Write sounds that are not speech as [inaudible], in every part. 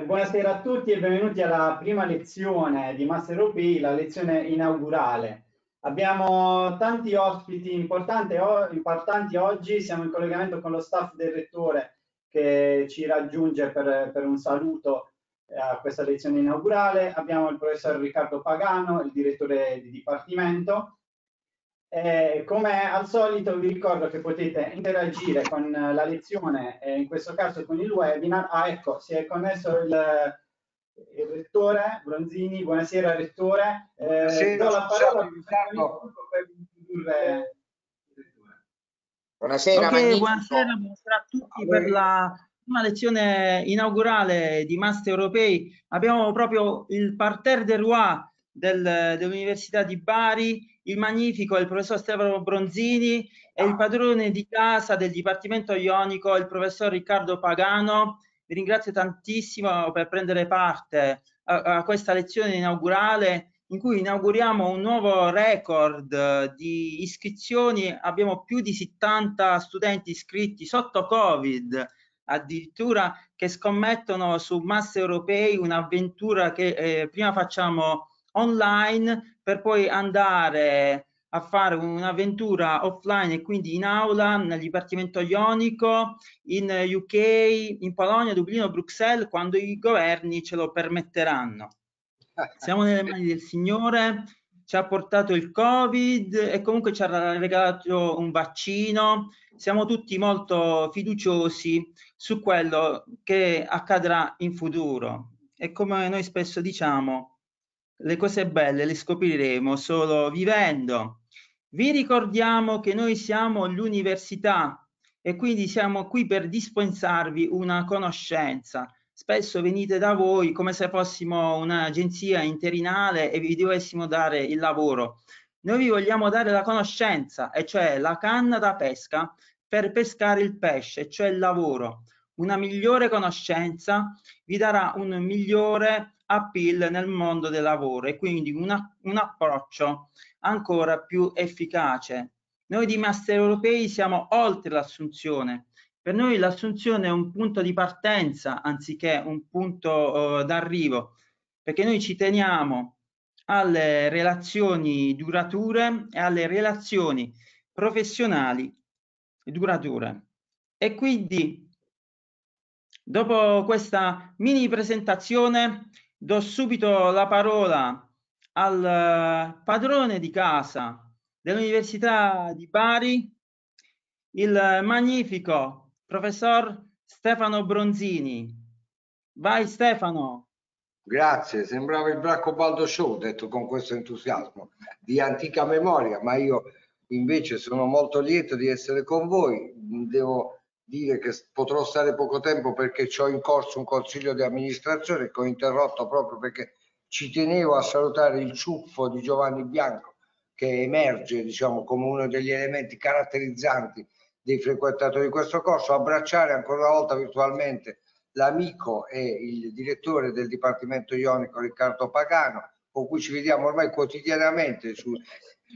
Eh, buonasera a tutti e benvenuti alla prima lezione di Master Europei, la lezione inaugurale. Abbiamo tanti ospiti importanti, importanti, oggi, siamo in collegamento con lo staff del Rettore che ci raggiunge per, per, un saluto eh, a questa lezione inaugurale. Abbiamo il professor Riccardo Pagano, il direttore di Dipartimento, eh, come al solito vi ricordo che potete interagire con eh, la lezione, eh, in questo caso con il webinar. Ah, ecco, si è connesso il, il rettore Bronzini. Buonasera rettore. Eh, Buonasera, do la parola per Buonasera, okay, buonasera, buonasera a tutti per la prima lezione inaugurale di Master Europei. Abbiamo proprio il parterre de roi del, dell'Università di Bari il magnifico il professor Stefano Bronzini e il padrone di casa del Dipartimento Ionico il professor Riccardo Pagano. Vi ringrazio tantissimo per prendere parte a, a questa lezione inaugurale in cui inauguriamo un nuovo record di iscrizioni. Abbiamo più di 70 studenti iscritti sotto Covid, addirittura che scommettono su masse europei un'avventura che eh, prima facciamo online per poi andare a fare un'avventura offline e quindi in aula nel dipartimento ionico, in UK, in Polonia, Dublino, Bruxelles, quando i governi ce lo permetteranno. [laughs] Siamo nelle mani del Signore, ci ha portato il Covid e comunque ci ha regalato un vaccino. Siamo tutti molto fiduciosi su quello che accadrà in futuro. E come noi spesso diciamo, le cose belle le scopriremo solo vivendo. Vi ricordiamo che noi siamo l'università e quindi siamo qui per dispensarvi una conoscenza. Spesso venite da voi come se fossimo un'agenzia interinale e vi dovessimo dare il lavoro. Noi vi vogliamo dare la conoscenza, e cioè la canna da pesca per pescare il pesce, cioè il lavoro. Una migliore conoscenza vi darà un migliore appeal nel mondo del lavoro e quindi una, un approccio ancora più efficace. Noi di Master Europei siamo oltre l'assunzione. Per noi l'assunzione è un punto di partenza anziché un punto eh, d'arrivo, perché noi ci teniamo alle relazioni durature e alle relazioni professionali durature. E quindi, dopo questa mini presentazione, do subito la parola al eh, padrone di casa dell'Università di Bari, il magnifico professor Stefano Bronzini. Vai Stefano. Grazie, sembrava il Bracco Baldo Show detto con questo entusiasmo di antica memoria, ma io invece sono molto lieto di essere con voi. Devo dire che potrò stare poco tempo perché ho in corso un consiglio di amministrazione che ho interrotto proprio perché ci tenevo a salutare il ciuffo di Giovanni Bianco che emerge diciamo, come uno degli elementi caratterizzanti dei frequentatori di questo corso, abbracciare ancora una volta virtualmente l'amico e il direttore del Dipartimento Ionico Riccardo Pagano, con cui ci vediamo ormai quotidianamente su,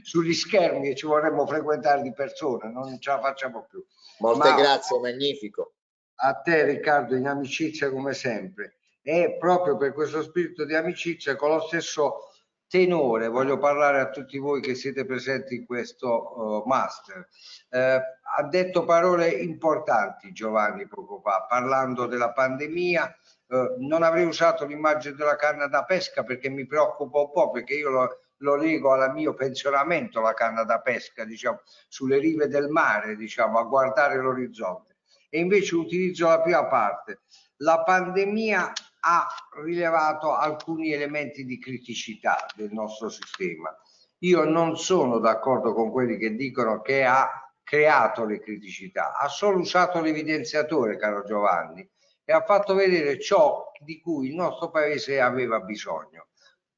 sugli schermi e ci vorremmo frequentare di persona, non ce la facciamo più. Molte Ma grazie, magnifico. A te Riccardo, in amicizia come sempre. E proprio per questo spirito di amicizia, con lo stesso tenore, voglio parlare a tutti voi che siete presenti in questo uh, master. Uh, ha detto parole importanti Giovanni poco fa, parlando della pandemia. Uh, non avrei usato l'immagine della canna da pesca perché mi preoccupa un po', perché io lo, lo leggo al mio pensionamento la canna da pesca, diciamo, sulle rive del mare, diciamo, a guardare l'orizzonte. E invece utilizzo la prima parte. La pandemia ha rilevato alcuni elementi di criticità del nostro sistema. Io non sono d'accordo con quelli che dicono che ha creato le criticità, ha solo usato l'evidenziatore, caro Giovanni, e ha fatto vedere ciò di cui il nostro paese aveva bisogno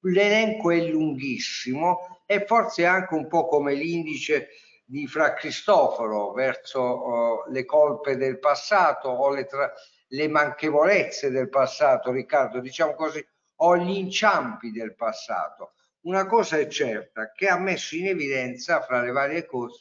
l'elenco è lunghissimo e forse anche un po' come l'indice di Fra Cristoforo verso uh, le colpe del passato o le, le manchevolezze del passato, Riccardo, diciamo così, o gli inciampi del passato. Una cosa è certa, che ha messo in evidenza fra le varie cose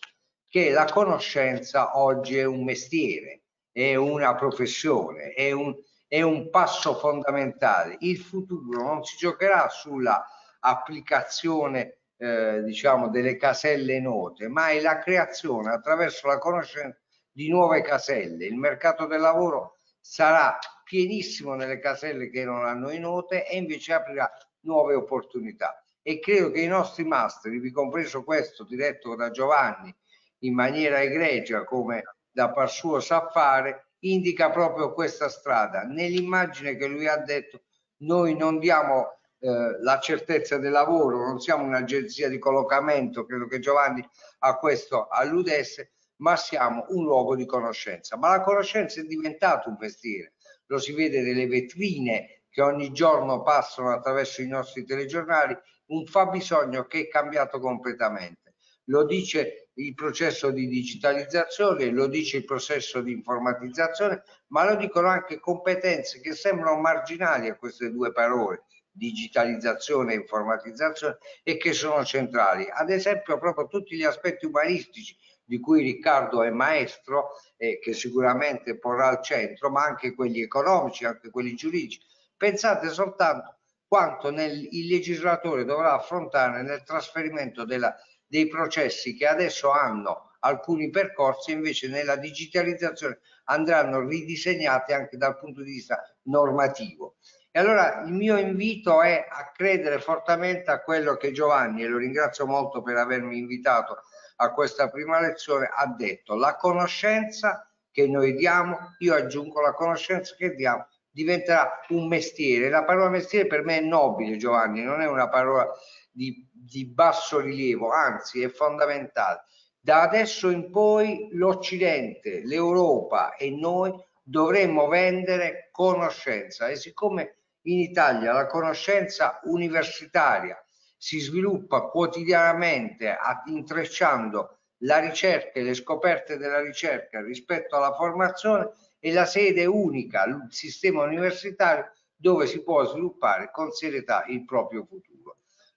che la conoscenza oggi è un mestiere, è una professione, è un, è un passo fondamentale. Il futuro non si giocherà sulla applicazione eh, diciamo delle caselle note, ma è la creazione attraverso la conoscenza di nuove caselle. Il mercato del lavoro sarà pienissimo nelle caselle che non hanno i note e invece aprirà nuove opportunità. E credo che i nostri master, vi compreso questo diretto da Giovanni in maniera egregia come da par suo sa fare, indica proprio questa strada. Nell'immagine che lui ha detto noi non diamo eh, la certezza del lavoro, non siamo un'agenzia di collocamento, credo che Giovanni a questo alludesse, ma siamo un luogo di conoscenza. Ma la conoscenza è diventata un mestiere, lo si vede nelle vetrine che ogni giorno passano attraverso i nostri telegiornali, un fabbisogno che è cambiato completamente. Lo dice il processo di digitalizzazione, lo dice il processo di informatizzazione, ma lo dicono anche competenze che sembrano marginali a queste due parole, digitalizzazione e informatizzazione, e che sono centrali. Ad esempio proprio tutti gli aspetti umanistici di cui Riccardo è maestro e eh, che sicuramente porrà al centro, ma anche quelli economici, anche quelli giuridici. Pensate soltanto quanto nel, il legislatore dovrà affrontare nel trasferimento della dei processi che adesso hanno alcuni percorsi invece nella digitalizzazione andranno ridisegnati anche dal punto di vista normativo. E allora il mio invito è a credere fortemente a quello che Giovanni, e lo ringrazio molto per avermi invitato a questa prima lezione, ha detto. La conoscenza che noi diamo, io aggiungo la conoscenza che diamo, diventerà un mestiere. La parola mestiere per me è nobile, Giovanni, non è una parola di di basso rilievo, anzi è fondamentale. Da adesso in poi l'Occidente, l'Europa e noi dovremmo vendere conoscenza e siccome in Italia la conoscenza universitaria si sviluppa quotidianamente intrecciando la ricerca e le scoperte della ricerca rispetto alla formazione è la sede unica, il sistema universitario dove si può sviluppare con serietà il proprio futuro.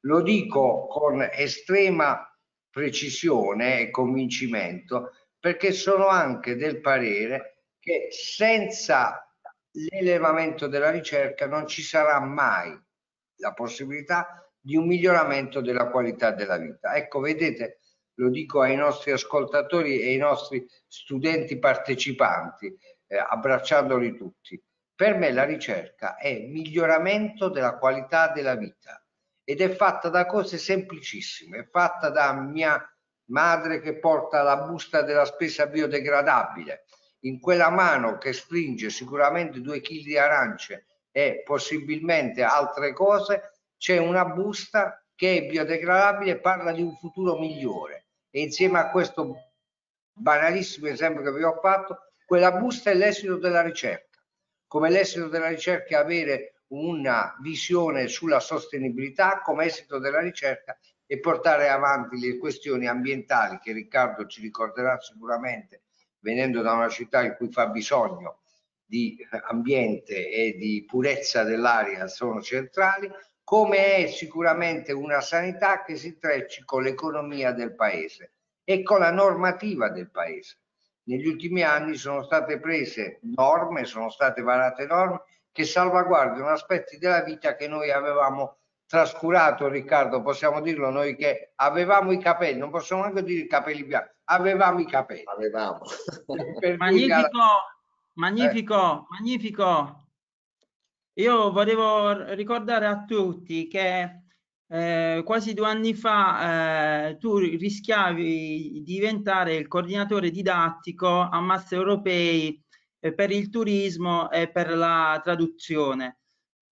Lo dico con estrema precisione e convincimento perché sono anche del parere che senza l'elevamento della ricerca non ci sarà mai la possibilità di un miglioramento della qualità della vita. Ecco, vedete, lo dico ai nostri ascoltatori e ai nostri studenti partecipanti, eh, abbracciandoli tutti. Per me la ricerca è miglioramento della qualità della vita ed è fatta da cose semplicissime, è fatta da mia madre che porta la busta della spesa biodegradabile, in quella mano che stringe sicuramente due chili di arance e possibilmente altre cose, c'è una busta che è biodegradabile e parla di un futuro migliore. E insieme a questo banalissimo esempio che vi ho fatto, quella busta è l'esito della ricerca. Come l'esito della ricerca è avere una visione sulla sostenibilità come esito della ricerca e portare avanti le questioni ambientali che Riccardo ci ricorderà sicuramente venendo da una città in cui fabbisogno di ambiente e di purezza dell'aria sono centrali, come è sicuramente una sanità che si trecci con l'economia del paese e con la normativa del paese. Negli ultimi anni sono state prese norme, sono state varate norme che salvaguardino aspetti della vita che noi avevamo trascurato Riccardo, possiamo dirlo noi che avevamo i capelli, non possiamo neanche dire i capelli bianchi, avevamo i capelli. Avevamo. [laughs] magnifico, magnifico, eh. magnifico. Io volevo ricordare a tutti che eh, quasi due anni fa eh, tu rischiavi di diventare il coordinatore didattico a Master Europei eh, per il turismo e per la traduzione.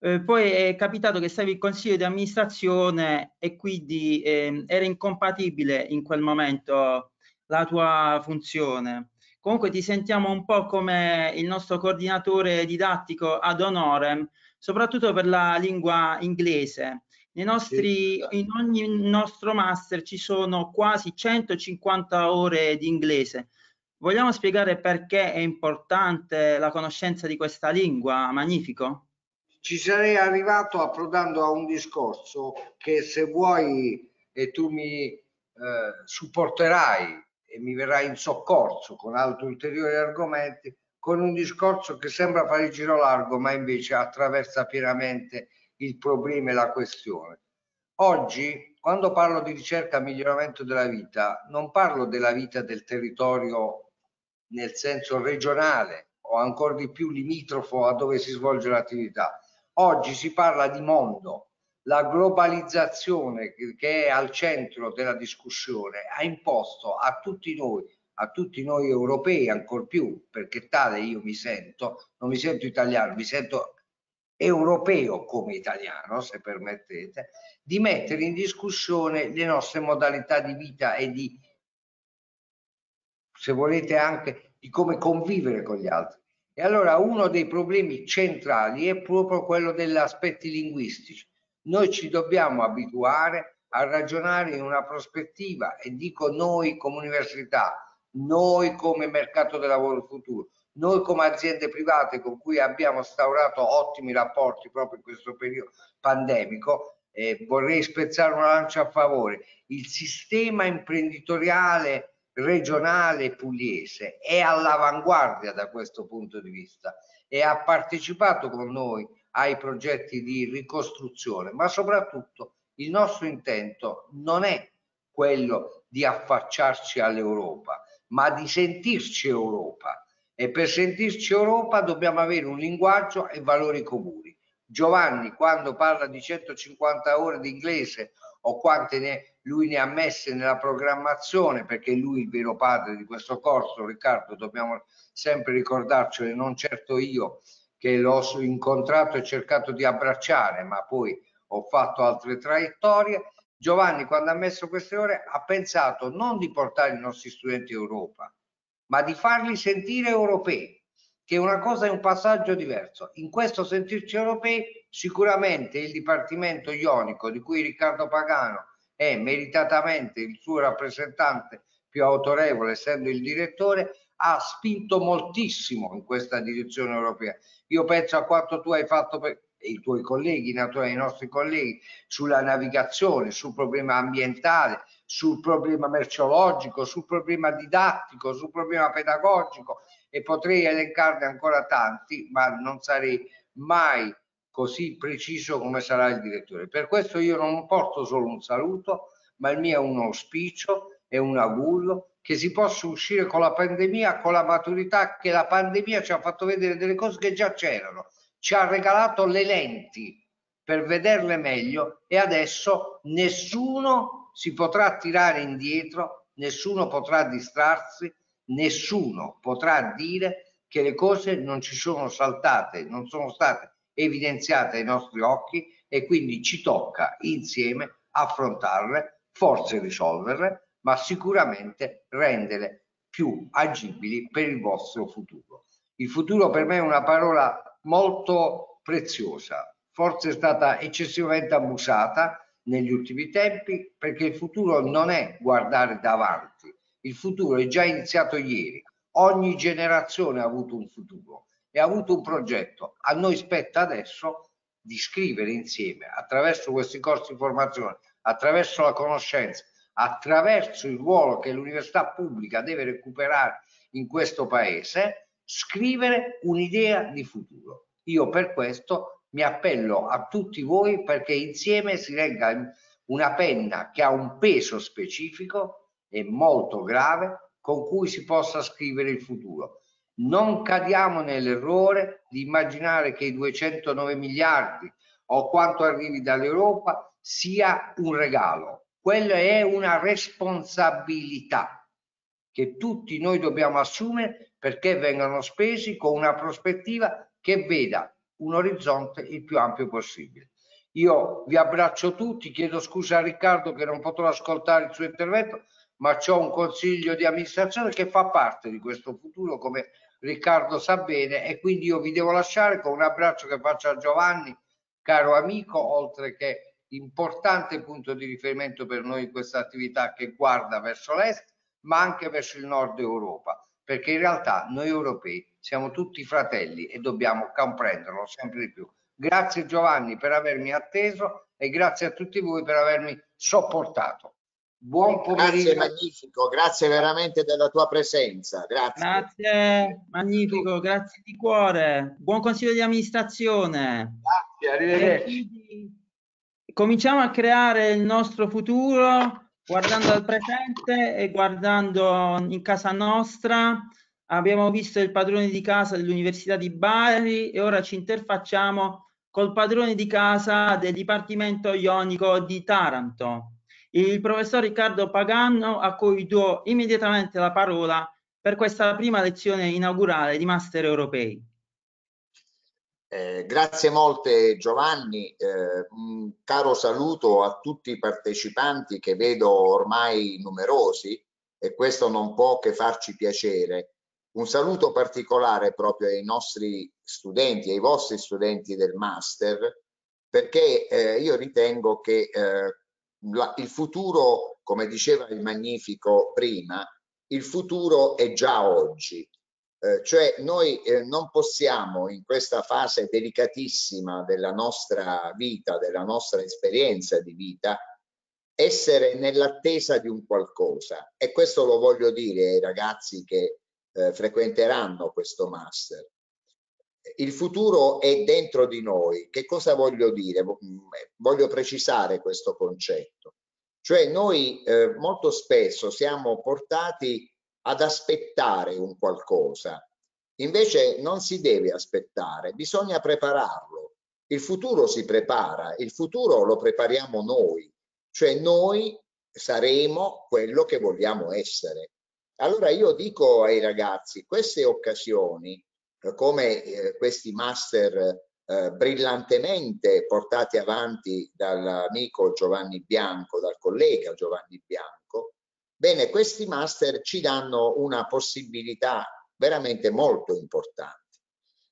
Eh, poi è capitato che stavi in consiglio di amministrazione e quindi eh, era incompatibile in quel momento la tua funzione. Comunque ti sentiamo un po' come il nostro coordinatore didattico ad honorem, soprattutto per la lingua inglese. Nostri, sì. In ogni nostro master ci sono quasi 150 ore di inglese, Vogliamo spiegare perché è importante la conoscenza di questa lingua, Magnifico? Ci sarei arrivato approdando a un discorso che se vuoi e tu mi eh, supporterai e mi verrai in soccorso con altri ulteriori argomenti, con un discorso che sembra fare il giro largo ma invece attraversa pienamente il problema e la questione. Oggi, quando parlo di ricerca e miglioramento della vita, non parlo della vita del territorio nel senso regionale o ancora di più limitrofo a dove si svolge l'attività. Oggi si parla di mondo, la globalizzazione che è al centro della discussione ha imposto a tutti noi, a tutti noi europei ancor più, perché tale io mi sento, non mi sento italiano, mi sento europeo come italiano, se permettete, di mettere in discussione le nostre modalità di vita e di se volete anche di come convivere con gli altri. E allora uno dei problemi centrali è proprio quello degli aspetti linguistici. Noi ci dobbiamo abituare a ragionare in una prospettiva e dico noi come università, noi come mercato del lavoro futuro, noi come aziende private con cui abbiamo instaurato ottimi rapporti proprio in questo periodo pandemico, eh, vorrei spezzare una lancia a favore. Il sistema imprenditoriale regionale pugliese è all'avanguardia da questo punto di vista e ha partecipato con noi ai progetti di ricostruzione, ma soprattutto il nostro intento non è quello di affacciarci all'Europa, ma di sentirci Europa e per sentirci Europa dobbiamo avere un linguaggio e valori comuni. Giovanni quando parla di 150 ore di inglese o quante ne lui ne ha messe nella programmazione perché lui è il vero padre di questo corso, Riccardo, dobbiamo sempre ricordarcelo non certo io che l'ho incontrato e cercato di abbracciare, ma poi ho fatto altre traiettorie. Giovanni quando ha messo queste ore ha pensato non di portare i nostri studenti in Europa, ma di farli sentire europei, che una cosa è un passaggio diverso. In questo sentirci europei sicuramente il Dipartimento Ionico di cui Riccardo Pagano e meritatamente il suo rappresentante più autorevole, essendo il direttore, ha spinto moltissimo in questa direzione europea. Io penso a quanto tu hai fatto per i tuoi colleghi, naturalmente i nostri colleghi, sulla navigazione, sul problema ambientale, sul problema merceologico, sul problema didattico, sul problema pedagogico e potrei elencarne ancora tanti, ma non sarei mai così preciso come sarà il direttore. Per questo io non porto solo un saluto, ma il mio è un auspicio, e un augurio che si possa uscire con la pandemia, con la maturità che la pandemia ci ha fatto vedere delle cose che già c'erano, ci ha regalato le lenti per vederle meglio e adesso nessuno si potrà tirare indietro, nessuno potrà distrarsi, nessuno potrà dire che le cose non ci sono saltate, non sono state evidenziate ai nostri occhi e quindi ci tocca insieme affrontarle, forse risolverle, ma sicuramente renderle più agibili per il vostro futuro. Il futuro per me è una parola molto preziosa, forse è stata eccessivamente abusata negli ultimi tempi perché il futuro non è guardare davanti, il futuro è già iniziato ieri, ogni generazione ha avuto un futuro e ha avuto un progetto. A noi spetta adesso di scrivere insieme attraverso questi corsi di formazione, attraverso la conoscenza, attraverso il ruolo che l'università pubblica deve recuperare in questo paese, scrivere un'idea di futuro. Io per questo mi appello a tutti voi perché insieme si regga una penna che ha un peso specifico e molto grave con cui si possa scrivere il futuro non cadiamo nell'errore di immaginare che i 209 miliardi o quanto arrivi dall'Europa sia un regalo. Quella è una responsabilità che tutti noi dobbiamo assumere perché vengano spesi con una prospettiva che veda un orizzonte il più ampio possibile. Io vi abbraccio tutti, chiedo scusa a Riccardo che non potrò ascoltare il suo intervento, ma c'è un consiglio di amministrazione che fa parte di questo futuro come Riccardo sa bene e quindi io vi devo lasciare con un abbraccio che faccio a Giovanni, caro amico, oltre che importante punto di riferimento per noi in questa attività che guarda verso l'est, ma anche verso il nord Europa, perché in realtà noi europei siamo tutti fratelli e dobbiamo comprenderlo sempre di più. Grazie Giovanni per avermi atteso e grazie a tutti voi per avermi sopportato. Buon pomeriggio. Grazie, magnifico, grazie veramente della tua presenza. Grazie. Grazie, magnifico, grazie di cuore. Buon consiglio di amministrazione. Grazie, arrivederci. Cominciamo a creare il nostro futuro guardando al presente e guardando in casa nostra. Abbiamo visto il padrone di casa dell'Università di Bari e ora ci interfacciamo col padrone di casa del Dipartimento Ionico di Taranto il professor Riccardo Paganno a cui do immediatamente la parola per questa prima lezione inaugurale di Master Europei. Eh, grazie molte Giovanni, eh, un caro saluto a tutti i partecipanti che vedo ormai numerosi e questo non può che farci piacere. Un saluto particolare proprio ai nostri studenti, ai vostri studenti del master, perché eh, io ritengo che eh, la, il futuro, come diceva il Magnifico prima, il futuro è già oggi. Eh, cioè noi eh, non possiamo in questa fase delicatissima della nostra vita, della nostra esperienza di vita, essere nell'attesa di un qualcosa. E questo lo voglio dire ai ragazzi che eh, frequenteranno questo master il futuro è dentro di noi. Che cosa voglio dire? Mm, eh, voglio precisare questo concetto. Cioè noi eh, molto spesso siamo portati ad aspettare un qualcosa. Invece non si deve aspettare, bisogna prepararlo. Il futuro si prepara, il futuro lo prepariamo noi, cioè noi saremo quello che vogliamo essere. Allora io dico ai ragazzi, queste occasioni come eh, questi master eh, brillantemente portati avanti dall'amico Giovanni Bianco, dal collega Giovanni Bianco, bene, questi master ci danno una possibilità veramente molto importante,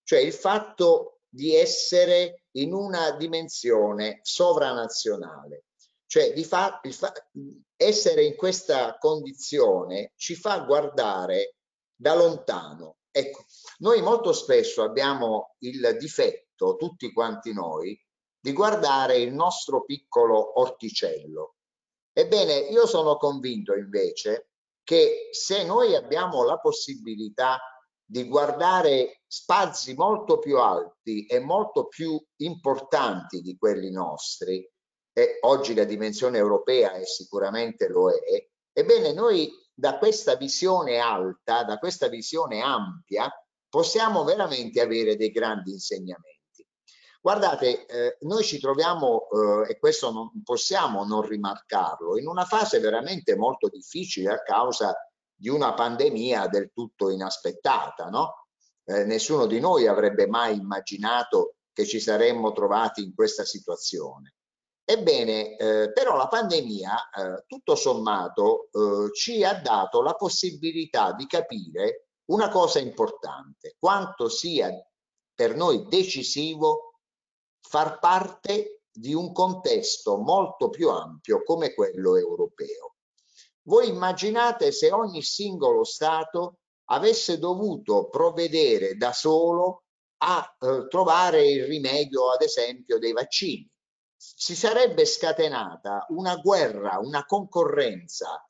cioè il fatto di essere in una dimensione sovranazionale, cioè di fa, fa, essere in questa condizione ci fa guardare da lontano. Ecco, noi molto spesso abbiamo il difetto, tutti quanti noi, di guardare il nostro piccolo orticello. Ebbene, io sono convinto invece che se noi abbiamo la possibilità di guardare spazi molto più alti e molto più importanti di quelli nostri, e oggi la dimensione europea è sicuramente lo è, ebbene noi da questa visione alta, da questa visione ampia, possiamo veramente avere dei grandi insegnamenti. Guardate, eh, noi ci troviamo, eh, e questo non possiamo non rimarcarlo, in una fase veramente molto difficile a causa di una pandemia del tutto inaspettata, no? Eh, nessuno di noi avrebbe mai immaginato che ci saremmo trovati in questa situazione. Ebbene, eh, però la pandemia, eh, tutto sommato, eh, ci ha dato la possibilità di capire una cosa importante, quanto sia per noi decisivo far parte di un contesto molto più ampio come quello europeo. Voi immaginate se ogni singolo Stato avesse dovuto provvedere da solo a eh, trovare il rimedio, ad esempio, dei vaccini. Si sarebbe scatenata una guerra, una concorrenza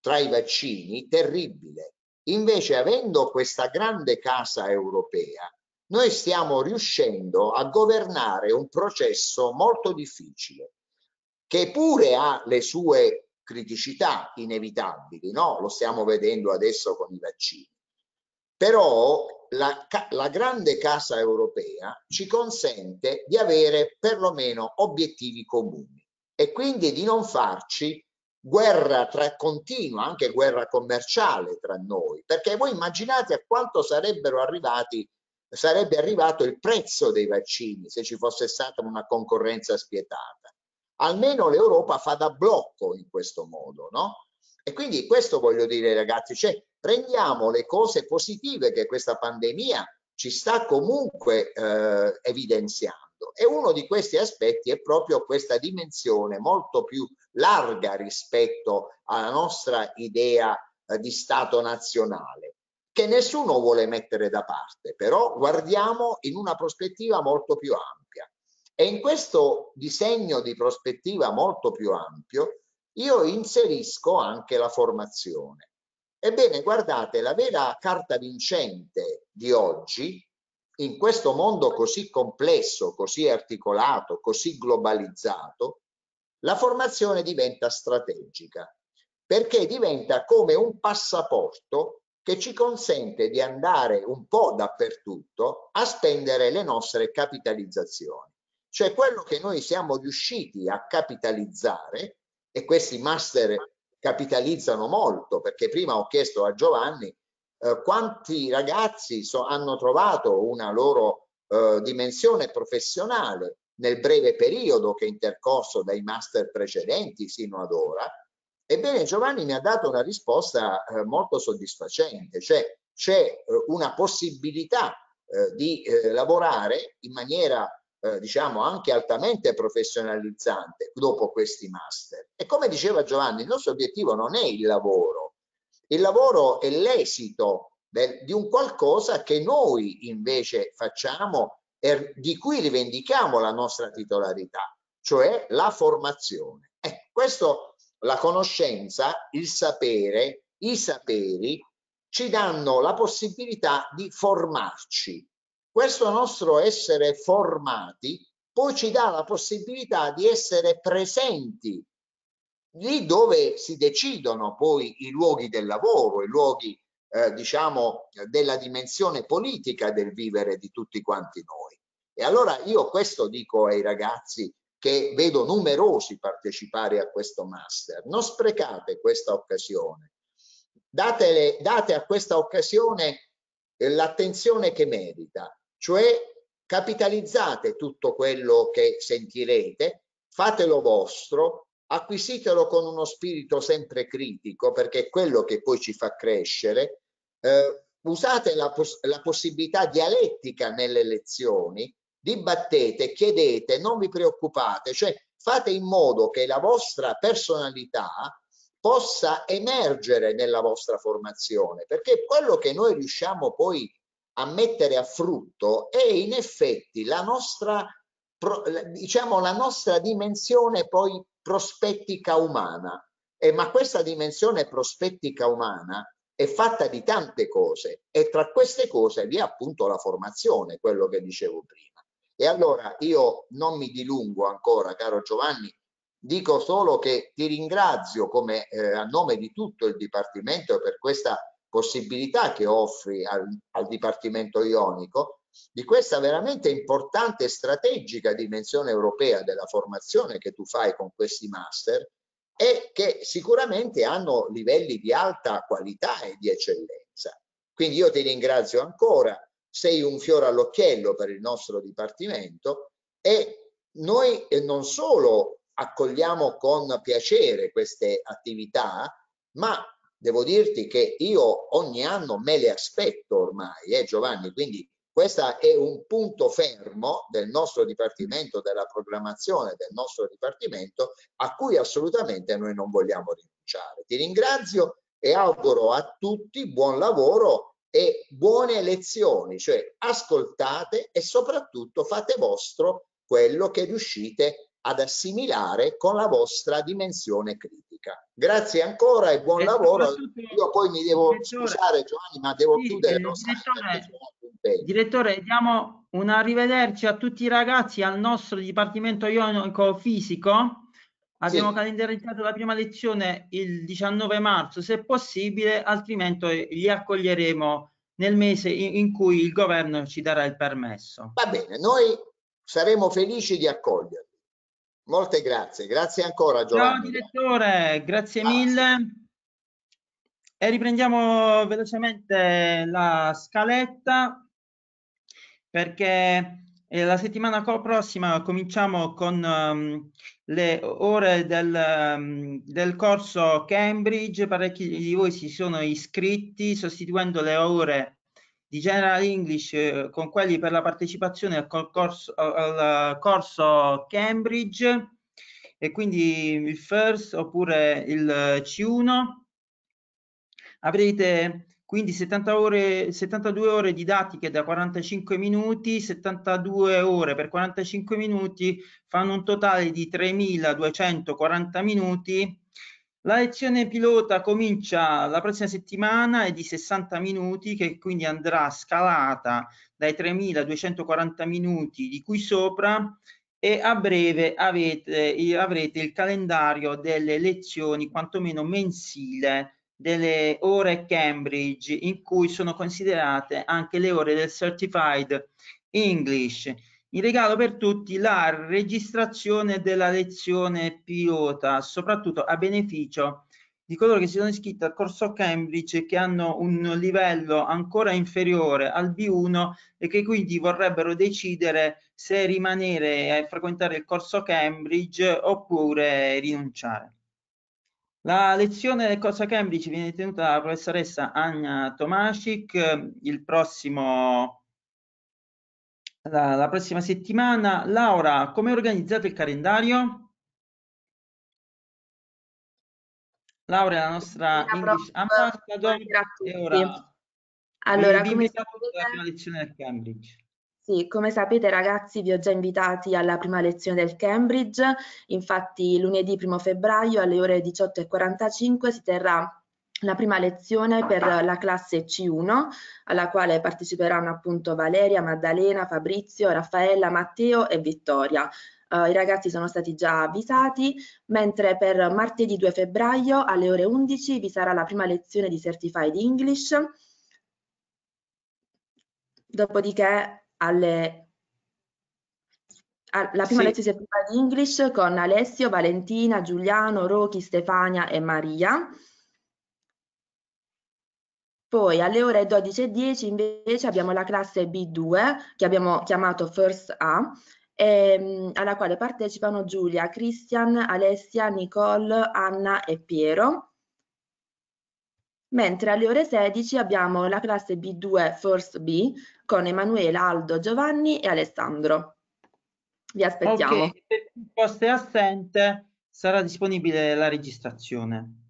tra i vaccini terribile Invece, avendo questa grande casa europea, noi stiamo riuscendo a governare un processo molto difficile, che pure ha le sue criticità inevitabili, no? Lo stiamo vedendo adesso con i vaccini. Però la, la, grande casa europea ci consente di avere perlomeno obiettivi comuni e quindi di non farci guerra tra, continua, anche guerra commerciale tra noi, perché voi immaginate a quanto sarebbero arrivati, sarebbe arrivato il prezzo dei vaccini se ci fosse stata una concorrenza spietata. Almeno l'Europa fa da blocco in questo modo, no? E quindi questo voglio dire ragazzi, cioè prendiamo le cose positive che questa pandemia ci sta comunque eh, evidenziando mondo ecco, e uno di questi aspetti è proprio questa dimensione molto più larga rispetto alla nostra idea eh, di Stato nazionale che nessuno vuole mettere da parte, però guardiamo in una prospettiva molto più ampia. E in questo disegno di prospettiva molto più ampio io inserisco anche la formazione. Ebbene, guardate, la vera carta vincente di oggi in questo mondo così complesso, così articolato, così globalizzato, la formazione diventa strategica perché diventa come un passaporto che ci consente di andare un po' dappertutto a spendere le nostre capitalizzazioni. Cioè quello che noi siamo riusciti a capitalizzare, e questi master capitalizzano molto, perché prima ho chiesto a Giovanni eh, quanti ragazzi so, hanno trovato una loro eh, dimensione professionale nel breve periodo che è intercorso dai master precedenti sino ad ora. Ebbene Giovanni mi ha dato una risposta eh, molto soddisfacente, cioè c'è eh, una possibilità eh, di lavorare in maniera diciamo anche altamente professionalizzante dopo questi master. E come diceva Giovanni, il nostro obiettivo non è il lavoro, il lavoro è l'esito di un qualcosa che noi invece facciamo e di cui rivendichiamo la nostra titolarità, cioè la formazione. Eh, questo, la conoscenza, il sapere, i saperi ci danno la possibilità di formarci. Questo nostro essere formati poi ci dà la possibilità di essere presenti lì dove si decidono poi i luoghi del lavoro, i luoghi eh, diciamo della dimensione politica del vivere di tutti quanti noi. E allora io questo dico ai ragazzi che vedo numerosi partecipare a questo master, non sprecate questa occasione, Datele, date a questa occasione eh, l'attenzione che merita, cioè capitalizzate tutto quello che sentirete, fatelo vostro, acquisitelo con uno spirito sempre critico perché è quello che poi ci fa crescere eh, usate la, pos la, possibilità dialettica nelle lezioni dibattete, chiedete, non vi preoccupate cioè fate in modo che la vostra personalità possa emergere nella vostra formazione perché quello che noi riusciamo poi a mettere a frutto è in effetti la nostra diciamo la nostra dimensione poi prospettica umana. Eh, ma questa dimensione prospettica umana è fatta di tante cose e tra queste cose vi è appunto la formazione, quello che dicevo prima. E allora io non mi dilungo ancora, caro Giovanni, dico solo che ti ringrazio come eh, a nome di tutto il Dipartimento per questa possibilità che offri al, al Dipartimento Ionico di questa veramente importante e strategica dimensione europea della formazione che tu fai con questi master e che sicuramente hanno livelli di alta qualità e di eccellenza. Quindi io ti ringrazio ancora, sei un fiore all'occhiello per il nostro dipartimento e noi non solo accogliamo con piacere queste attività, ma devo dirti che io ogni anno me le aspetto ormai, eh Giovanni, quindi questo è un punto fermo del nostro dipartimento, della programmazione del nostro dipartimento, a cui assolutamente noi non vogliamo rinunciare. Ti ringrazio e auguro a tutti buon lavoro e buone lezioni, cioè ascoltate e soprattutto fate vostro quello che riuscite a ad assimilare con la vostra dimensione critica. Grazie ancora e buon e lavoro. Io poi mi devo scusare Giovanni, ma devo sì, chiudere. Direttore, direttore, diamo un arrivederci a tutti i ragazzi al nostro Dipartimento Ionico Fisico. Abbiamo sì. calendarizzato la prima lezione il 19 marzo, se possibile, altrimenti li accoglieremo nel mese in cui il governo ci darà il permesso. Va bene, noi saremo felici di accoglierli. Molte grazie, grazie ancora Giovanni. Ciao direttore, grazie, grazie. mille. E riprendiamo velocemente la scaletta perché eh, la settimana prossima cominciamo con um, le ore del, um, del, corso Cambridge. Parecchi di voi si sono iscritti sostituendo le ore di General English eh, con quelli per la partecipazione al, corso, al corso Cambridge e quindi il FIRST oppure il eh, C1 avrete quindi 70 ore, 72 ore didattiche da 45 minuti, 72 ore per 45 minuti fanno un totale di 3240 minuti la lezione pilota comincia la prossima settimana, è di 60 minuti che quindi andrà scalata dai 3240 minuti di qui sopra e a breve avete, avrete il calendario delle lezioni quantomeno mensile delle ore Cambridge in cui sono considerate anche le ore del Certified English in regalo per tutti la registrazione della lezione pilota, soprattutto a beneficio di coloro che si sono iscritti al corso Cambridge e che hanno un livello ancora inferiore al B1 e che quindi vorrebbero decidere se rimanere e frequentare il corso Cambridge oppure rinunciare. La lezione del corso Cambridge viene tenuta dalla professoressa Anna Tomasic il prossimo la, la prossima settimana. Laura, come organizzate il calendario? Laura è la nostra sì, English Ambassador e ora allora, come sapete... Sì, come sapete ragazzi vi ho già invitati alla prima lezione del Cambridge, infatti lunedì 1 febbraio alle ore 18.45 si terrà la prima lezione per la classe C1 alla quale parteciperanno appunto Valeria, Maddalena, Fabrizio, Raffaella, Matteo e Vittoria. Uh, I ragazzi sono stati già avvisati, mentre per martedì 2 febbraio alle ore 11 vi sarà la prima lezione di Certified English, dopodiché alle la prima sì. lezione di English con Alessio, Valentina, Giuliano, Rochi, Stefania e Maria. Poi alle ore 12.10 invece abbiamo la classe B2 che abbiamo chiamato First A, ehm, alla quale partecipano Giulia, Christian, Alessia, Nicole, Anna e Piero. Mentre alle ore 16 abbiamo la classe B2 First B con Emanuela, Aldo, Giovanni e Alessandro. Vi aspettiamo. Okay. Se è assente sarà disponibile la registrazione.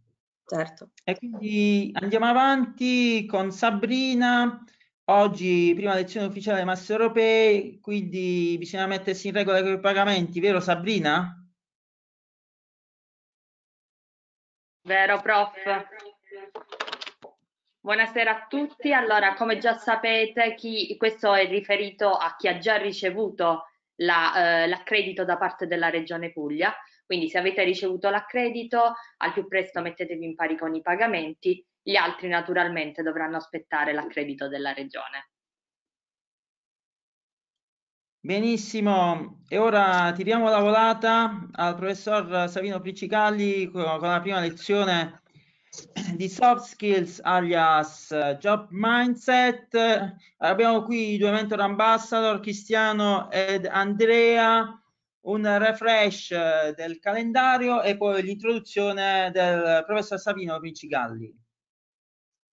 Certo. E quindi andiamo avanti con Sabrina. Oggi prima lezione ufficiale delle masse europei, quindi bisogna mettersi in regola con i pagamenti, vero Sabrina? Vero prof. Buonasera a tutti. Allora, come già sapete, chi, questo è riferito a chi ha già ricevuto l'accredito la, eh, da parte della Regione Puglia. Quindi se avete ricevuto l'accredito, al più presto mettetevi in pari con i pagamenti, gli altri naturalmente dovranno aspettare l'accredito della regione. Benissimo, e ora tiriamo la volata al professor Savino Princicalli con la prima lezione di soft skills alias job mindset. Abbiamo qui i due mentor ambassador Cristiano ed Andrea un refresh eh, del calendario e poi l'introduzione del professor Savino Vincigalli.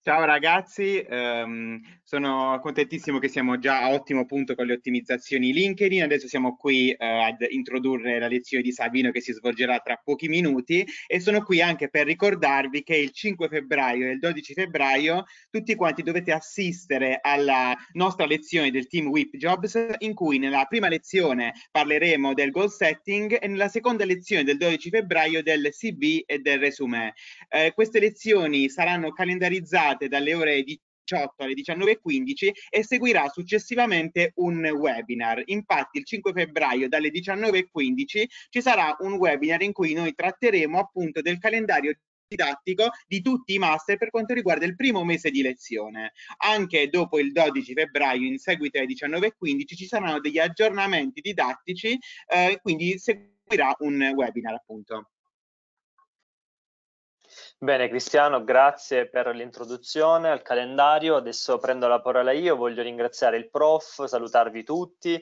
Ciao ragazzi, um, sono contentissimo che siamo già a ottimo punto con le ottimizzazioni LinkedIn. Adesso siamo qui uh, ad introdurre la lezione di Sabino che si svolgerà tra pochi minuti e sono qui anche per ricordarvi che il 5 febbraio e il 12 febbraio tutti quanti dovete assistere alla nostra lezione del team Whip Jobs in cui nella prima lezione parleremo del goal setting e nella seconda lezione del 12 febbraio del CV e del resume. Eh, queste lezioni saranno calendarizzate puntate dalle ore 18 alle 19.15 e seguirà successivamente un webinar. Infatti il 5 febbraio dalle 19.15 ci sarà un webinar in cui noi tratteremo appunto del calendario didattico di tutti i master per quanto riguarda il primo mese di lezione. Anche dopo il 12 febbraio, in seguito alle 19.15, ci saranno degli aggiornamenti didattici, eh, quindi seguirà un webinar appunto. Bene Cristiano, grazie per l'introduzione al calendario. Adesso prendo la parola io, voglio ringraziare il prof, salutarvi tutti,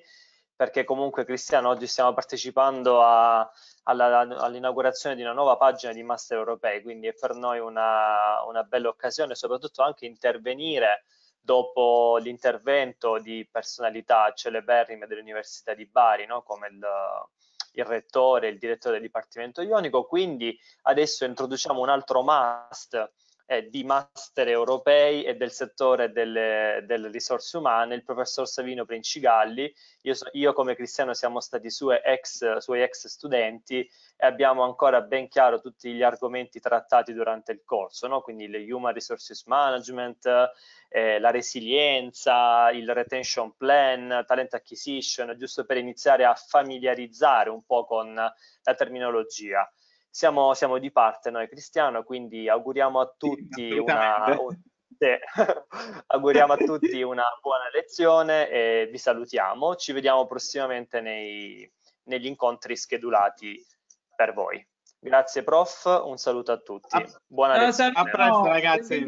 perché comunque Cristiano oggi stiamo partecipando all'inaugurazione di una nuova pagina di Master Europei, quindi è per noi una, una bella occasione soprattutto anche intervenire dopo l'intervento di personalità celeberrime dell'Università di Bari, no? come il il rettore, il direttore del Dipartimento Ionico, quindi adesso introduciamo un altro must eh, di master europei e del settore delle, delle, risorse umane, il professor Savino Princigalli, io, so, io come Cristiano siamo stati suoi ex, suoi ex studenti e abbiamo ancora ben chiaro tutti gli argomenti trattati durante il corso, no? quindi le Human Resources Management, eh, la resilienza, il retention plan, talent acquisition, giusto per iniziare a familiarizzare un po' con la terminologia siamo, siamo di parte noi Cristiano, quindi auguriamo a tutti sì, una... [laughs] Sì. auguriamo a tutti una buona lezione e vi salutiamo. Ci vediamo prossimamente nei, negli incontri schedulati per voi. Grazie prof, un saluto a tutti. Buona lezione. A presto ragazzi.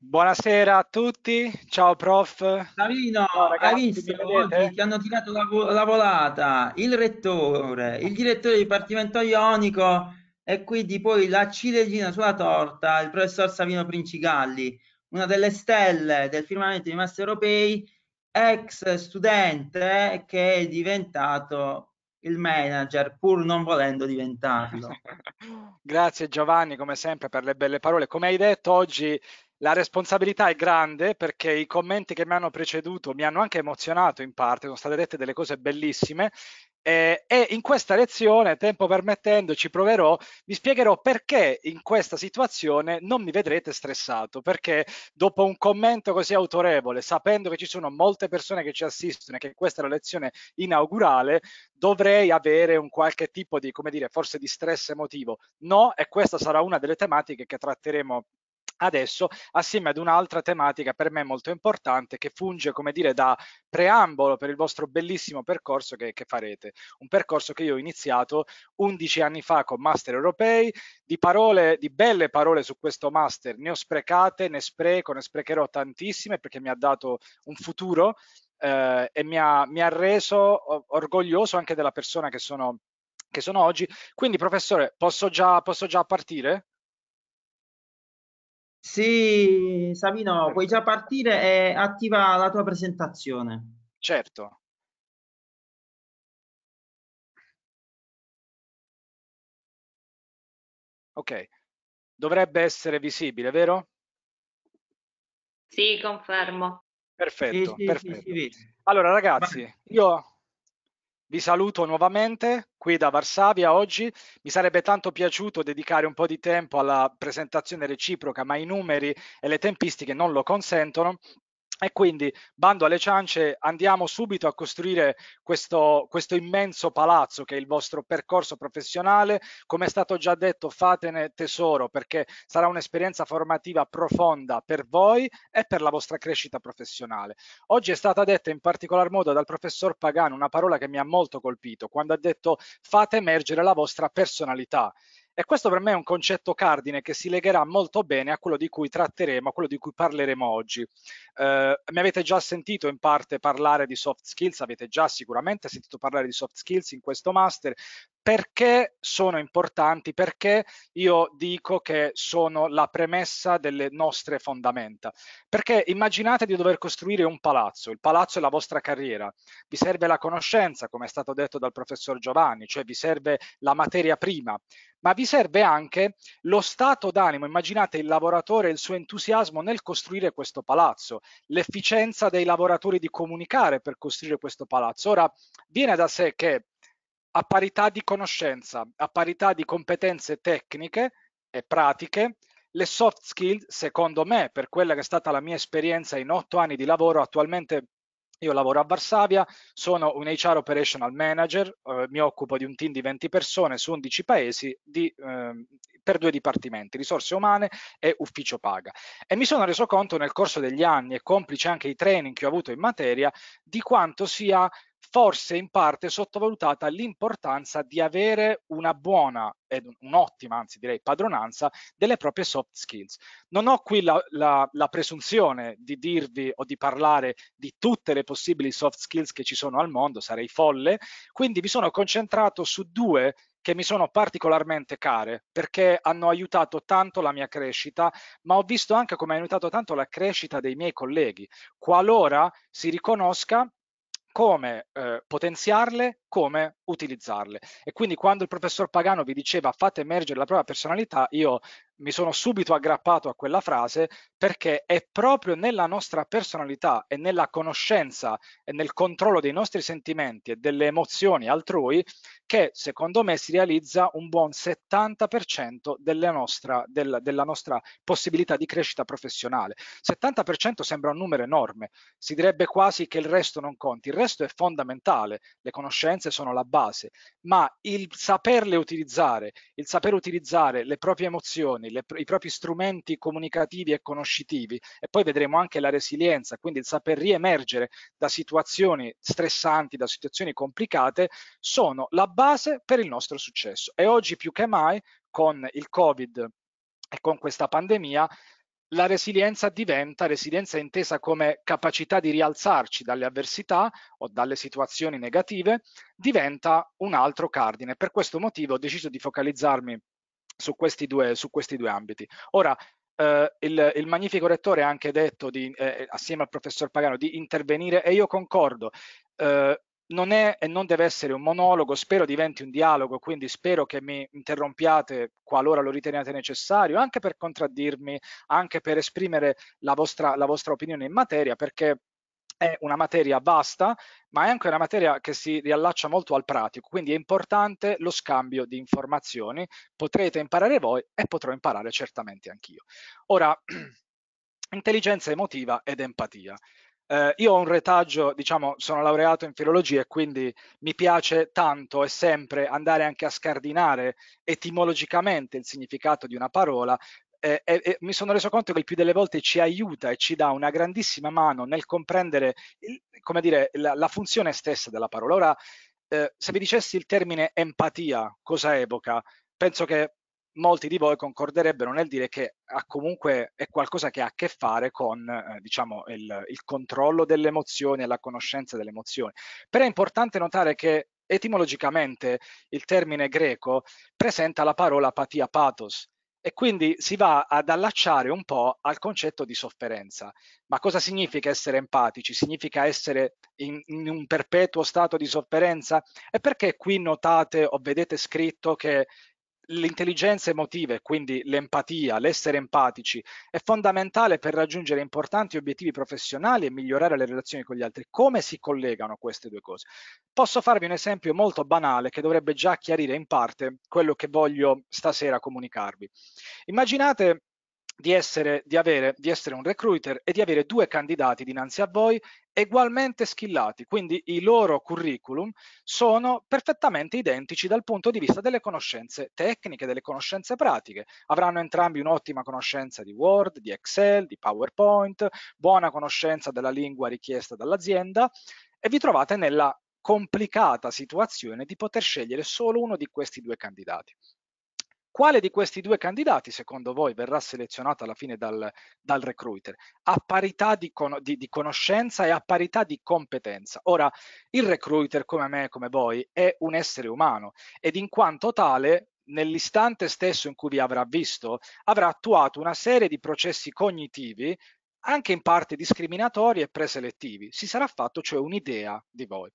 Buonasera a tutti, ciao prof. Davino, ciao, ragazzi, hai visto oggi ti hanno tirato la, la, volata il rettore, il direttore del Dipartimento Ionico e quindi poi la ciliegina sulla torta, il professor Savino Princigalli, una delle stelle del firmamento dei master europei, ex studente che è diventato il manager pur non volendo diventarlo. [laughs] Grazie Giovanni come sempre per le belle parole. Come hai detto oggi la responsabilità è grande perché i commenti che mi hanno preceduto mi hanno anche emozionato in parte, sono state dette delle cose bellissime eh, e in questa lezione, tempo permettendo, ci proverò, vi spiegherò perché in questa situazione non mi vedrete stressato, perché dopo un commento così autorevole, sapendo che ci sono molte persone che ci assistono e che questa è la lezione inaugurale, dovrei avere un qualche tipo di, come dire, forse di stress emotivo. No, e questa sarà una delle tematiche che tratteremo adesso assieme ad un'altra tematica per me molto importante che funge come dire da preambolo per il vostro bellissimo percorso che, che farete, un percorso che io ho iniziato 11 anni fa con Master Europei, di parole, di belle parole su questo Master ne ho sprecate, ne spreco, ne sprecherò tantissime perché mi ha dato un futuro eh, e mi ha, mi ha reso orgoglioso anche della persona che sono, che sono oggi. Quindi professore, posso già, posso già partire? Sì, Savino, certo. puoi già partire e attiva la tua presentazione. Certo. Ok, dovrebbe essere visibile, vero? Sì, confermo. Perfetto, sì, sì, perfetto. Sì, allora ragazzi, io vi saluto nuovamente qui da Varsavia oggi. Mi sarebbe tanto piaciuto dedicare un po' di tempo alla presentazione reciproca, ma i numeri e le tempistiche non lo consentono e quindi, bando alle ciance, andiamo subito a costruire questo, questo, immenso palazzo che è il vostro percorso professionale. Come è stato già detto, fatene tesoro perché sarà un'esperienza formativa profonda per voi e per la vostra crescita professionale. Oggi è stata detta in particolar modo dal professor Pagano una parola che mi ha molto colpito quando ha detto fate emergere la vostra personalità. E questo per me è un concetto cardine che si legherà molto bene a quello di cui tratteremo, a quello di cui parleremo oggi. Eh, mi avete già sentito in parte parlare di soft skills, avete già sicuramente sentito parlare di soft skills in questo master, perché sono importanti, perché io dico che sono la premessa delle nostre fondamenta. Perché immaginate di dover costruire un palazzo, il palazzo è la vostra carriera, vi serve la conoscenza, come è stato detto dal professor Giovanni, cioè vi serve la materia prima, ma vi serve anche lo stato d'animo, immaginate il lavoratore e il suo entusiasmo nel costruire questo palazzo, l'efficienza dei lavoratori di comunicare per costruire questo palazzo. Ora, viene da sé che a parità di conoscenza, a parità di competenze tecniche e pratiche, le soft skills, secondo me, per quella che è stata la mia esperienza in otto anni di lavoro, attualmente io lavoro a Varsavia, sono un HR Operational Manager, eh, mi occupo di un team di 20 persone su 11 paesi di, eh, per due dipartimenti, risorse umane e ufficio paga. E mi sono reso conto nel corso degli anni e complice anche i training che ho avuto in materia di quanto sia forse in parte sottovalutata l'importanza di avere una buona ed un'ottima, anzi direi padronanza, delle proprie soft skills. Non ho qui la, la, la, presunzione di dirvi o di parlare di tutte le possibili soft skills che ci sono al mondo, sarei folle, quindi mi sono concentrato su due che mi sono particolarmente care perché hanno aiutato tanto la mia crescita, ma ho visto anche come ha aiutato tanto la crescita dei miei colleghi, qualora si riconosca come eh, potenziarle, come utilizzarle. E quindi quando il professor Pagano vi diceva fate emergere la propria personalità, io mi sono subito aggrappato a quella frase perché è proprio nella nostra personalità e nella conoscenza e nel controllo dei nostri sentimenti e delle emozioni altrui che secondo me si realizza un buon 70% della nostra, del, della nostra possibilità di crescita professionale. 70% sembra un numero enorme, si direbbe quasi che il resto non conti, il resto è fondamentale, le conoscenze sono la base, ma il saperle utilizzare, il saper utilizzare le proprie emozioni, azioni, le, i propri strumenti comunicativi e conoscitivi e poi vedremo anche la resilienza, quindi il saper riemergere da situazioni stressanti, da situazioni complicate, sono la base per il nostro successo. E oggi più che mai con il Covid e con questa pandemia la resilienza diventa resilienza intesa come capacità di rialzarci dalle avversità o dalle situazioni negative, diventa un altro cardine. Per questo motivo ho deciso di focalizzarmi su questi due, su questi due ambiti. Ora, eh, il, il, magnifico rettore ha anche detto, di, eh, eh, assieme al professor Pagano, di intervenire e io concordo. Eh, non è e non deve essere un monologo, spero diventi un dialogo, quindi spero che mi interrompiate qualora lo riteniate necessario, anche per contraddirmi, anche per esprimere la vostra, la vostra opinione in materia, perché è una materia vasta, ma è anche una materia che si riallaccia molto al pratico, quindi è importante lo scambio di informazioni, potrete imparare voi e potrò imparare certamente anch'io. Ora, [clears throat] intelligenza emotiva ed empatia. Eh, io ho un retaggio, diciamo, sono laureato in filologia e quindi mi piace tanto e sempre andare anche a scardinare etimologicamente il significato di una parola eh, eh, mi sono reso conto che il più delle volte ci aiuta e ci dà una grandissima mano nel comprendere il, dire, la, la, funzione stessa della parola. Ora, eh, se vi dicessi il termine empatia, cosa evoca, penso che molti di voi concorderebbero nel dire che comunque è qualcosa che ha a che fare con eh, diciamo, il, il, controllo delle emozioni e la conoscenza delle emozioni. Però è importante notare che etimologicamente il termine greco presenta la parola apatia pathos, e quindi si va ad allacciare un po' al concetto di sofferenza. Ma cosa significa essere empatici? Significa essere in, in un perpetuo stato di sofferenza? E perché qui notate o vedete scritto che l'intelligenza emotiva e quindi l'empatia, l'essere empatici, è fondamentale per raggiungere importanti obiettivi professionali e migliorare le relazioni con gli altri. Come si collegano queste due cose? Posso farvi un esempio molto banale che dovrebbe già chiarire in parte quello che voglio stasera comunicarvi. Immaginate di essere, di, avere, di essere un recruiter e di avere due candidati dinanzi a voi ugualmente skillati, quindi i loro curriculum sono perfettamente identici dal punto di vista delle conoscenze tecniche, delle conoscenze pratiche. Avranno entrambi un'ottima conoscenza di Word, di Excel, di PowerPoint, buona conoscenza della lingua richiesta dall'azienda e vi trovate nella complicata situazione di poter scegliere solo uno di questi due candidati. Quale di questi due candidati, secondo voi, verrà selezionato alla fine dal, dal recruiter? A parità di, con, di, di, conoscenza e a parità di competenza. Ora, il recruiter, come me, e come voi, è un essere umano ed in quanto tale, nell'istante stesso in cui vi avrà visto, avrà attuato una serie di processi cognitivi anche in parte discriminatori e preselettivi. Si sarà fatto cioè un'idea di voi.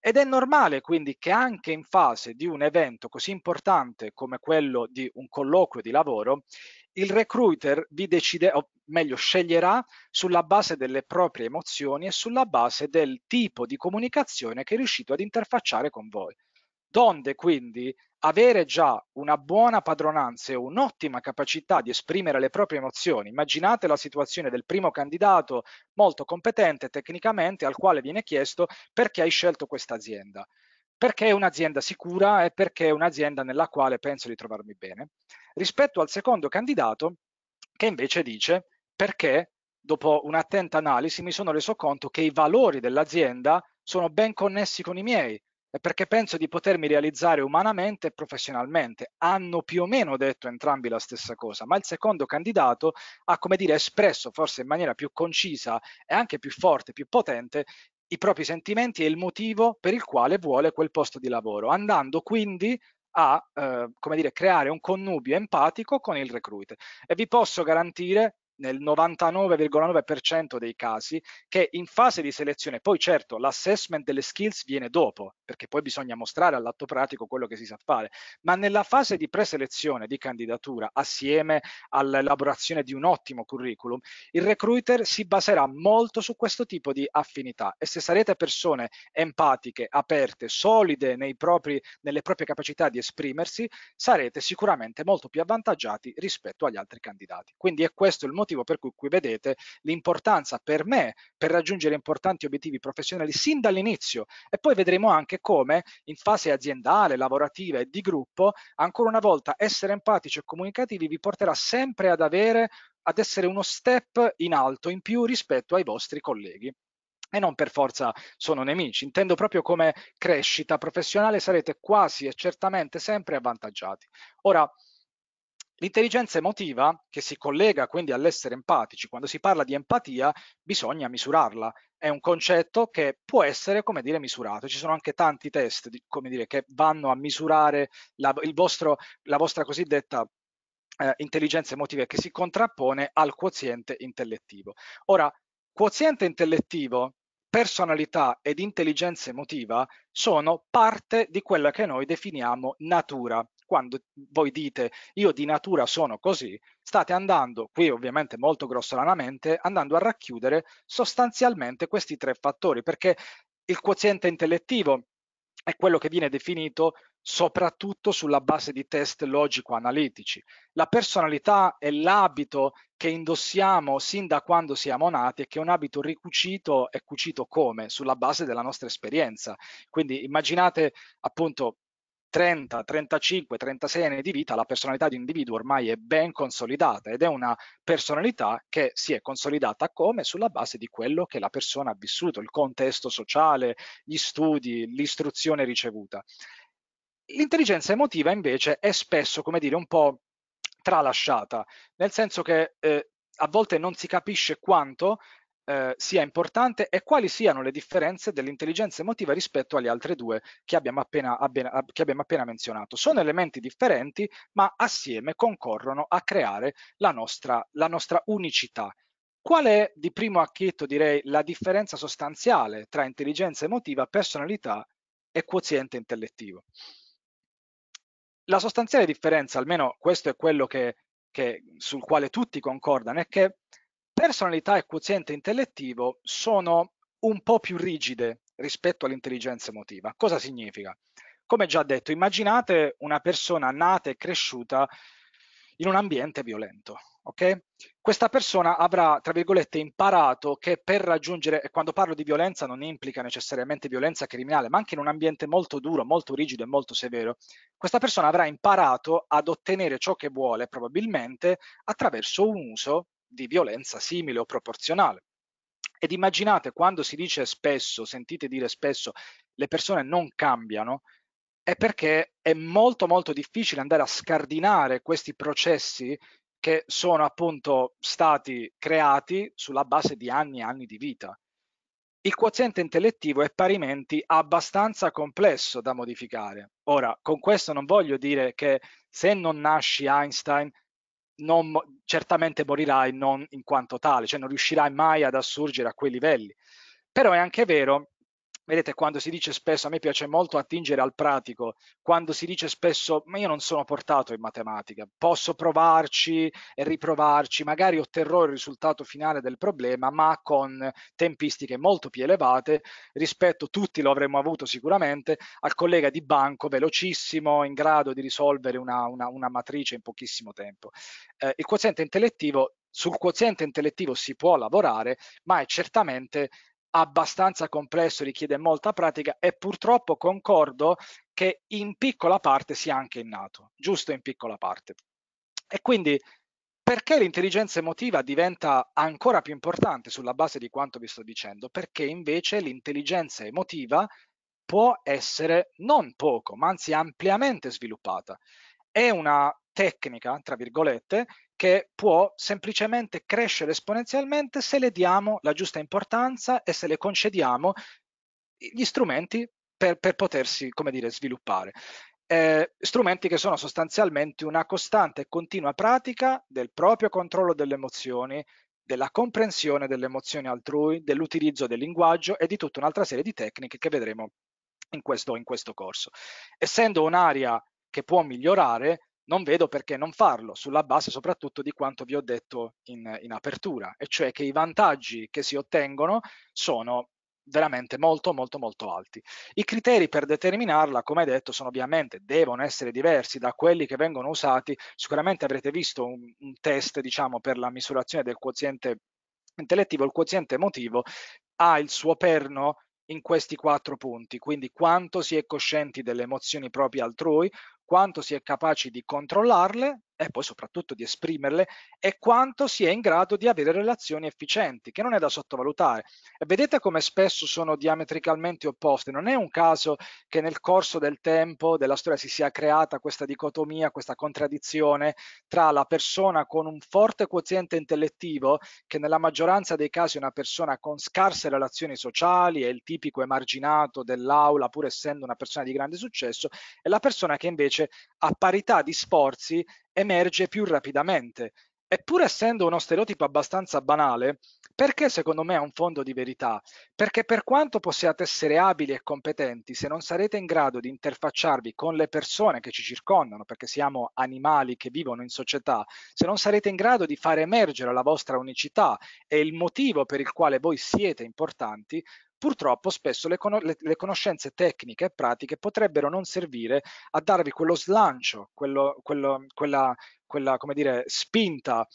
Ed è normale quindi che anche in fase di un evento così importante come quello di un colloquio di lavoro, il recruiter vi decide, o meglio sceglierà, sulla base delle proprie emozioni e sulla base del tipo di comunicazione che è riuscito ad interfacciare con voi. Donde quindi avere già una buona padronanza e un'ottima capacità di esprimere le proprie emozioni. Immaginate la situazione del primo candidato molto competente tecnicamente al quale viene chiesto perché hai scelto questa azienda. Perché è un'azienda sicura e perché è un'azienda nella quale penso di trovarmi bene. Rispetto al secondo candidato che invece dice perché dopo un'attenta analisi mi sono reso conto che i valori dell'azienda sono ben connessi con i miei, perché penso di potermi realizzare umanamente e professionalmente. Hanno più o meno detto entrambi la stessa cosa, ma il secondo candidato ha, come dire, espresso forse in maniera più concisa e anche più forte, più potente, i propri sentimenti e il motivo per il quale vuole quel posto di lavoro, andando quindi a eh, come dire, creare un connubio empatico con il recruiter. E vi posso garantire nel 99,9% dei casi che in fase di selezione, poi certo l'assessment delle skills viene dopo, perché poi bisogna mostrare all'atto pratico quello che si sa fare, ma nella fase di preselezione di candidatura assieme all'elaborazione di un ottimo curriculum, il recruiter si baserà molto su questo tipo di affinità e se sarete persone empatiche, aperte, solide propri, nelle proprie capacità di esprimersi, sarete sicuramente molto più avvantaggiati rispetto agli altri candidati. Quindi è questo il motivo motivo per cui qui vedete l'importanza per me per raggiungere importanti obiettivi professionali sin dall'inizio e poi vedremo anche come in fase aziendale, lavorativa e di gruppo, ancora una volta essere empatici e comunicativi vi porterà sempre ad avere ad essere uno step in alto in più rispetto ai vostri colleghi e non per forza sono nemici, intendo proprio come crescita professionale sarete quasi e certamente sempre avvantaggiati. Ora L'intelligenza emotiva, che si collega quindi all'essere empatici, quando si parla di empatia bisogna misurarla, è un concetto che può essere, come dire, misurato. Ci sono anche tanti test, come dire, che vanno a misurare la, vostro, la vostra cosiddetta eh, intelligenza emotiva che si contrappone al quoziente intellettivo. Ora, quoziente intellettivo, personalità ed intelligenza emotiva sono parte di quella che noi definiamo natura quando voi dite io di natura sono così, state andando, qui ovviamente molto grossolanamente, andando a racchiudere sostanzialmente questi tre fattori, perché il quoziente intellettivo è quello che viene definito soprattutto sulla base di test logico-analitici. La personalità è l'abito che indossiamo sin da quando siamo nati e che è un abito ricucito e cucito come? Sulla base della nostra esperienza. Quindi immaginate appunto 30, 35, 36 anni di vita la personalità di individuo ormai è ben consolidata ed è una personalità che si è consolidata come sulla base di quello che la persona ha vissuto, il contesto sociale, gli studi, l'istruzione ricevuta. L'intelligenza emotiva invece è spesso, come dire, un po' tralasciata, nel senso che eh, a volte non si capisce quanto eh, sia importante e quali siano le differenze dell'intelligenza emotiva rispetto alle altre due che abbiamo appena, abbena, che abbiamo appena menzionato. Sono elementi differenti, ma assieme concorrono a creare la nostra, la nostra unicità. Qual è di primo acchito, direi, la differenza sostanziale tra intelligenza emotiva, personalità e quoziente intellettivo? La sostanziale differenza, almeno questo è quello che, che, sul quale tutti concordano, è che Personalità e quoziente intellettivo sono un po' più rigide rispetto all'intelligenza emotiva. Cosa significa? Come già detto, immaginate una persona nata e cresciuta in un ambiente violento, ok? Questa persona avrà, tra virgolette, imparato che per raggiungere, e quando parlo di violenza non implica necessariamente violenza criminale, ma anche in un ambiente molto duro, molto rigido e molto severo, questa persona avrà imparato ad ottenere ciò che vuole probabilmente attraverso un uso di violenza simile o proporzionale. Ed immaginate quando si dice spesso, sentite dire spesso, le persone non cambiano, è perché è molto molto difficile andare a scardinare questi processi che sono appunto stati creati sulla base di anni e anni di vita. Il quoziente intellettivo è parimenti abbastanza complesso da modificare. Ora, con questo non voglio dire che se non nasci Einstein non, certamente morirai non in quanto tale, cioè non riuscirai mai ad assurgere a quei livelli. Però è anche vero Vedete quando si dice spesso, a me piace molto attingere al pratico, quando si dice spesso ma io non sono portato in matematica, posso provarci e riprovarci, magari otterrò il risultato finale del problema, ma con tempistiche molto più elevate rispetto, tutti lo avremmo avuto sicuramente, al collega di banco velocissimo, in grado di risolvere una, una, una matrice in pochissimo tempo. Eh, il quoziente intellettivo sul quoziente intellettivo si può lavorare, ma è certamente abbastanza complesso, richiede molta pratica e purtroppo concordo che in piccola parte sia anche innato, giusto in piccola parte. E quindi perché l'intelligenza emotiva diventa ancora più importante sulla base di quanto vi sto dicendo? Perché invece l'intelligenza emotiva può essere non poco, ma anzi ampiamente sviluppata. È una tecnica, tra virgolette, che può semplicemente crescere esponenzialmente se le diamo la giusta importanza e se le concediamo gli strumenti per, per potersi, come dire, sviluppare. Eh, strumenti che sono sostanzialmente una costante e continua pratica del proprio controllo delle emozioni, della comprensione delle emozioni altrui, dell'utilizzo del linguaggio e di tutta un'altra serie di tecniche che vedremo in questo, in questo corso. Essendo un'area che può migliorare, non vedo perché non farlo, sulla base soprattutto di quanto vi ho detto in, in apertura, e cioè che i vantaggi che si ottengono sono veramente molto molto molto alti. I criteri per determinarla, come detto, sono ovviamente devono essere diversi da quelli che vengono usati. Sicuramente avrete visto un, un test, diciamo, per la misurazione del quoziente intellettivo, il quoziente emotivo ha il suo perno in questi quattro punti, quindi quanto si è coscienti delle emozioni proprie altrui, quanto si è capaci di controllarle e poi soprattutto di esprimerle e quanto si è in grado di avere relazioni efficienti, che non è da sottovalutare. E vedete come spesso sono diametricalmente opposte. Non è un caso che nel corso del tempo, della storia, si sia creata questa dicotomia, questa contraddizione tra la persona con un forte quoziente intellettivo, che nella maggioranza dei casi è una persona con scarse relazioni sociali, è il tipico emarginato dell'aula, pur essendo una persona di grande successo, e la persona che invece a parità di sforzi emerge più rapidamente. Eppur essendo uno stereotipo abbastanza banale, perché secondo me ha un fondo di verità? Perché per quanto possiate essere abili e competenti, se non sarete in grado di interfacciarvi con le persone che ci circondano, perché siamo animali che vivono in società, se non sarete in grado di far emergere la vostra unicità e il motivo per il quale voi siete importanti, Purtroppo spesso le, con- le, le conoscenze tecniche e pratiche potrebbero non servire a darvi quello slancio, quello, quello, quella, quella dire, spinta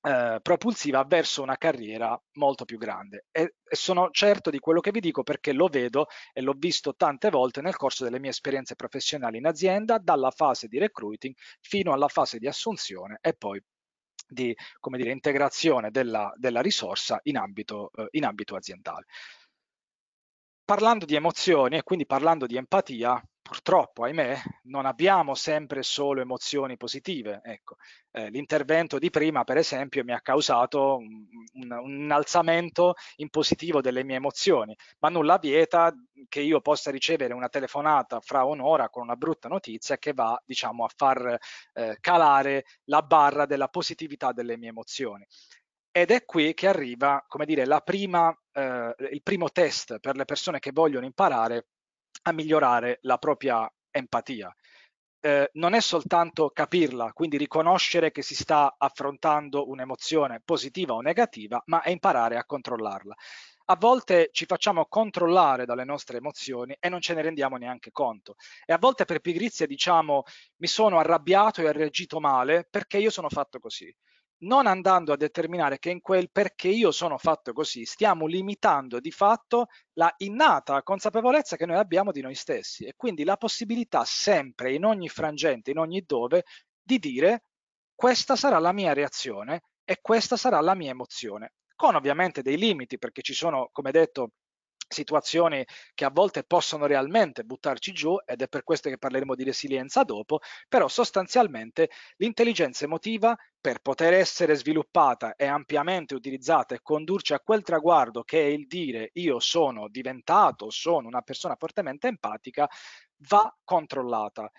eh, propulsiva verso una carriera molto più grande e, e, sono certo di quello che vi dico perché lo vedo e l'ho visto tante volte nel corso delle mie esperienze professionali in azienda dalla fase di recruiting fino alla fase di assunzione e poi di dire, integrazione della, della, risorsa in ambito, eh, in ambito aziendale parlando di emozioni e quindi parlando di empatia, purtroppo, ahimè, non abbiamo sempre solo emozioni positive. Ecco, eh, l'intervento di prima, per esempio, mi ha causato un, un, innalzamento in positivo delle mie emozioni, ma nulla vieta che io possa ricevere una telefonata fra un'ora con una brutta notizia che va, diciamo, a far eh, calare la barra della positività delle mie emozioni. Ed è qui che arriva, come dire, la prima eh, il primo test per le persone che vogliono imparare a migliorare la propria empatia. Eh, non è soltanto capirla, quindi riconoscere che si sta affrontando un'emozione positiva o negativa, ma è imparare a controllarla. A volte ci facciamo controllare dalle nostre emozioni e non ce ne rendiamo neanche conto. E a volte per pigrizia diciamo mi sono arrabbiato e ho reagito male perché io sono fatto così non andando a determinare che in quel perché io sono fatto così stiamo limitando di fatto la innata consapevolezza che noi abbiamo di noi stessi e quindi la possibilità sempre in ogni frangente, in ogni dove, di dire questa sarà la mia reazione e questa sarà la mia emozione, con ovviamente dei limiti perché ci sono, come detto, situazioni che a volte possono realmente buttarci giù ed è per questo che parleremo di resilienza dopo, però sostanzialmente l'intelligenza emotiva per poter essere sviluppata e ampiamente utilizzata e condurci a quel traguardo che è il dire io sono diventato, sono una persona fortemente empatica, va controllata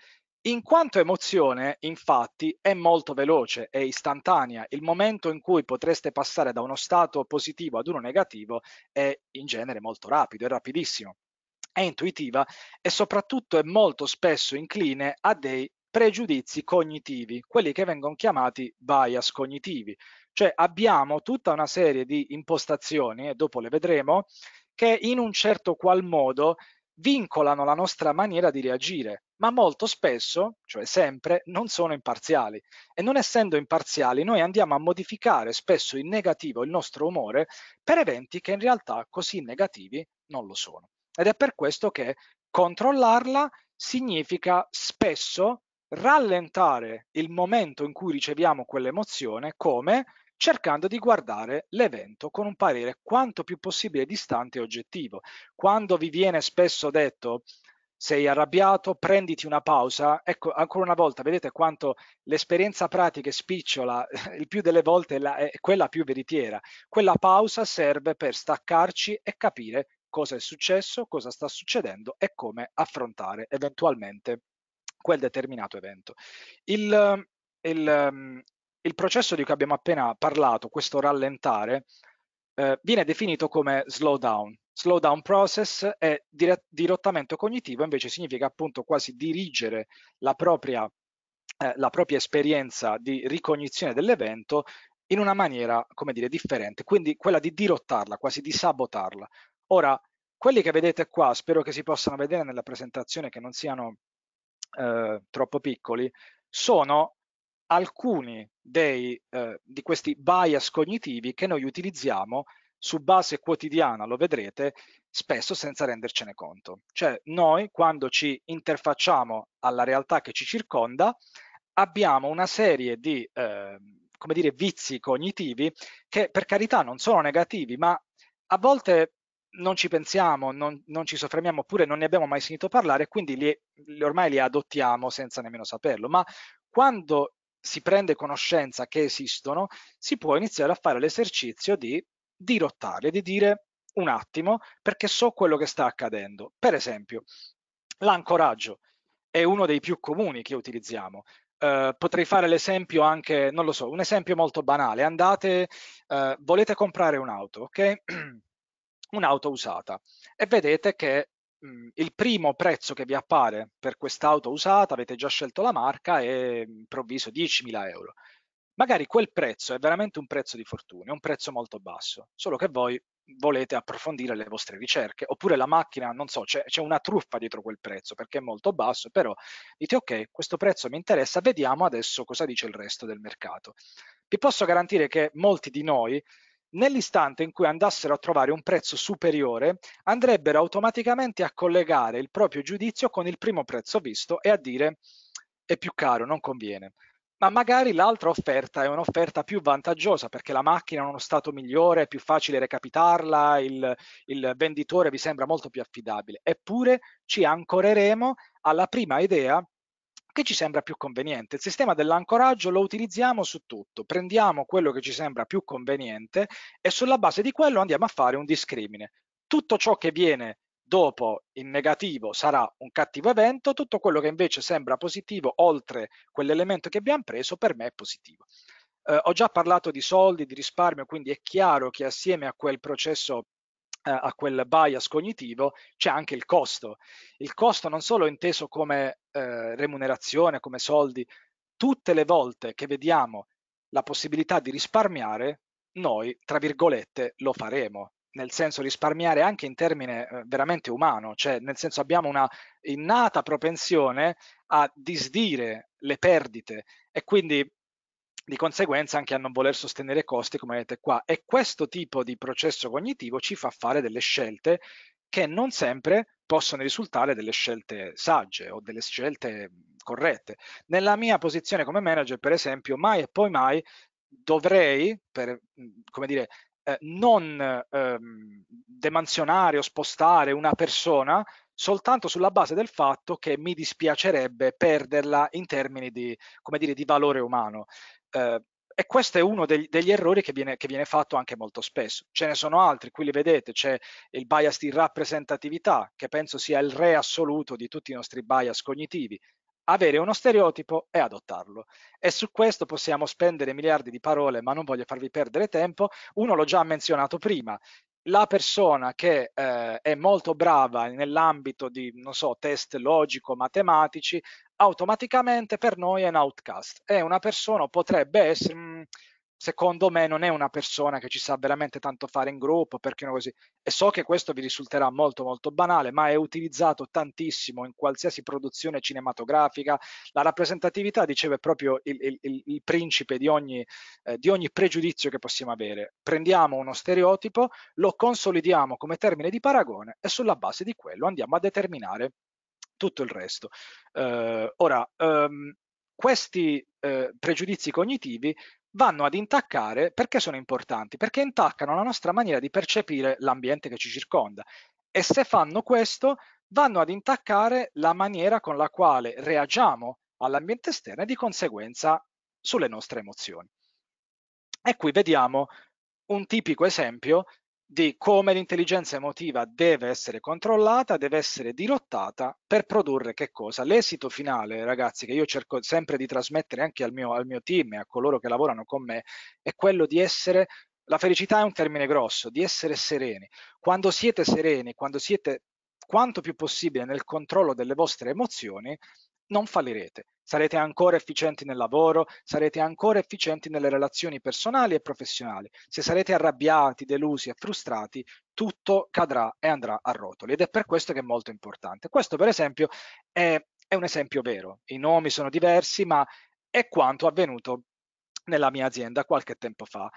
in quanto emozione, infatti, è molto veloce è istantanea. Il momento in cui potreste passare da uno stato positivo ad uno negativo è in genere molto rapido, è rapidissimo. È intuitiva e soprattutto è molto spesso incline a dei pregiudizi cognitivi, quelli che vengono chiamati bias cognitivi. Cioè abbiamo tutta una serie di impostazioni, e dopo le vedremo, che in un certo qual modo vincolano la nostra maniera di reagire ma molto spesso, cioè sempre, non sono imparziali e non essendo imparziali noi andiamo a modificare spesso in negativo il nostro umore per eventi che in realtà così negativi non lo sono. Ed è per questo che controllarla significa spesso rallentare il momento in cui riceviamo quell'emozione come cercando di guardare l'evento con un parere quanto più possibile distante e oggettivo. Quando vi viene spesso detto sei arrabbiato, prenditi una pausa. Ecco, ancora una volta, vedete quanto l'esperienza pratica e spicciola, [laughs] il più delle volte è quella più veritiera. Quella pausa serve per staccarci e capire cosa è successo, cosa sta succedendo e come affrontare eventualmente quel determinato evento. Il, il, il processo di cui abbiamo appena parlato, questo rallentare, eh, viene definito come slowdown slowdown process e dirottamento cognitivo invece significa appunto quasi dirigere la propria, eh, la propria esperienza di ricognizione dell'evento in una maniera, come dire, differente, quindi quella di dirottarla, quasi di sabotarla. Ora, quelli che vedete qua, spero che si possano vedere nella presentazione, che non siano eh, troppo piccoli, sono alcuni dei, eh, di questi bias cognitivi che noi utilizziamo su base quotidiana, lo vedrete, spesso senza rendercene conto. Cioè noi quando ci interfacciamo alla realtà che ci circonda abbiamo una serie di eh, come dire, vizi cognitivi che per carità non sono negativi, ma a volte non ci pensiamo, non, non, ci soffermiamo, oppure non ne abbiamo mai sentito parlare, quindi li, li ormai li adottiamo senza nemmeno saperlo. Ma quando si prende conoscenza che esistono, si può iniziare a fare l'esercizio di di rottarli, di dire un attimo perché so quello che sta accadendo. Per esempio, l'ancoraggio è uno dei più comuni che utilizziamo. Uh, potrei fare l'esempio anche, non lo so, un esempio molto banale. Andate, uh, volete comprare un'auto, ok? [clears throat] un'auto usata e vedete che mh, mm, il primo prezzo che vi appare per quest'auto usata, avete già scelto la marca, è mm, improvviso 10.000 euro. Magari quel prezzo è veramente un prezzo di fortuna, è un prezzo molto basso, solo che voi volete approfondire le vostre ricerche, oppure la macchina, non so, c'è, una truffa dietro quel prezzo perché è molto basso, però dite ok, questo prezzo mi interessa, vediamo adesso cosa dice il resto del mercato. Vi posso garantire che molti di noi, nell'istante in cui andassero a trovare un prezzo superiore, andrebbero automaticamente a collegare il proprio giudizio con il primo prezzo visto e a dire è più caro, non conviene ma magari l'altra offerta è un'offerta più vantaggiosa perché la macchina è in uno stato migliore, è più facile recapitarla, il, il venditore vi sembra molto più affidabile. Eppure ci ancoreremo alla prima idea che ci sembra più conveniente. Il sistema dell'ancoraggio lo utilizziamo su tutto, prendiamo quello che ci sembra più conveniente e sulla base di quello andiamo a fare un discrimine. Tutto ciò che viene dopo in negativo sarà un cattivo evento, tutto quello che invece sembra positivo oltre quell'elemento che abbiamo preso per me è positivo. Eh, ho già parlato di soldi, di risparmio, quindi è chiaro che assieme a quel processo eh, a quel bias cognitivo c'è anche il costo. Il costo non solo inteso come eh, remunerazione, come soldi, tutte le volte che vediamo la possibilità di risparmiare, noi, tra virgolette, lo faremo nel senso risparmiare anche in termine eh, veramente umano, cioè nel senso abbiamo una innata propensione a disdire le perdite e quindi di conseguenza anche a non voler sostenere costi come vedete qua e questo tipo di processo cognitivo ci fa fare delle scelte che non sempre possono risultare delle scelte sagge o delle scelte corrette. Nella mia posizione come manager, per esempio, mai e poi mai dovrei, per mm, come dire, eh, non ehm, demansionare o spostare una persona soltanto sulla base del fatto che mi dispiacerebbe perderla in termini di, dire, di valore umano. Eh, e questo è uno degli, degli errori che viene, che viene, fatto anche molto spesso. Ce ne sono altri, qui li vedete, c'è il bias di rappresentatività, che penso sia il re assoluto di tutti i nostri bias cognitivi avere uno stereotipo e adottarlo. E su questo possiamo spendere miliardi di parole, ma non voglio farvi perdere tempo. Uno l'ho già menzionato prima. La persona che eh, è molto brava nell'ambito di, non so, test logico-matematici, automaticamente per noi è un outcast. È una persona, potrebbe essere... Mh, mm, secondo me non è una persona che ci sa veramente tanto fare in gruppo, perché non così. E so che questo vi risulterà molto molto banale, ma è utilizzato tantissimo in qualsiasi produzione cinematografica. La rappresentatività, dicevo, è proprio il, il, il principe di ogni, eh, di ogni pregiudizio che possiamo avere. Prendiamo uno stereotipo, lo consolidiamo come termine di paragone e sulla base di quello andiamo a determinare tutto il resto. Uh, ora, um, questi eh, pregiudizi cognitivi vanno ad intaccare perché sono importanti? Perché intaccano la nostra maniera di percepire l'ambiente che ci circonda e se fanno questo vanno ad intaccare la maniera con la quale reagiamo all'ambiente esterno e di conseguenza sulle nostre emozioni. E qui vediamo un tipico esempio di come l'intelligenza emotiva deve essere controllata, deve essere dirottata per produrre che cosa? L'esito finale, ragazzi, che io cerco sempre di trasmettere anche al mio, al mio team e a coloro che lavorano con me, è quello di essere, la felicità è un termine grosso, di essere sereni. Quando siete sereni, quando siete quanto più possibile nel controllo delle vostre emozioni, non fallirete. Sarete ancora efficienti nel lavoro, sarete ancora efficienti nelle relazioni personali e professionali. Se sarete arrabbiati, delusi e frustrati, tutto cadrà e andrà a rotoli. Ed è per questo che è molto importante. Questo, per esempio, è, è un esempio vero. I nomi sono diversi, ma è quanto avvenuto nella mia azienda qualche tempo fa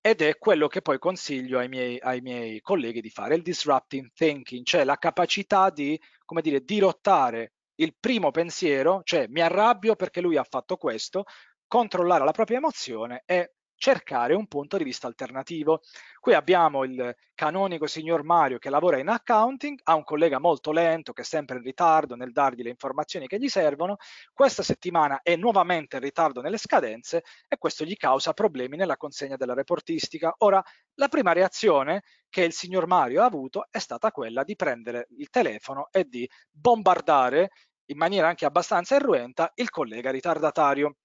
ed è quello che poi consiglio ai miei, ai miei, colleghi di fare, il disrupting thinking, cioè la capacità di, come dire, dirottare il primo pensiero, cioè mi arrabbio perché lui ha fatto questo, controllare la propria emozione e cercare un punto di vista alternativo. Qui abbiamo il canonico signor Mario che lavora in accounting, ha un collega molto lento che è sempre in ritardo nel dargli le informazioni che gli servono, questa settimana è nuovamente in ritardo nelle scadenze e questo gli causa problemi nella consegna della reportistica. Ora, la prima reazione che il signor Mario ha avuto è stata quella di prendere il telefono e di bombardare in maniera anche abbastanza irruenta il collega ritardatario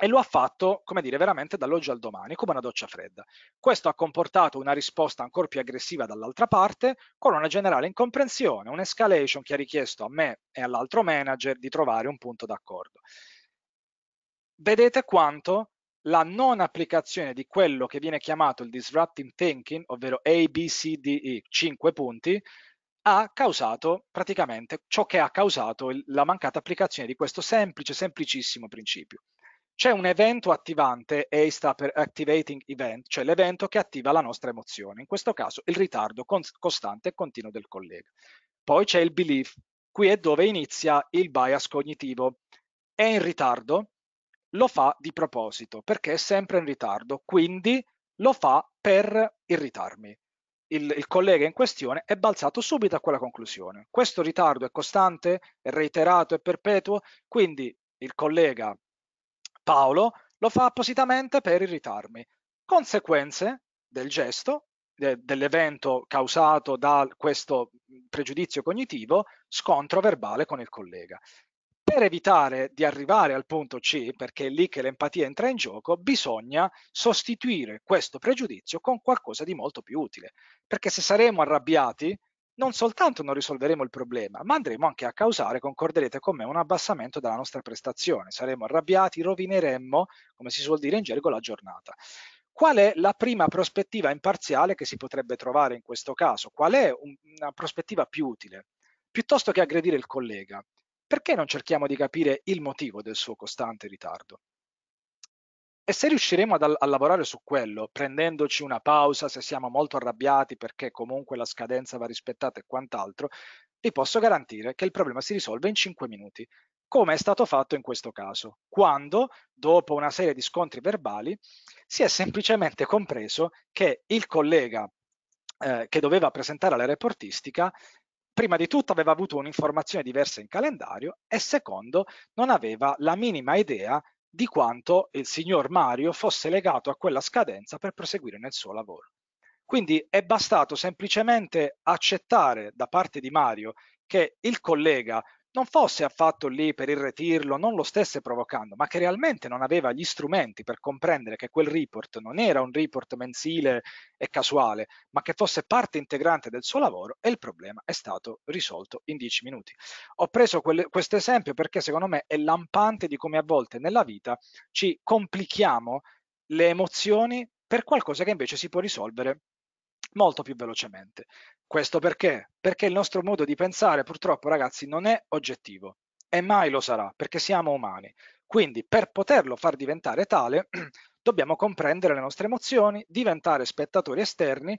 e lo ha fatto, come dire, veramente dall'oggi al domani, come una doccia fredda. Questo ha comportato una risposta ancora più aggressiva dall'altra parte, con una generale incomprensione, un'escalation che ha richiesto a me e all'altro manager di trovare un punto d'accordo. Vedete quanto la non applicazione di quello che viene chiamato il disruptive thinking, ovvero ABCDE, 5 punti, ha causato praticamente ciò che ha causato la mancata applicazione di questo semplice, semplicissimo principio. C'è un evento attivante, A sta per Activating Event, cioè l'evento che attiva la nostra emozione, in questo caso il ritardo costante e continuo del collega. Poi c'è il belief, qui è dove inizia il bias cognitivo. È in ritardo, lo fa di proposito, perché è sempre in ritardo, quindi lo fa per irritarmi il, il, collega in questione è balzato subito a quella conclusione. Questo ritardo è costante, è reiterato, è perpetuo, quindi il collega Paolo lo fa appositamente per irritarmi. Conseguenze del gesto, de, dell'evento causato da questo pregiudizio cognitivo, scontro verbale con il collega per evitare di arrivare al punto C, perché è lì che l'empatia entra in gioco, bisogna sostituire questo pregiudizio con qualcosa di molto più utile, perché se saremo arrabbiati non soltanto non risolveremo il problema, ma andremo anche a causare, concorderete con me, un abbassamento della nostra prestazione, saremo arrabbiati, rovineremmo, come si suol dire in gergo, la giornata. Qual è la prima prospettiva imparziale che si potrebbe trovare in questo caso? Qual è un, una prospettiva più utile? Piuttosto che aggredire il collega, perché non cerchiamo di capire il motivo del suo costante ritardo? E se riusciremo ad, a lavorare su quello, prendendoci una pausa se siamo molto arrabbiati perché comunque la scadenza va rispettata e quant'altro, vi posso garantire che il problema si risolve in 5 minuti, come è stato fatto in questo caso, quando, dopo una serie di scontri verbali, si è semplicemente compreso che il collega eh, che doveva presentare la reportistica prima di tutto aveva avuto un'informazione diversa in calendario e secondo non aveva la minima idea di quanto il signor Mario fosse legato a quella scadenza per proseguire nel suo lavoro. Quindi è bastato semplicemente accettare da parte di Mario che il collega non fosse affatto lì per irretirlo, non lo stesse provocando, ma che realmente non aveva gli strumenti per comprendere che quel report non era un report mensile e casuale, ma che fosse parte integrante del suo lavoro e il problema è stato risolto in dieci minuti. Ho preso questo esempio perché secondo me è lampante di come a volte nella vita ci complichiamo le emozioni per qualcosa che invece si può risolvere molto più velocemente. Questo perché? Perché il nostro modo di pensare purtroppo ragazzi non è oggettivo e mai lo sarà perché siamo umani. Quindi per poterlo far diventare tale [clears throat] dobbiamo comprendere le nostre emozioni, diventare spettatori esterni,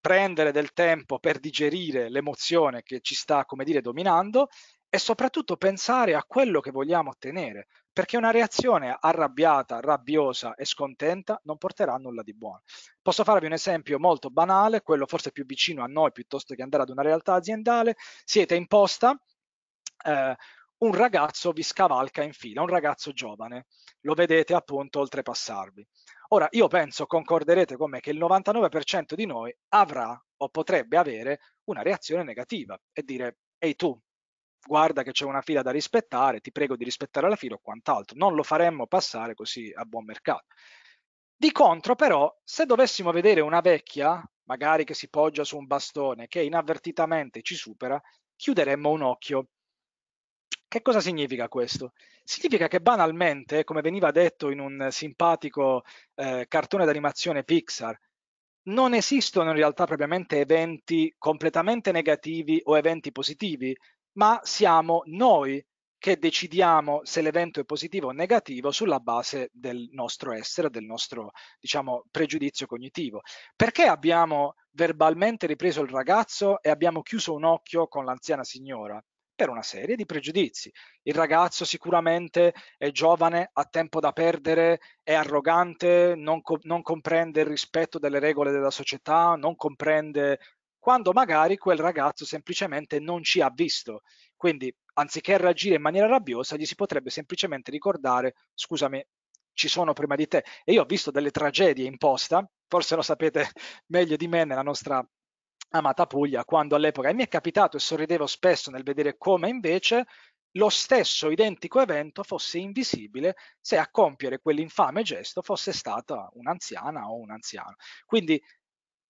prendere del tempo per digerire l'emozione che ci sta, come dire, dominando e soprattutto pensare a quello che vogliamo ottenere, perché una reazione arrabbiata, rabbiosa e scontenta non porterà a nulla di buono. Posso farvi un esempio molto banale, quello forse più vicino a noi piuttosto che andare ad una realtà aziendale, siete in posta, eh, un ragazzo vi scavalca in fila, un ragazzo giovane, lo vedete appunto oltrepassarvi. Ora, io penso, concorderete con me, che il 99% di noi avrà o potrebbe avere una reazione negativa e dire, ehi tu, guarda che c'è una fila da rispettare, ti prego di rispettare la fila o quant'altro, non lo faremmo passare così a buon mercato. Di contro però, se dovessimo vedere una vecchia, magari che si poggia su un bastone, che inavvertitamente ci supera, chiuderemmo un occhio. Che cosa significa questo? Significa che banalmente, come veniva detto in un simpatico eh, cartone d'animazione Pixar, non esistono in realtà propriamente eventi completamente negativi o eventi positivi, ma siamo noi che decidiamo se l'evento è positivo o negativo sulla base del nostro essere, del nostro diciamo, pregiudizio cognitivo. Perché abbiamo verbalmente ripreso il ragazzo e abbiamo chiuso un occhio con l'anziana signora? Per una serie di pregiudizi. Il ragazzo sicuramente è giovane, ha tempo da perdere, è arrogante, non, co non comprende il rispetto delle regole della società, non comprende quando magari quel ragazzo semplicemente non ci ha visto. Quindi anziché reagire in maniera rabbiosa, gli si potrebbe semplicemente ricordare, scusami, ci sono prima di te. E io ho visto delle tragedie in posta, forse lo sapete [laughs] meglio di me nella nostra amata Puglia, quando all'epoca e mi è capitato e sorridevo spesso nel vedere come invece lo stesso identico evento fosse invisibile se a compiere quell'infame gesto fosse stata un'anziana o un anziano. Quindi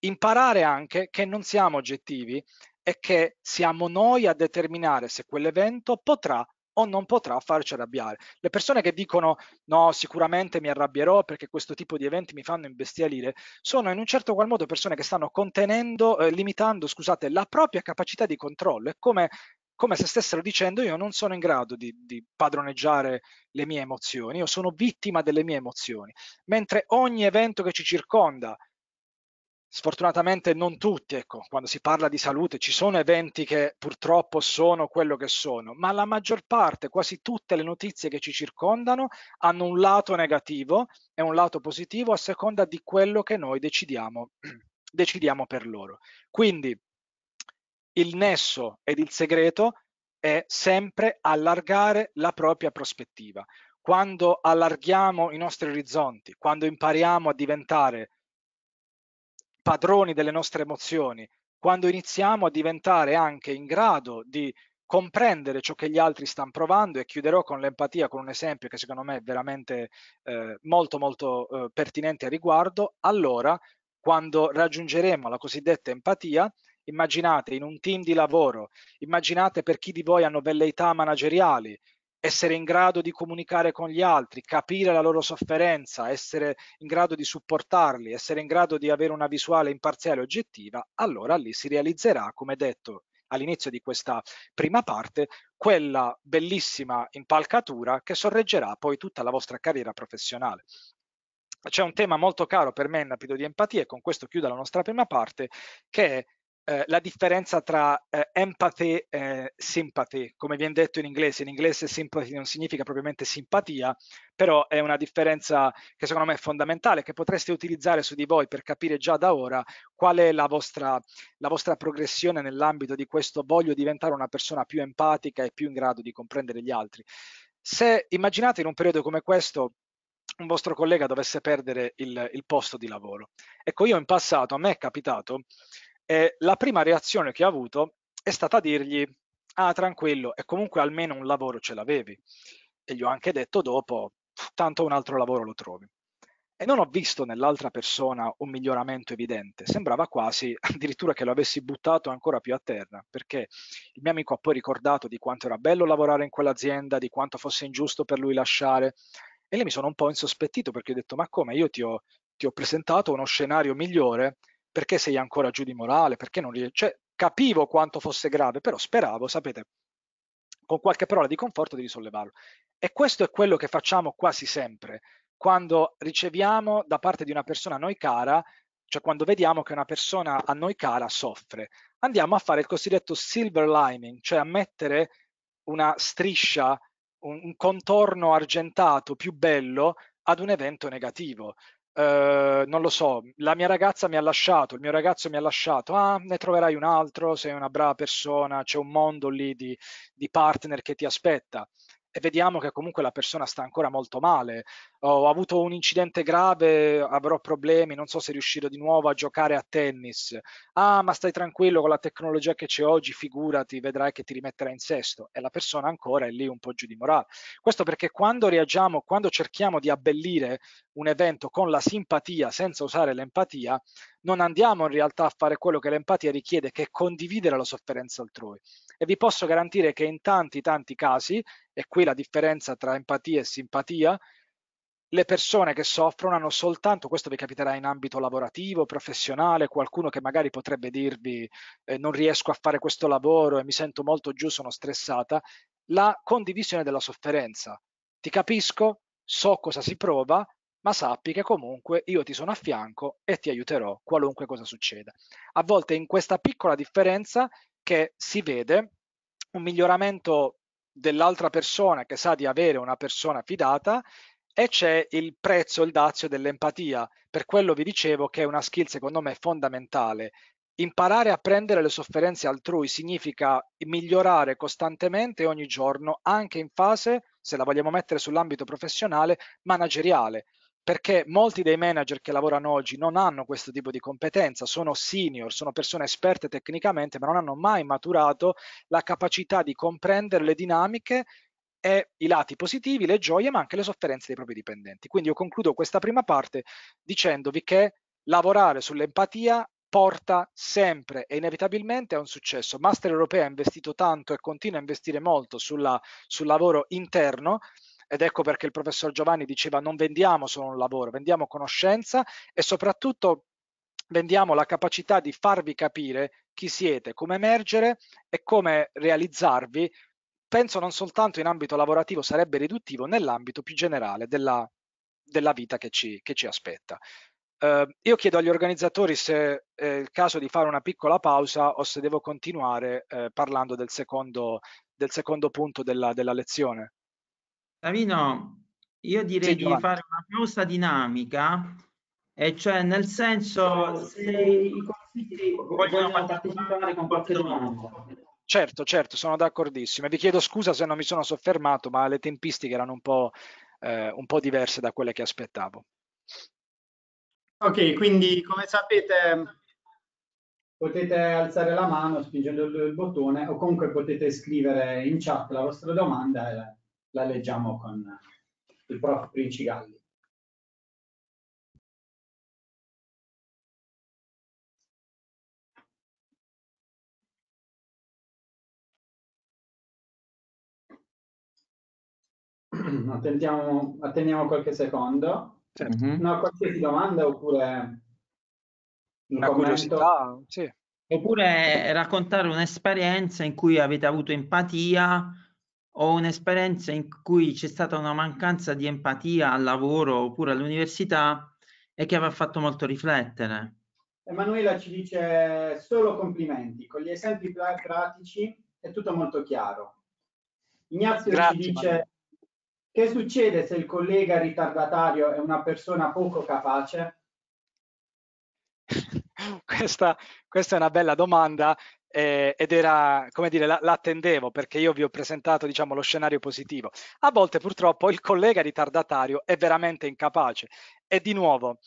imparare anche che non siamo oggettivi e che siamo noi a determinare se quell'evento potrà o non potrà farci arrabbiare. Le persone che dicono no, sicuramente mi arrabbierò perché questo tipo di eventi mi fanno imbestialire, sono in un certo qual modo persone che stanno contenendo, eh, limitando, scusate, la propria capacità di controllo. È come, come, se stessero dicendo io non sono in grado di, di padroneggiare le mie emozioni, io sono vittima delle mie emozioni, mentre ogni evento che ci circonda sfortunatamente non tutti, ecco, quando si parla di salute ci sono eventi che purtroppo sono quello che sono, ma la maggior parte, quasi tutte le notizie che ci circondano hanno un lato negativo e un lato positivo a seconda di quello che noi decidiamo, [clears throat] decidiamo per loro. Quindi il nesso ed il segreto è sempre allargare la propria prospettiva. Quando allarghiamo i nostri orizzonti, quando impariamo a diventare padroni delle nostre emozioni, quando iniziamo a diventare anche in grado di comprendere ciò che gli altri stanno provando e chiuderò con l'empatia con un esempio che secondo me è veramente eh, molto molto eh, pertinente a riguardo, allora quando raggiungeremo la cosiddetta empatia, immaginate in un team di lavoro, immaginate per chi di voi hanno velleità manageriali, essere in grado di comunicare con gli altri, capire la loro sofferenza, essere in grado di supportarli, essere in grado di avere una visuale imparziale e oggettiva, allora lì si realizzerà, come detto all'inizio di questa prima parte, quella bellissima impalcatura che sorreggerà poi tutta la vostra carriera professionale. C'è un tema molto caro per me in Napido di Empatia e con questo chiudo la nostra prima parte, che è eh, la differenza tra eh, empathy e sympathy, come viene detto in inglese. In inglese sympathy non significa propriamente simpatia, però è una differenza che secondo me è fondamentale, che potreste utilizzare su di voi per capire già da ora qual è la vostra, la vostra progressione nell'ambito di questo voglio diventare una persona più empatica e più in grado di comprendere gli altri. Se immaginate in un periodo come questo un vostro collega dovesse perdere il, il posto di lavoro. Ecco, io in passato a me è capitato eh, la prima reazione che ha avuto è stata dirgli ah tranquillo e comunque almeno un lavoro ce l'avevi e gli ho anche detto dopo tanto un altro lavoro lo trovi e non ho visto nell'altra persona un miglioramento evidente, sembrava quasi [laughs] addirittura che lo avessi buttato ancora più a terra, perché il mio amico ha poi ricordato di quanto era bello lavorare in quell'azienda, di quanto fosse ingiusto per lui lasciare, e lì mi sono un po' insospettito perché ho detto ma come, io ti ho, ti ho presentato uno scenario migliore perché sei ancora giù di morale, perché non riesci, cioè capivo quanto fosse grave, però speravo, sapete, con qualche parola di conforto di risollevarlo. E questo è quello che facciamo quasi sempre, quando riceviamo da parte di una persona a noi cara, cioè quando vediamo che una persona a noi cara soffre, andiamo a fare il cosiddetto silver lining, cioè a mettere una striscia, un, un contorno argentato più bello ad un evento negativo. Ehm, non lo so, la mia ragazza mi ha lasciato, il mio ragazzo mi ha lasciato, ah, ne troverai un altro, sei una brava persona, c'è un mondo lì di, di partner che ti aspetta e vediamo che comunque la persona sta ancora molto male. Ho avuto un incidente grave, avrò problemi, non so se riuscirò di nuovo a giocare a tennis. Ah, ma stai tranquillo con la tecnologia che c'è oggi, figurati, vedrai che ti rimetterà in sesto. E la persona ancora è lì un po' giù di morale. Questo perché quando reagiamo, quando cerchiamo di abbellire un evento con la simpatia senza usare l'empatia, non andiamo in realtà a fare quello che l'empatia richiede, che è condividere la sofferenza altrui. E vi posso garantire che in tanti, tanti casi, e qui la differenza tra empatia e simpatia, le persone che soffrono hanno soltanto, questo vi capiterà in ambito lavorativo, professionale, qualcuno che magari potrebbe dirvi eh, non riesco a fare questo lavoro e mi sento molto giù, sono stressata, la condivisione della sofferenza. Ti capisco, so cosa si prova, ma sappi che comunque io ti sono a fianco e ti aiuterò qualunque cosa succeda. A volte in questa piccola differenza che si vede un miglioramento dell'altra persona che sa di avere una persona fidata e c'è il prezzo, il dazio dell'empatia. Per quello vi dicevo che è una skill secondo me fondamentale. Imparare a prendere le sofferenze altrui significa migliorare costantemente ogni giorno, anche in fase, se la vogliamo mettere sull'ambito professionale, manageriale perché molti dei manager che lavorano oggi non hanno questo tipo di competenza, sono senior, sono persone esperte tecnicamente, ma non hanno mai maturato la capacità di comprendere le dinamiche e i lati positivi, le gioie, ma anche le sofferenze dei propri dipendenti. Quindi io concludo questa prima parte dicendovi che lavorare sull'empatia porta sempre e inevitabilmente a un successo. Master Europea ha investito tanto e continua a investire molto sulla, sul lavoro interno ed ecco perché il professor Giovanni diceva non vendiamo solo un lavoro, vendiamo conoscenza e soprattutto vendiamo la capacità di farvi capire chi siete, come emergere e come realizzarvi, penso non soltanto in ambito lavorativo, sarebbe riduttivo, nell'ambito più generale della, della vita che ci, che ci aspetta. Uh, io chiedo agli organizzatori se eh, è il caso di fare una piccola pausa o se devo continuare uh, parlando del secondo, del secondo punto della, della lezione. Savino, io direi sì, di fare una pausa dinamica, e cioè nel senso se i consigli vogliono partecipare con qualche certo, domanda. Certo, certo, sono d'accordissimo. E vi chiedo scusa se non mi sono soffermato, ma le tempistiche erano un po', eh, un po diverse da quelle che aspettavo. Ok, quindi come sapete potete alzare la mano spingendo il bottone o comunque potete scrivere in chat la vostra domanda la leggiamo con il prof. Princi Galli. [clears throat] attendiamo qualche secondo. Certo. No, qualsiasi domanda oppure una curiosità, sì. Oppure raccontare un'esperienza in cui avete avuto empatia ho un'esperienza in cui c'è stata una mancanza di empatia al lavoro oppure all'università e che aveva fatto molto riflettere. Emanuela ci dice solo complimenti, con gli esempi pratici è tutto molto chiaro. Ignazio Grazie, ci dice Manuela. che succede se il collega ritardatario è una persona poco capace? [laughs] Questa, questa, è una bella domanda eh, ed era, come dire, l'attendevo perché io vi ho presentato, diciamo, lo scenario positivo. A volte purtroppo il collega ritardatario è veramente incapace e di nuovo,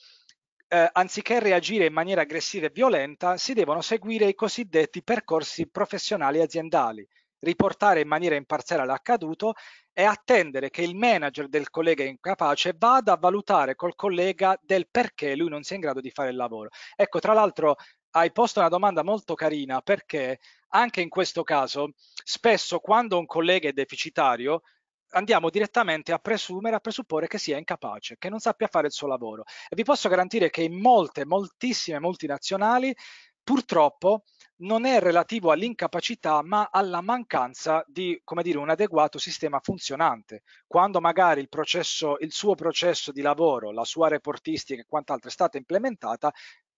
eh, anziché reagire in maniera aggressiva e violenta, si devono seguire i cosiddetti percorsi professionali aziendali, riportare in maniera imparziale l'accaduto e attendere che il manager del collega incapace vada a valutare col collega del perché lui non sia in grado di fare il lavoro. Ecco, tra l'altro hai posto una domanda molto carina perché anche in questo caso spesso quando un collega è deficitario andiamo direttamente a presumere, a presupporre che sia incapace, che non sappia fare il suo lavoro. E vi posso garantire che in molte, moltissime multinazionali purtroppo non è relativo all'incapacità ma alla mancanza di dire, un adeguato sistema funzionante. Quando magari il, processo, il, suo processo di lavoro, la sua reportistica e quant'altro è stata implementata,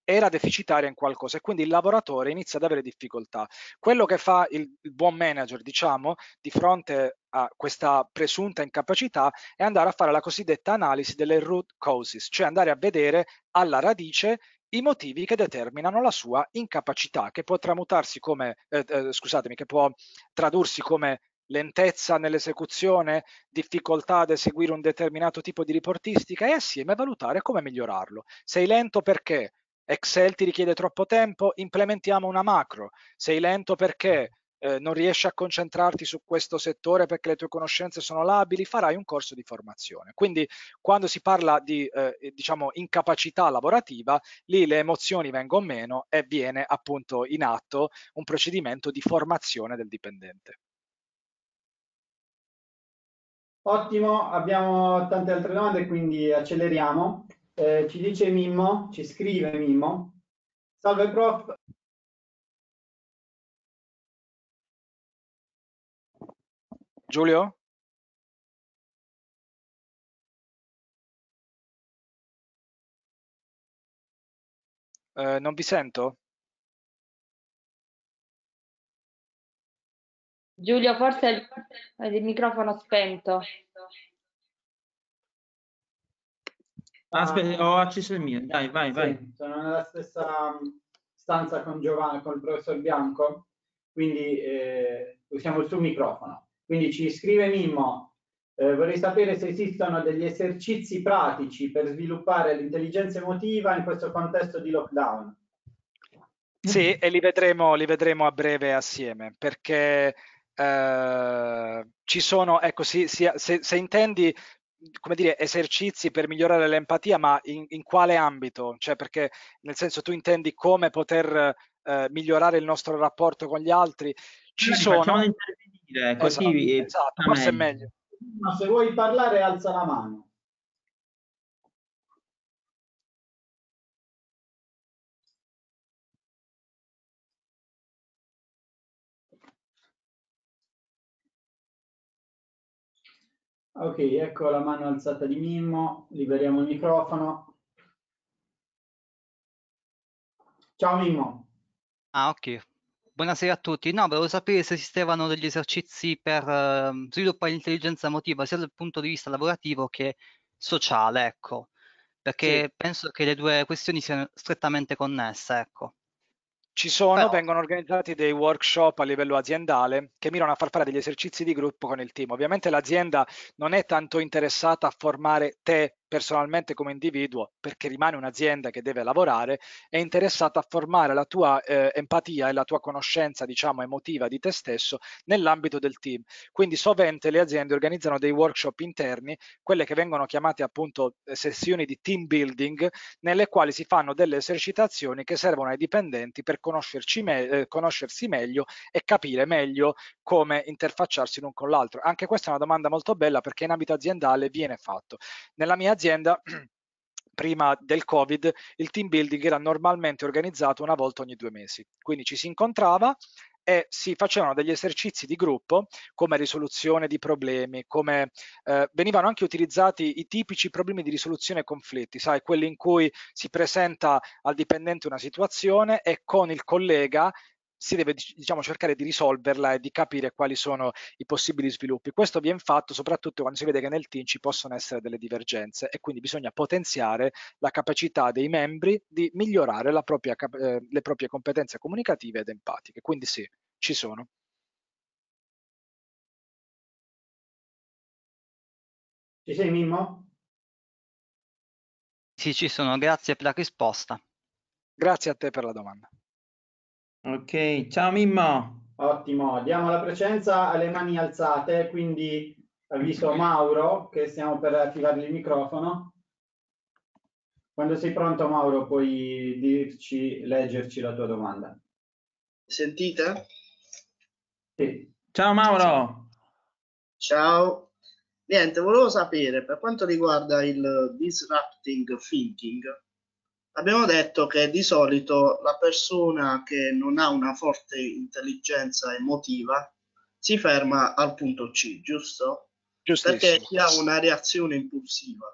era deficitaria in qualcosa e quindi il lavoratore inizia ad avere difficoltà. Quello che fa il, il buon manager, diciamo, di fronte a questa presunta incapacità è andare a fare la cosiddetta analisi delle root causes, cioè andare a vedere alla radice i motivi che determinano la sua incapacità, che può tramutarsi come, eh, eh, scusatemi, che può tradursi come lentezza nell'esecuzione, difficoltà ad eseguire un determinato tipo di riportistica e assieme valutare come migliorarlo. Sei lento perché? Excel ti richiede troppo tempo, implementiamo una macro. Sei lento perché mm. eh, non riesci a concentrarti su questo settore perché le tue conoscenze sono labili, farai un corso di formazione. Quindi quando si parla di eh, eh, diciamo, incapacità lavorativa, lì le emozioni vengono meno e viene appunto in atto un procedimento di formazione del dipendente. Ottimo, abbiamo tante altre domande, quindi acceleriamo. Eh, ci dice Mimmo, ci scrive Mimmo. Salve prof. Giulio? Eh, non vi sento? Giulio, forse il, il microfono spento. Aspetta, ah. ho oh, acceso il mio, dai, vai, sì, vai. Sono nella stessa mm, stanza con Giovanni, con il professor Bianco, quindi eh, usiamo il suo microfono. Quindi ci scrive Mimmo, eh, vorrei sapere se esistono degli esercizi pratici per sviluppare l'intelligenza emotiva in questo contesto di lockdown. Sì, e li vedremo, li vedremo a breve assieme, perché eh, ci sono, ecco, si, si, se, se, intendi come dire, esercizi per migliorare l'empatia, ma in, in, quale ambito? Cioè, perché nel senso tu intendi come poter eh, migliorare il nostro rapporto con gli altri? Ci Beh, sono... Facciamo intervenire, così... Esatto, esatto forse è meglio. Ma se vuoi parlare alza la mano. Ok, ecco la mano alzata di Mimmo, liberiamo il microfono. Ciao Mimmo. Ah, ok. Buonasera a tutti. No, volevo sapere se esistevano degli esercizi per eh, sviluppare l'intelligenza emotiva sia dal punto di vista lavorativo che sociale, ecco, perché sì. penso che le due questioni siano strettamente connesse, ecco. Ci sono, Però... vengono organizzati dei workshop a livello aziendale che mirano a far fare degli esercizi di gruppo con il team. Ovviamente l'azienda non è tanto interessata a formare te personalmente come individuo, perché rimane un'azienda che deve lavorare, è interessata a formare la tua eh, empatia e la tua conoscenza, diciamo, emotiva di te stesso nell'ambito del team. Quindi sovente le aziende organizzano dei workshop interni, quelle che vengono chiamate appunto eh, sessioni di team building, nelle quali si fanno delle esercitazioni che servono ai dipendenti per conoscerci me- eh, conoscersi meglio e capire meglio come interfacciarsi l'un con l'altro. Anche questa è una domanda molto bella perché in ambito aziendale viene fatto. Nella mia azienda [clears throat] prima del Covid il team building era normalmente organizzato una volta ogni due mesi, quindi ci si incontrava e si facevano degli esercizi di gruppo come risoluzione di problemi, come eh, venivano anche utilizzati i tipici problemi di risoluzione conflitti, sai, quelli in cui si presenta al dipendente una situazione e con il collega si deve diciamo, cercare di risolverla e di capire quali sono i possibili sviluppi. Questo viene fatto soprattutto quando si vede che nel team ci possono essere delle divergenze e quindi bisogna potenziare la capacità dei membri di migliorare propria, eh, le proprie competenze comunicative ed empatiche. Quindi sì, ci sono. Ci sei Mimmo? Sì, ci sono, grazie per la risposta. Grazie a te per la domanda. Ok, ciao Mimmo. Ottimo, diamo la presenza alle mani alzate, quindi avviso eh, Mauro che stiamo per attivare il microfono. Quando sei pronto Mauro puoi dirci, leggerci la tua domanda. Sentite? Sì. Ciao Mauro. Ciao. Niente, volevo sapere per quanto riguarda il disrupting thinking, Abbiamo detto che di solito la persona che non ha una forte intelligenza emotiva si ferma al punto C, giusto? Perché ha una reazione impulsiva.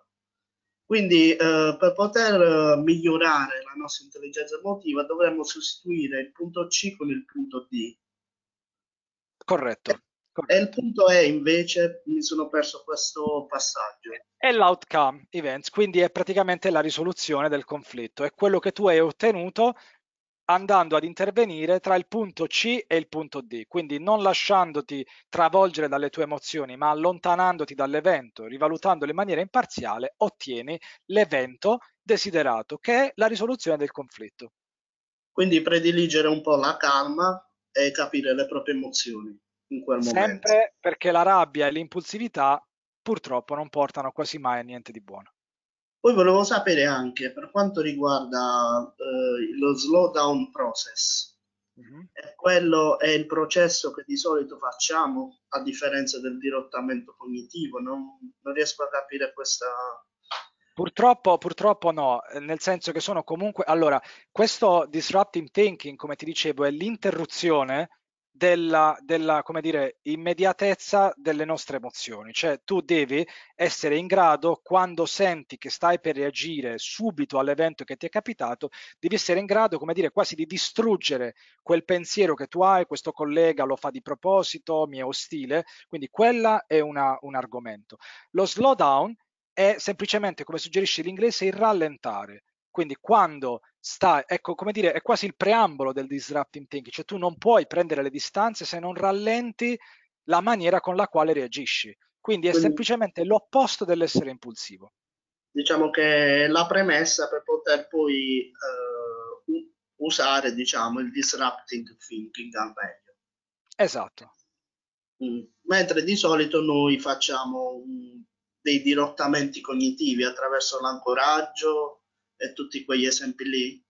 Quindi eh, per poter eh, migliorare la nostra intelligenza emotiva dovremmo sostituire il punto C con il punto D. Corretto. Corretto. E il punto è invece, mi sono perso questo passaggio. È l'outcome events, quindi è praticamente la risoluzione del conflitto, è quello che tu hai ottenuto andando ad intervenire tra il punto C e il punto D, quindi non lasciandoti travolgere dalle tue emozioni, ma allontanandoti dall'evento, rivalutandolo in maniera imparziale, ottieni l'evento desiderato, che è la risoluzione del conflitto. Quindi prediligere un po' la calma e capire le proprie emozioni in quel momento. Sempre perché la rabbia e l'impulsività purtroppo non portano quasi mai a niente di buono. Poi volevo sapere anche per quanto riguarda eh, lo slowdown process. Mm-hmm. Quello è il processo che di solito facciamo a differenza del dirottamento cognitivo. Non, non riesco a capire questa, Purtroppo, purtroppo, no, nel senso che sono comunque... Allora, questo disruptive thinking, come ti dicevo, è l'interruzione della, della dire, immediatezza delle nostre emozioni, cioè tu devi essere in grado, quando senti che stai per reagire subito all'evento che ti è capitato, devi essere in grado, come dire, quasi di distruggere quel pensiero che tu hai, questo collega lo fa di proposito, mi è ostile, quindi quella è una, un argomento. Lo slowdown è semplicemente, come suggerisce l'inglese, il rallentare, quindi quando sta, ecco come dire, è quasi il preambolo del disrupting thinking, cioè tu non puoi prendere le distanze se non rallenti la maniera con la quale reagisci. Quindi è Quindi, semplicemente l'opposto dell'essere impulsivo. Diciamo che la premessa per poter poi eh, usare diciamo, il disrupting thinking al meglio. Esatto. Mm. Mentre di solito noi facciamo um, dei dirottamenti cognitivi attraverso l'ancoraggio, e tutti quegli esempi lì?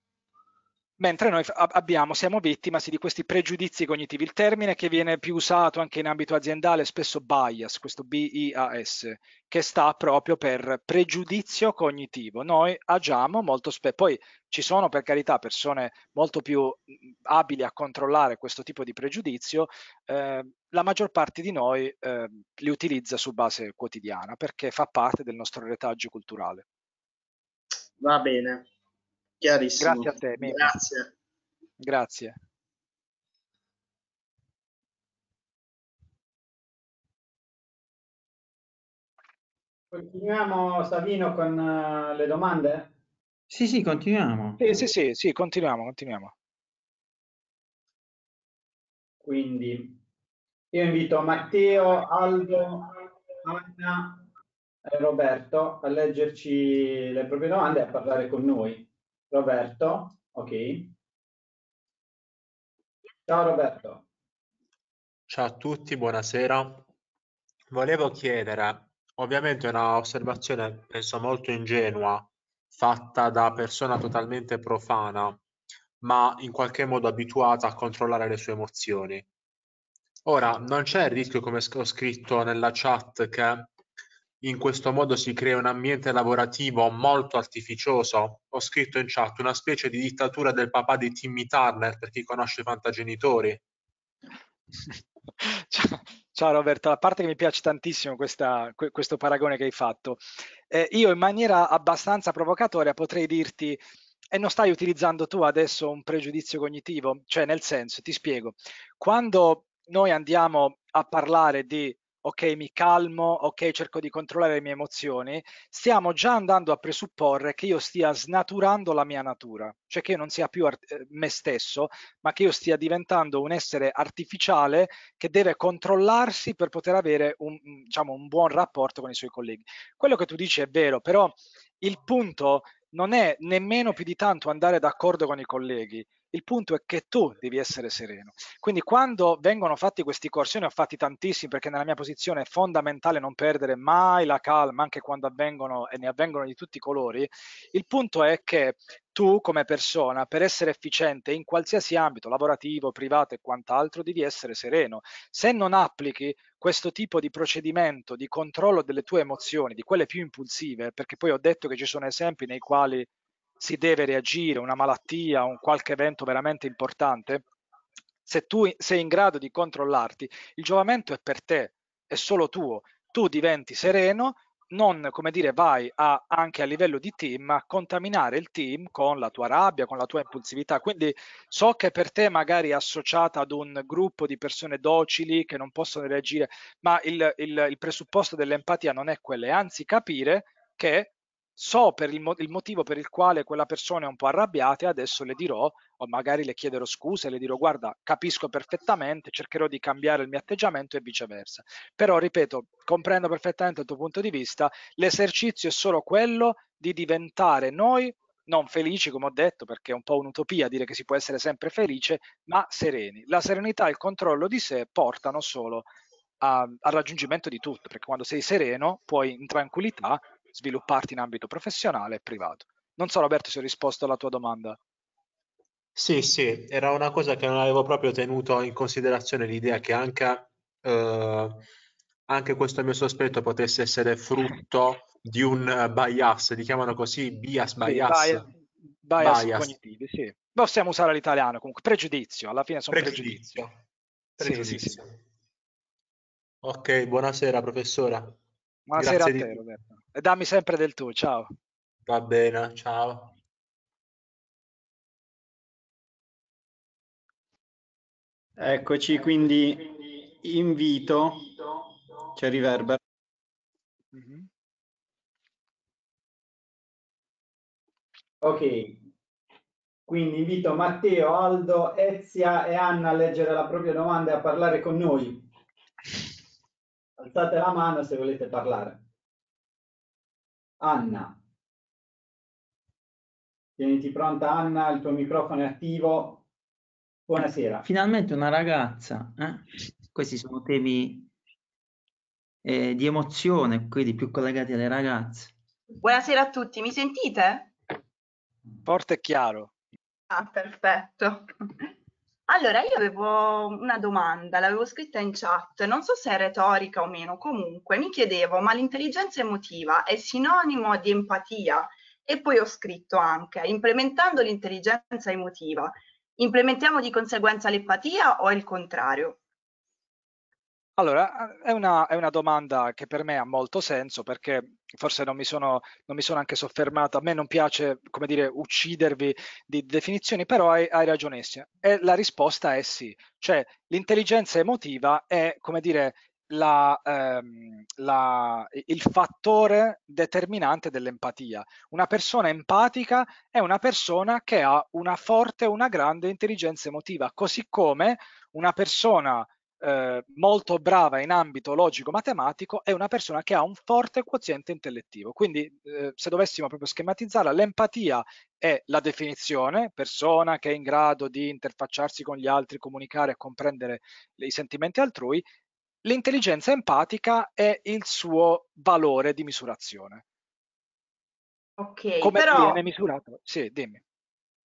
mentre noi abbiamo, siamo vittime di questi pregiudizi cognitivi, il termine che viene più usato anche in ambito aziendale è spesso bias, questo B-I-A-S, che sta proprio per pregiudizio cognitivo. Noi agiamo molto spesso, poi ci sono per carità persone molto più abili a controllare questo tipo di pregiudizio, eh, la maggior parte di noi eh, li utilizza su base quotidiana perché fa parte del nostro retaggio culturale. Va bene, chiarissimo. Grazie a te. Mimmi. Grazie. Grazie. Continuiamo Savino con eh, le domande? Sì, sì, continuiamo. Sì, sì, sì, sì continuiamo, continuiamo. Quindi io invito Matteo, Aldo, Anna eh, Roberto a leggerci le proprie domande e a parlare con noi. Roberto, ok. Ciao Roberto. Ciao a tutti, buonasera. Volevo chiedere, ovviamente una osservazione penso molto ingenua, fatta da persona totalmente profana, ma in qualche modo abituata a controllare le sue emozioni. Ora, non c'è il rischio, come ho scritto nella chat, che in questo modo si crea un ambiente lavorativo molto artificioso. Ho scritto in chat una specie di dittatura del papà di Timmy Turner per chi conosce i fantagenitori. [laughs] Ciao, ciao Roberto, a parte che mi piace tantissimo questa, questo paragone che hai fatto. Eh, io in maniera abbastanza provocatoria potrei dirti e eh, non stai utilizzando tu adesso un pregiudizio cognitivo, cioè nel senso, ti spiego, quando noi andiamo a parlare di ok mi calmo, ok cerco di controllare le mie emozioni, stiamo già andando a presupporre che io stia snaturando la mia natura, cioè che io non sia più art- eh, me stesso, ma che io stia diventando un essere artificiale che deve controllarsi per poter avere un, diciamo, un buon rapporto con i suoi colleghi. Quello che tu dici è vero, però il punto non è nemmeno più di tanto andare d'accordo con i colleghi, il punto è che tu devi essere sereno. Quindi quando vengono fatti questi corsi, io ne ho fatti tantissimi perché nella mia posizione è fondamentale non perdere mai la calma, anche quando avvengono e ne avvengono di tutti i colori, il punto è che tu come persona, per essere efficiente in qualsiasi ambito, lavorativo, privato e quant'altro, devi essere sereno. Se non applichi questo tipo di procedimento di controllo delle tue emozioni, di quelle più impulsive, perché poi ho detto che ci sono esempi nei quali si deve reagire, una malattia, un qualche evento veramente importante, se tu sei in grado di controllarti, il giovamento è per te, è solo tuo. Tu diventi sereno, non come dire vai a, anche a livello di team a contaminare il team con la tua rabbia, con la tua impulsività. Quindi so che per te magari è associata ad un gruppo di persone docili che non possono reagire, ma il, il, il presupposto dell'empatia non è quello, è anzi capire che so per il, mo- il, motivo per il quale quella persona è un po' arrabbiata e adesso le dirò, o magari le chiederò scuse, le dirò guarda, capisco perfettamente, cercherò di cambiare il mio atteggiamento e viceversa. Però, ripeto, comprendo perfettamente il tuo punto di vista, l'esercizio è solo quello di diventare noi non felici, come ho detto, perché è un po' un'utopia dire che si può essere sempre felice, ma sereni. La serenità e il controllo di sé portano solo al raggiungimento di tutto, perché quando sei sereno puoi in tranquillità svilupparti in ambito professionale e privato. Non so Roberto se ho risposto alla tua domanda. Sì, sì, era una cosa che non avevo proprio tenuto in considerazione l'idea che anche, eh, anche questo mio sospetto potesse essere frutto di un eh, bias, li chiamano così bias, bias. Sì, bias, bias, bias. cognitivi, sì. Possiamo usare l'italiano comunque, pregiudizio, alla fine sono pregiudizio. pregiudizio. Sì, sì, ok, buonasera professora. Buonasera Grazie a te di... Roberto. E dammi sempre del tuo, ciao. Va bene, ciao. Eccoci, quindi invito, c'è riverbero. Mm-hmm. Ok, quindi invito Matteo, Aldo, Ezia e Anna a leggere la propria domanda e a parlare con noi. Alzate la mano se volete parlare. Anna. Tieniti pronta Anna, il tuo microfono è attivo. Buonasera. Finalmente una ragazza. Eh? Questi sono temi eh, di emozione, quindi più collegati alle ragazze. Buonasera a tutti, mi sentite? Forte e chiaro. Ah, perfetto. Allora, io avevo una domanda, l'avevo scritta in chat, non so se è retorica o meno, comunque mi chiedevo, ma l'intelligenza emotiva è sinonimo di empatia? E poi ho scritto anche, implementando l'intelligenza emotiva, implementiamo di conseguenza l'empatia o è il contrario? Allora, è una, è una, domanda che per me ha molto senso perché forse non mi sono, non mi sono anche soffermato, a me non piace, come dire, uccidervi di definizioni, però hai, hai ragionissimo. E la risposta è sì, cioè l'intelligenza emotiva è, come dire, la, ehm, la, il fattore determinante dell'empatia. Una persona empatica è una persona che ha una forte, una grande intelligenza emotiva, così come una persona eh, molto brava in ambito logico-matematico è una persona che ha un forte quoziente intellettivo. Quindi, eh, se dovessimo proprio schematizzarla, l'empatia è la definizione, persona che è in grado di interfacciarsi con gli altri, comunicare e comprendere i sentimenti altrui. L'intelligenza empatica è il suo valore di misurazione. Ok, Come però... viene misurato? Sì, dimmi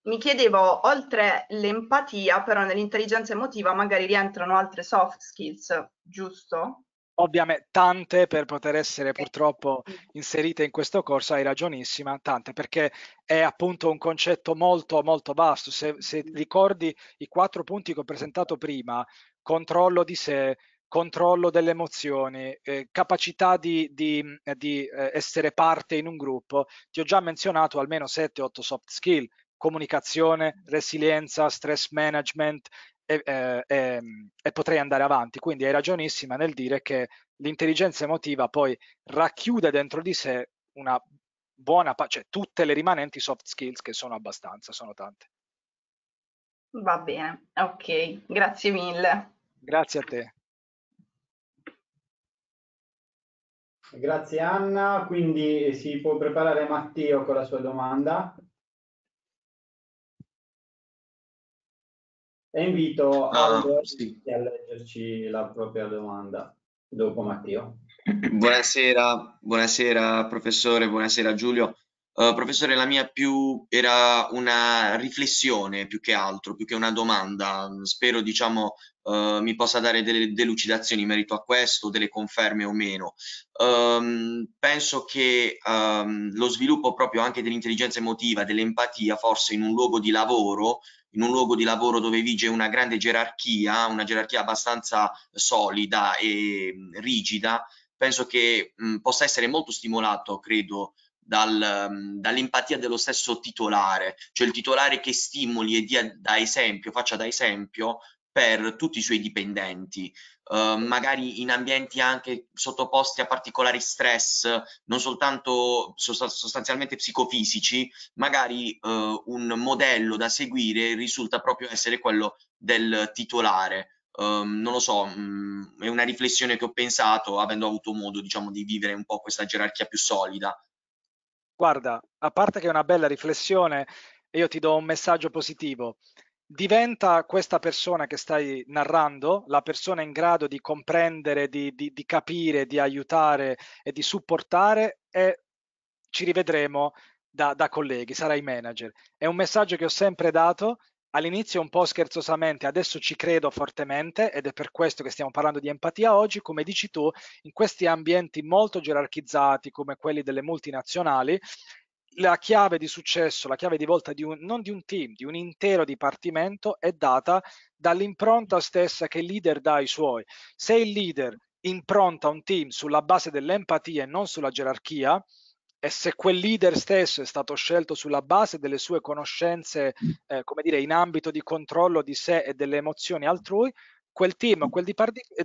mi chiedevo, oltre l'empatia, però nell'intelligenza emotiva magari rientrano altre soft skills, giusto? Ovviamente tante per poter essere eh. purtroppo inserite in questo corso, hai ragionissima, tante perché è appunto un concetto molto molto vasto. Se, se mm. ricordi i quattro punti che ho presentato prima, controllo di sé, controllo delle emozioni, eh, capacità di, di, eh, di eh, essere parte in un gruppo, ti ho già menzionato almeno 7-8 soft skill, comunicazione, resilienza, stress management e, eh, e, e potrei andare avanti. Quindi hai ragionissima nel dire che l'intelligenza emotiva poi racchiude dentro di sé una buona, cioè tutte le rimanenti soft skills che sono abbastanza, sono tante. Va bene, ok, grazie mille. Grazie a te. Grazie Anna, quindi si può preparare Matteo con la sua domanda. e invito ah, Aldo sì. a leggerci la propria domanda dopo Matteo. Buonasera, buonasera professore, buonasera Giulio. Uh, professore, la mia più era una riflessione più che altro, più che una domanda. Spero, diciamo, uh, mi possa dare delle delucidazioni in merito a questo, delle conferme o meno. Um, penso che um, lo sviluppo proprio anche dell'intelligenza emotiva, dell'empatia, forse in un luogo di lavoro, in un luogo di lavoro dove vige una grande gerarchia, una gerarchia abbastanza solida e rigida, penso che mh, possa essere molto stimolato, credo, dal, dall'empatia dello stesso titolare, cioè il titolare che stimoli e dia da esempio, faccia da esempio per tutti i suoi dipendenti. Ehm, magari in ambienti anche sottoposti a particolari stress, non soltanto sostanzialmente psicofisici, magari eh, un modello da seguire risulta proprio essere quello del titolare. Um, non lo so, um, è una riflessione che ho pensato avendo avuto modo, diciamo, di vivere un po' questa gerarchia più solida. Guarda, a parte che è una bella riflessione, io ti do un messaggio positivo diventa questa persona che stai narrando la persona in grado di comprendere, di, di, di capire, di aiutare e di supportare e ci rivedremo da, da colleghi, sarai manager. È un messaggio che ho sempre dato all'inizio un po' scherzosamente, adesso ci credo fortemente ed è per questo che stiamo parlando di empatia oggi, come dici tu, in questi ambienti molto gerarchizzati come quelli delle multinazionali, la chiave di successo, la chiave di volta di un, non di un team, di un intero dipartimento è data dall'impronta stessa che il leader dà ai suoi. Se il leader impronta un team sulla base dell'empatia e non sulla gerarchia, e se quel leader stesso è stato scelto sulla base delle sue conoscenze, eh, come dire, in ambito di controllo di sé e delle emozioni altrui, quel team quel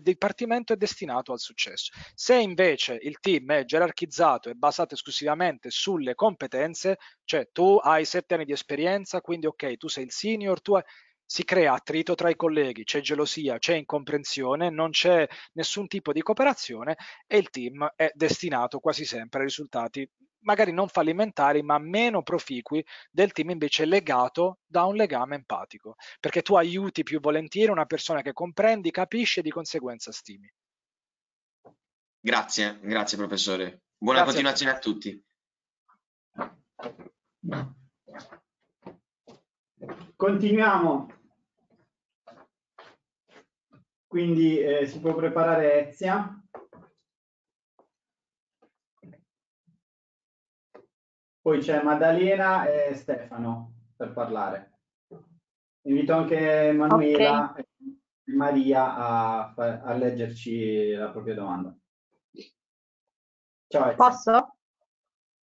dipartimento è destinato al successo. Se invece il team è gerarchizzato e basato esclusivamente sulle competenze, cioè tu hai sette anni di esperienza, quindi ok, tu sei il senior, tu hai si crea attrito tra i colleghi, c'è gelosia, c'è incomprensione, non c'è nessun tipo di cooperazione e il team è destinato quasi sempre a risultati magari non fallimentari, ma meno proficui del team invece legato da un legame empatico, perché tu aiuti più volentieri una persona che comprendi, capisci e di conseguenza stimi. Grazie, grazie professore. Buona grazie continuazione a, a tutti. Continuiamo. Quindi eh, si può preparare Ezia. Poi c'è Maddalena e Stefano per parlare. Invito anche Manuela okay. e Maria a, a, leggerci la propria domanda. Ciao. Posso?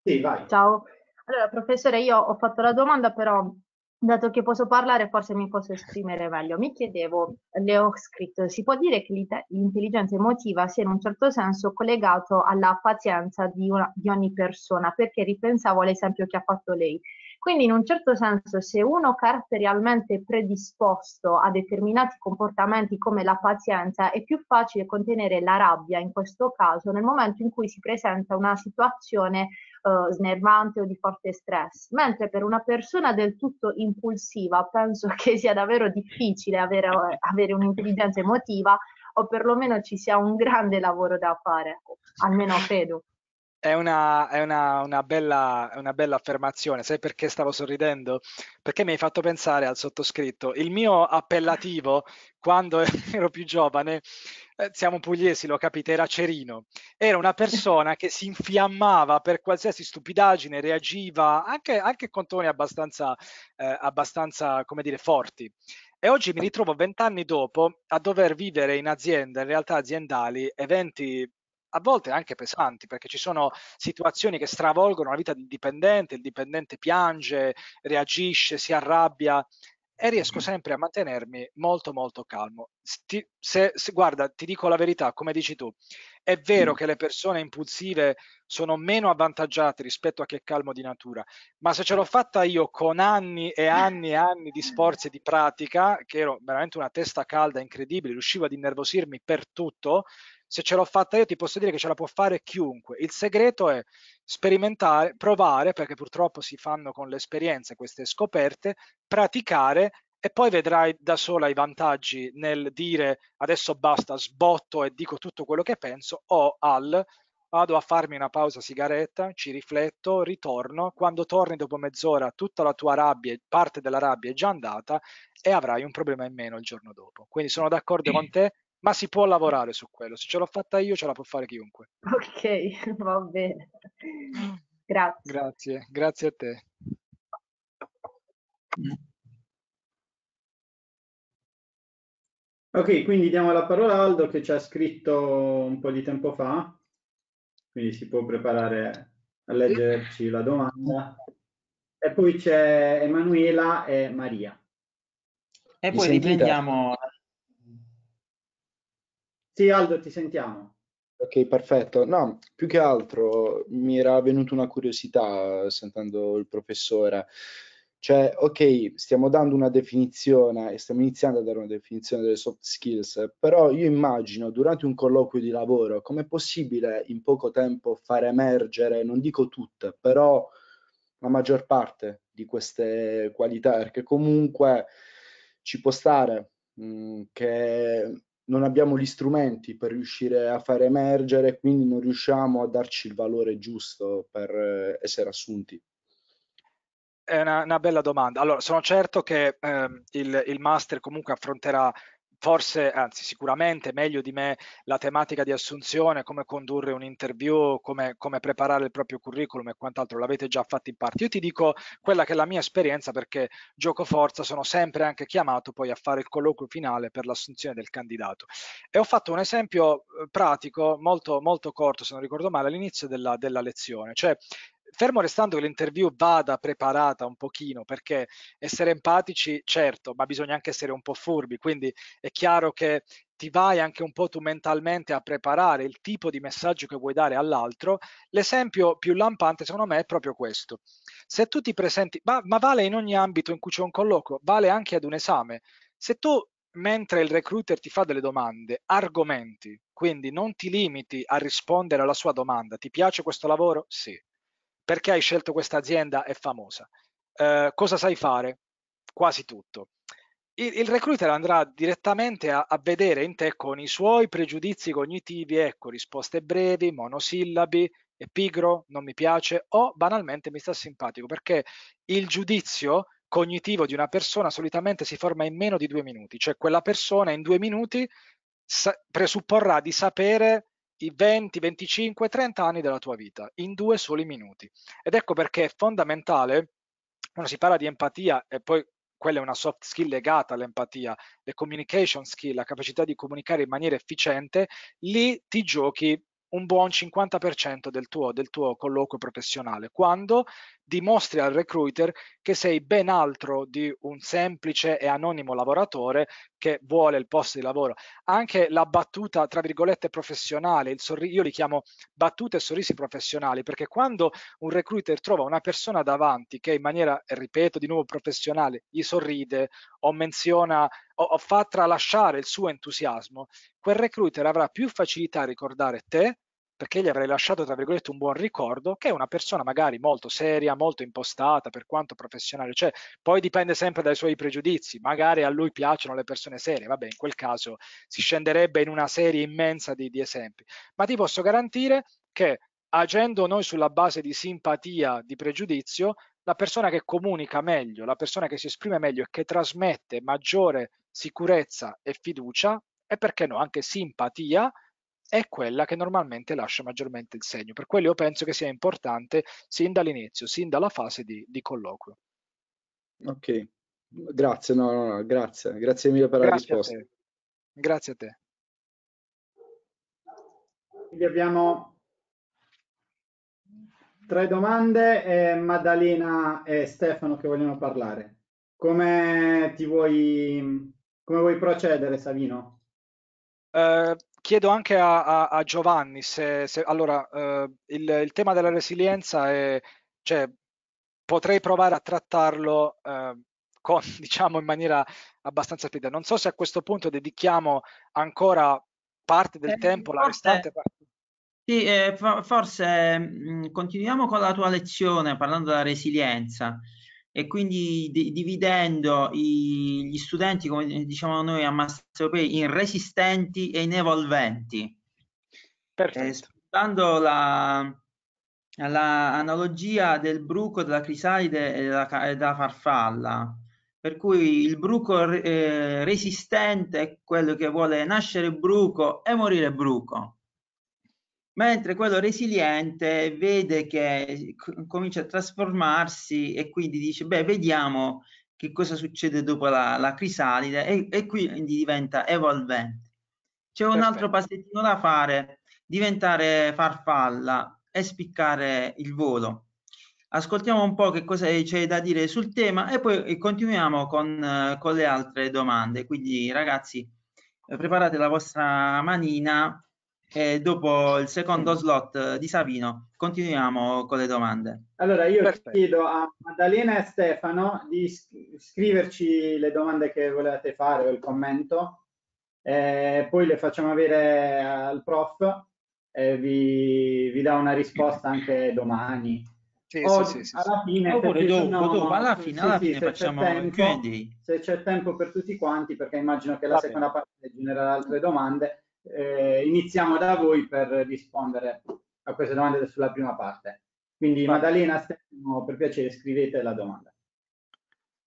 Sì, vai. Ciao. Allora, professore, io ho fatto la domanda, però dato che posso parlare forse mi posso esprimere meglio. Mi chiedevo, le ho scritto, si può dire che l'intelligenza emotiva sia in un certo senso collegato alla pazienza di, una, di ogni persona, perché ripensavo all'esempio che ha fatto lei. Quindi in un certo senso se uno caratterialmente è predisposto a determinati comportamenti come la pazienza è più facile contenere la rabbia in questo caso nel momento in cui si presenta una situazione eh, snervante o di forte stress, mentre per una persona del tutto impulsiva penso [laughs] che sia davvero difficile avere, avere un'intelligenza emotiva o perlomeno ci sia un grande lavoro da fare, almeno credo. È, una, è una, una, bella, una, bella, affermazione, sai perché stavo sorridendo? Perché mi hai fatto pensare al sottoscritto. Il mio appellativo, quando [laughs] ero più giovane, eh, siamo pugliesi, lo capite, era Cerino. Era una persona che si infiammava per qualsiasi stupidaggine, reagiva anche, anche con toni abbastanza, eh, abbastanza, come dire, forti. E oggi mi ritrovo vent'anni dopo a dover vivere in azienda, in realtà aziendali, eventi a volte anche pesanti, perché ci sono situazioni che stravolgono la vita del dipendente, il dipendente piange, reagisce, si arrabbia e riesco sempre a mantenermi molto molto calmo. Ti, se, se, guarda, ti dico la verità, come dici tu, è vero mm. che le persone impulsive sono meno avvantaggiate rispetto a chi è calmo di natura, ma se ce l'ho fatta io con anni e anni e anni di sforzi e di pratica, che ero veramente una testa calda incredibile, riuscivo ad innervosirmi per tutto, se ce l'ho fatta io ti posso dire che ce la può fare chiunque. Il segreto è sperimentare, provare, perché purtroppo si fanno con l'esperienza queste scoperte, praticare e poi vedrai da sola i vantaggi nel dire adesso basta, sbotto e dico tutto quello che penso o al vado a farmi una pausa sigaretta, ci rifletto, ritorno, quando torni dopo mezz'ora tutta la tua rabbia, parte della rabbia è già andata e avrai un problema in meno il giorno dopo. Quindi sono d'accordo sì. con te, ma si può lavorare su quello. Se ce l'ho fatta io, ce la può fare chiunque. Ok, [laughs] va bene. Grazie. Grazie, grazie a te. Ok, quindi diamo la parola a Aldo che ci ha scritto un po' di tempo fa, quindi si può preparare a leggerci la domanda. E poi c'è Emanuela e Maria. E poi riprendiamo sì, Aldo, ti sentiamo. Ok, perfetto. No, più che altro mi era venuta una curiosità eh, sentendo il professore. Cioè, ok, stiamo dando una definizione e stiamo iniziando a dare una definizione delle soft skills, però io immagino durante un colloquio di lavoro com'è possibile in poco tempo far emergere, non dico tutte, però la maggior parte di queste qualità, perché comunque ci può stare mh, mm, che non abbiamo gli strumenti per riuscire a far emergere, quindi non riusciamo a darci il valore giusto per eh, essere assunti. È una, una bella domanda. Allora, sono certo che ehm, il, il, master comunque affronterà forse, anzi sicuramente meglio di me la tematica di assunzione, come condurre un'interview, come, come, preparare il proprio curriculum e quant'altro, l'avete già fatto in parte. Io ti dico quella che è la mia esperienza perché gioco forza, sono sempre anche chiamato poi a fare il colloquio finale per l'assunzione del candidato. E ho fatto un esempio eh, pratico molto, molto corto, se non ricordo male, all'inizio della, della lezione, cioè fermo restando che l'interview vada preparata un pochino, perché essere empatici, certo, ma bisogna anche essere un po' furbi, quindi è chiaro che ti vai anche un po' tu mentalmente a preparare il tipo di messaggio che vuoi dare all'altro, l'esempio più lampante secondo me è proprio questo. Se tu ti presenti, ma, ma vale in ogni ambito in cui c'è un colloquio, vale anche ad un esame. Se tu mentre il recruiter ti fa delle domande, argomenti, quindi non ti limiti a rispondere alla sua domanda, ti piace questo lavoro? Sì perché hai scelto questa azienda è famosa, eh, cosa sai fare? Quasi tutto. Il, il recruiter andrà direttamente a, a, vedere in te con i suoi pregiudizi cognitivi, ecco, risposte brevi, monosillabi, è pigro, non mi piace o banalmente mi sta simpatico, perché il giudizio cognitivo di una persona solitamente si forma in meno di due minuti, cioè quella persona in due minuti presupporrà di sapere i 20, 25, 30 anni della tua vita in due soli minuti. Ed ecco perché è fondamentale, quando si parla di empatia e poi quella è una soft skill legata all'empatia, le communication skill, la capacità di comunicare in maniera efficiente, lì ti giochi un buon 50% del tuo, del tuo colloquio professionale, quando dimostri al recruiter che sei ben altro di un semplice e anonimo lavoratore che vuole il posto di lavoro. Anche la battuta, tra virgolette, professionale, sorri- io li chiamo battute e sorrisi professionali, perché quando un recruiter trova una persona davanti che in maniera, ripeto, di nuovo professionale, gli sorride o menziona o, o fa tralasciare il suo entusiasmo, quel recruiter avrà più facilità a ricordare te perché gli avrei lasciato, tra virgolette, un buon ricordo, che è una persona magari molto seria, molto impostata, per quanto professionale, cioè poi dipende sempre dai suoi pregiudizi, magari a lui piacciono le persone serie, vabbè, in quel caso si scenderebbe in una serie immensa di, di esempi, ma ti posso garantire che agendo noi sulla base di simpatia, di pregiudizio, la persona che comunica meglio, la persona che si esprime meglio e che trasmette maggiore sicurezza e fiducia, e perché no, anche simpatia, è quella che normalmente lascia maggiormente il segno. Per quello io penso che sia importante sin dall'inizio, sin dalla fase di, di colloquio. Ok, grazie, no, no, no, grazie, grazie mille per grazie la risposta. A grazie a te. Quindi abbiamo tre domande e Maddalena e Stefano che vogliono parlare. Come ti vuoi, come vuoi procedere Savino? Uh, chiedo anche a, a, a Giovanni se, se allora eh, il, il, tema della resilienza è cioè, potrei provare a trattarlo eh, con, [laughs] diciamo in maniera abbastanza fida. Non so se a questo punto dedichiamo ancora parte del eh, tempo, forse, la restante parte. Sì, eh, for forse mh, mm, continuiamo con la tua lezione parlando della resilienza e quindi di, dividendo i, gli studenti, come diciamo noi a Master Europei, in resistenti e in evolventi. Perfetto. Eh, la, la, analogia del bruco, della crisalide e della, e della farfalla. Per cui il bruco eh, resistente è quello che vuole nascere bruco e morire bruco mentre quello resiliente vede che eh, comincia a trasformarsi e quindi dice, beh, vediamo che cosa succede dopo la, la crisalide e, e quindi diventa evolvente. C'è un Perfetto. altro passettino da fare, diventare farfalla e spiccare il volo. Ascoltiamo un po' che cosa c'è da dire sul tema e poi eh, continuiamo con, eh, con le altre domande. Quindi ragazzi, preparate la vostra manina e dopo il secondo mm. slot eh, di Savino continuiamo con le domande. Allora io Perfetto. chiedo a Maddalena e a Stefano di scriverci le domande che volevate fare o il commento, eh, poi le facciamo avere al prof e vi, vi dà una risposta anche domani. Sì, alla fine, Oppure dopo, alla fine, alla fine facciamo tempo, se c'è tempo per tutti quanti perché immagino che la Va seconda bene. parte genererà altre domande eh, iniziamo da voi per rispondere a queste domande sulla prima parte. Quindi Va. Maddalena, Stefano, per piacere scrivete la domanda.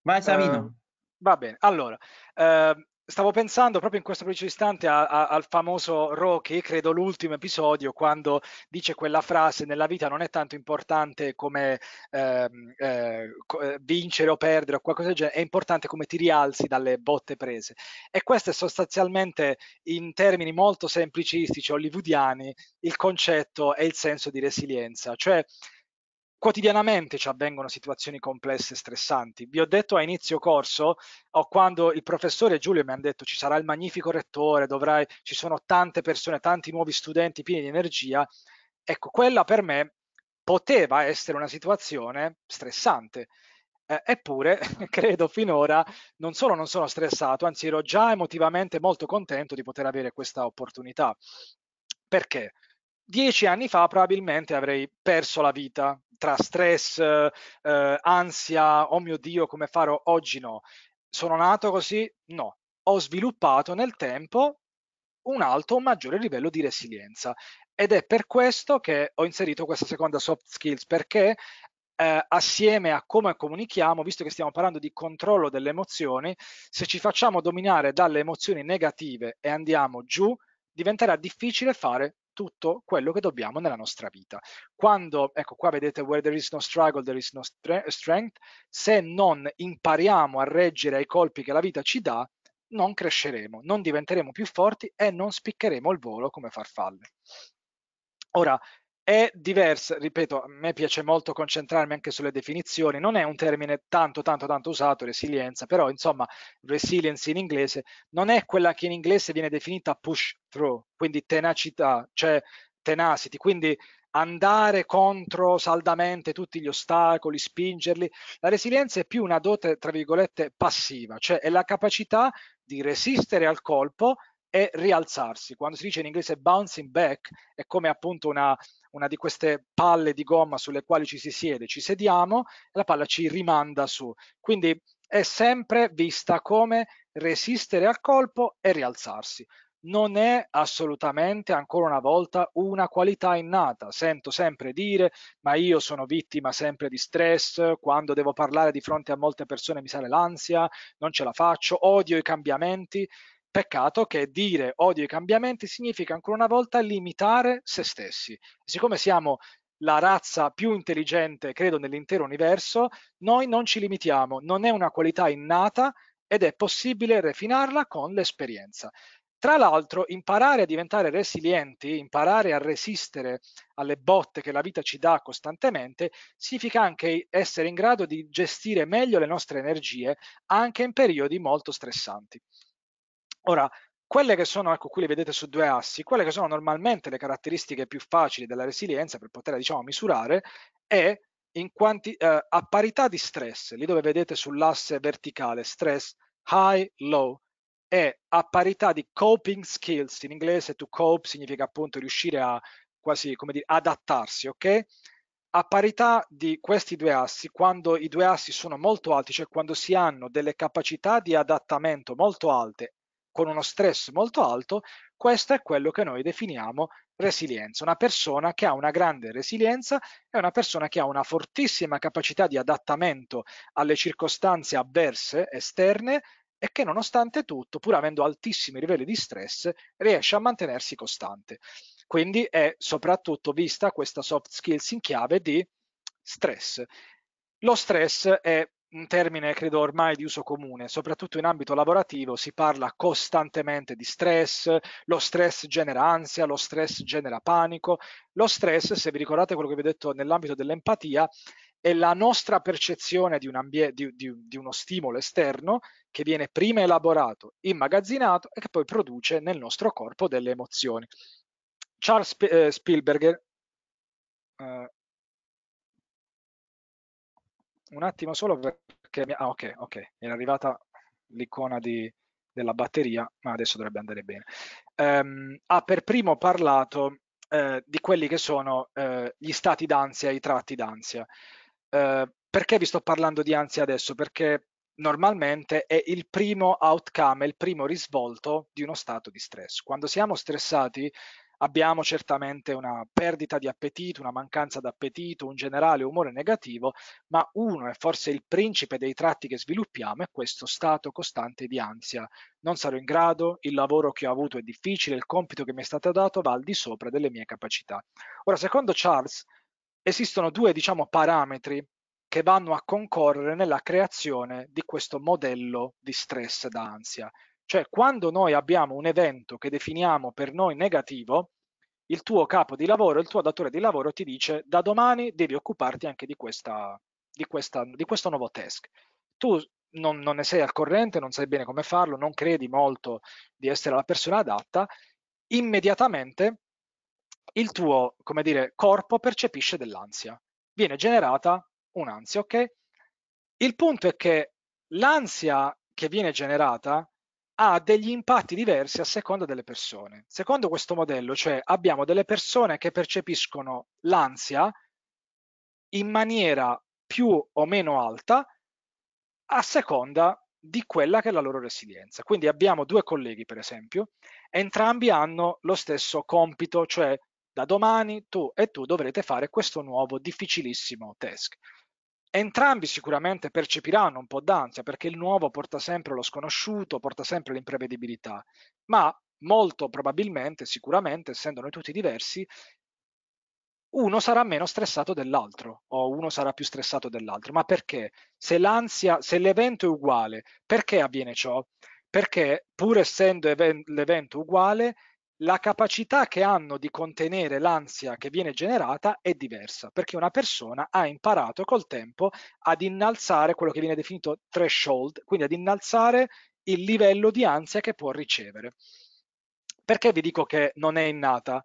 Vai Samino. Uh, eh, va bene, allora, uh, stavo pensando proprio in questo preciso istante a, a, al famoso Rocky, credo l'ultimo episodio, quando dice quella frase nella vita non è tanto importante come ehm, eh, eh, vincere o perdere o qualcosa del genere, è importante come ti rialzi dalle botte prese. E questo è sostanzialmente in termini molto semplicistici, hollywoodiani, il concetto e il senso di resilienza. Cioè quotidianamente ci avvengono situazioni complesse e stressanti. Vi ho detto a inizio corso, quando il professore Giulio mi ha detto ci sarà il magnifico rettore, dovrai, ci sono tante persone, tanti nuovi studenti pieni di energia, ecco, quella per me poteva essere una situazione stressante. Eh, eppure, [laughs] credo finora, non solo non sono stressato, anzi ero già emotivamente molto contento di poter avere questa opportunità. Perché? dieci anni fa probabilmente avrei perso la vita tra stress, eh, ansia, oh mio Dio, come farò oggi no. Sono nato così? No. Ho sviluppato nel tempo un alto, un maggiore livello di resilienza. Ed è per questo che ho inserito questa seconda soft skills, perché eh, assieme a come comunichiamo, visto che stiamo parlando di controllo delle emozioni, se ci facciamo dominare dalle emozioni negative e andiamo giù, diventerà difficile fare tutto quello che dobbiamo nella nostra vita. Quando, ecco qua vedete where there is no struggle, there is no strength, se non impariamo a reggere ai colpi che la vita ci dà, non cresceremo, non diventeremo più forti e non spiccheremo il volo come farfalle. Ora, è diversa, ripeto, a me piace molto concentrarmi anche sulle definizioni, non è un termine tanto tanto tanto usato, resilienza, però insomma resilience in inglese non è quella che in inglese viene definita push through, quindi tenacità, cioè tenacity, quindi andare contro saldamente tutti gli ostacoli, spingerli. La resilienza è più una dote, tra virgolette, passiva, cioè è la capacità di resistere al colpo e rialzarsi. Quando si dice in inglese bouncing back, è come appunto una, una di queste palle di gomma sulle quali ci si siede, ci sediamo e la palla ci rimanda su. Quindi è sempre vista come resistere al colpo e rialzarsi. Non è assolutamente, ancora una volta, una qualità innata. Sento sempre dire, ma io sono vittima sempre di stress, quando devo parlare di fronte a molte persone mi sale l'ansia, non ce la faccio, odio i cambiamenti. Peccato che dire odio i cambiamenti significa ancora una volta limitare se stessi. Siccome siamo la razza più intelligente, credo, nell'intero universo, noi non ci limitiamo, non è una qualità innata ed è possibile refinarla con l'esperienza. Tra l'altro, imparare a diventare resilienti, imparare a resistere alle botte che la vita ci dà costantemente, significa anche essere in grado di gestire meglio le nostre energie anche in periodi molto stressanti. Ora, quelle che sono, ecco qui le vedete su due assi, quelle che sono normalmente le caratteristiche più facili della resilienza per poterla diciamo, misurare è quanti, eh, a parità di stress, lì dove vedete sull'asse verticale stress high, low, e a parità di coping skills, in inglese to cope significa appunto riuscire a quasi come dire adattarsi, ok? A parità di questi due assi, quando i due assi sono molto alti, cioè quando si hanno delle capacità di adattamento molto alte con uno stress molto alto, questo è quello che noi definiamo resilienza, una persona che ha una grande resilienza è una persona che ha una fortissima capacità di adattamento alle circostanze avverse esterne e che nonostante tutto, pur avendo altissimi livelli di stress, riesce a mantenersi costante. Quindi è soprattutto vista questa soft skills in chiave di stress. Lo stress è un termine credo ormai di uso comune, soprattutto in ambito lavorativo si parla costantemente di stress, lo stress genera ansia, lo stress genera panico, lo stress, se vi ricordate quello che vi ho detto nell'ambito dell'empatia, è la nostra percezione di, un di, di, di uno stimolo esterno che viene prima elaborato, immagazzinato e che poi produce nel nostro corpo delle emozioni. Charles eh, Spielberger, Uh, un attimo solo perché... Mi... Ah, ok, ok, era arrivata l'icona di, della batteria, ma adesso dovrebbe andare bene. Um, ehm, ha ah, per primo parlato eh, di quelli che sono eh, gli stati d'ansia, i tratti d'ansia. Eh, perché vi sto parlando di ansia adesso? Perché normalmente è il primo outcome, è il primo risvolto di uno stato di stress. Quando siamo stressati abbiamo certamente una perdita di appetito, una mancanza d'appetito, un generale umore negativo, ma uno e forse il principe dei tratti che sviluppiamo è questo stato costante di ansia. Non sarò in grado, il lavoro che ho avuto è difficile, il compito che mi è stato dato va al di sopra delle mie capacità. Ora, secondo Charles, esistono due, diciamo, parametri che vanno a concorrere nella creazione di questo modello di stress da ansia. Cioè, quando noi abbiamo un evento che definiamo per noi negativo, il tuo capo di lavoro, il tuo datore di lavoro ti dice da domani devi occuparti anche di, questa, di, questa, di questo nuovo task. Tu non, non, ne sei al corrente, non sai bene come farlo, non credi molto di essere la persona adatta, immediatamente il tuo dire, corpo percepisce dell'ansia. Viene generata un'ansia, ok? Il punto è che l'ansia che viene generata ha degli impatti diversi a seconda delle persone. Secondo questo modello, cioè abbiamo delle persone che percepiscono l'ansia in maniera più o meno alta a seconda di quella che è la loro resilienza. Quindi abbiamo due colleghi, per esempio, entrambi hanno lo stesso compito, cioè da domani tu e tu dovrete fare questo nuovo difficilissimo task. Entrambi sicuramente percepiranno un po' d'ansia perché il nuovo porta sempre lo sconosciuto, porta sempre l'imprevedibilità, ma molto probabilmente, sicuramente, essendo noi tutti diversi, uno sarà meno stressato dell'altro o uno sarà più stressato dell'altro. Ma perché? Se l'ansia, se l'evento è uguale, perché avviene ciò? Perché pur essendo l'evento uguale, la capacità che hanno di contenere l'ansia che viene generata è diversa, perché una persona ha imparato col tempo ad innalzare quello che viene definito threshold, quindi ad innalzare il livello di ansia che può ricevere. Perché vi dico che non è innata?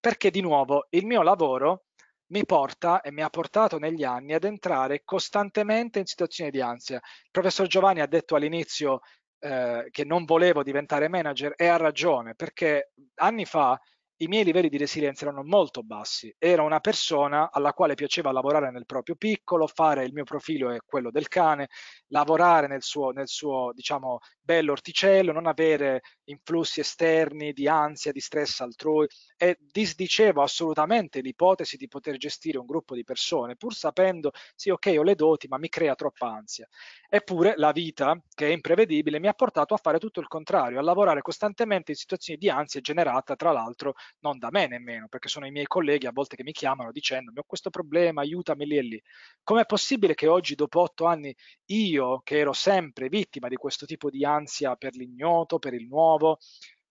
Perché di nuovo il mio lavoro mi porta e mi ha portato negli anni ad entrare costantemente in situazioni di ansia. Il professor Giovanni ha detto all'inizio eh, che non volevo diventare manager e ha ragione perché anni fa i miei livelli di resilienza erano molto bassi. Era una persona alla quale piaceva lavorare nel proprio piccolo, fare il mio profilo e quello del cane, lavorare nel suo, nel suo diciamo, bello orticello, non avere influssi esterni di ansia, di stress altrui e disdicevo assolutamente l'ipotesi di poter gestire un gruppo di persone, pur sapendo, sì, ok, ho le doti, ma mi crea troppa ansia. Eppure la vita, che è imprevedibile, mi ha portato a fare tutto il contrario, a lavorare costantemente in situazioni di ansia generata, tra l'altro, non da me nemmeno, perché sono i miei colleghi a volte che mi chiamano dicendo ho questo problema, aiutami lì e lì. Com'è possibile che oggi, dopo otto anni, io, che ero sempre vittima di questo tipo di ansia per l'ignoto, per il nuovo,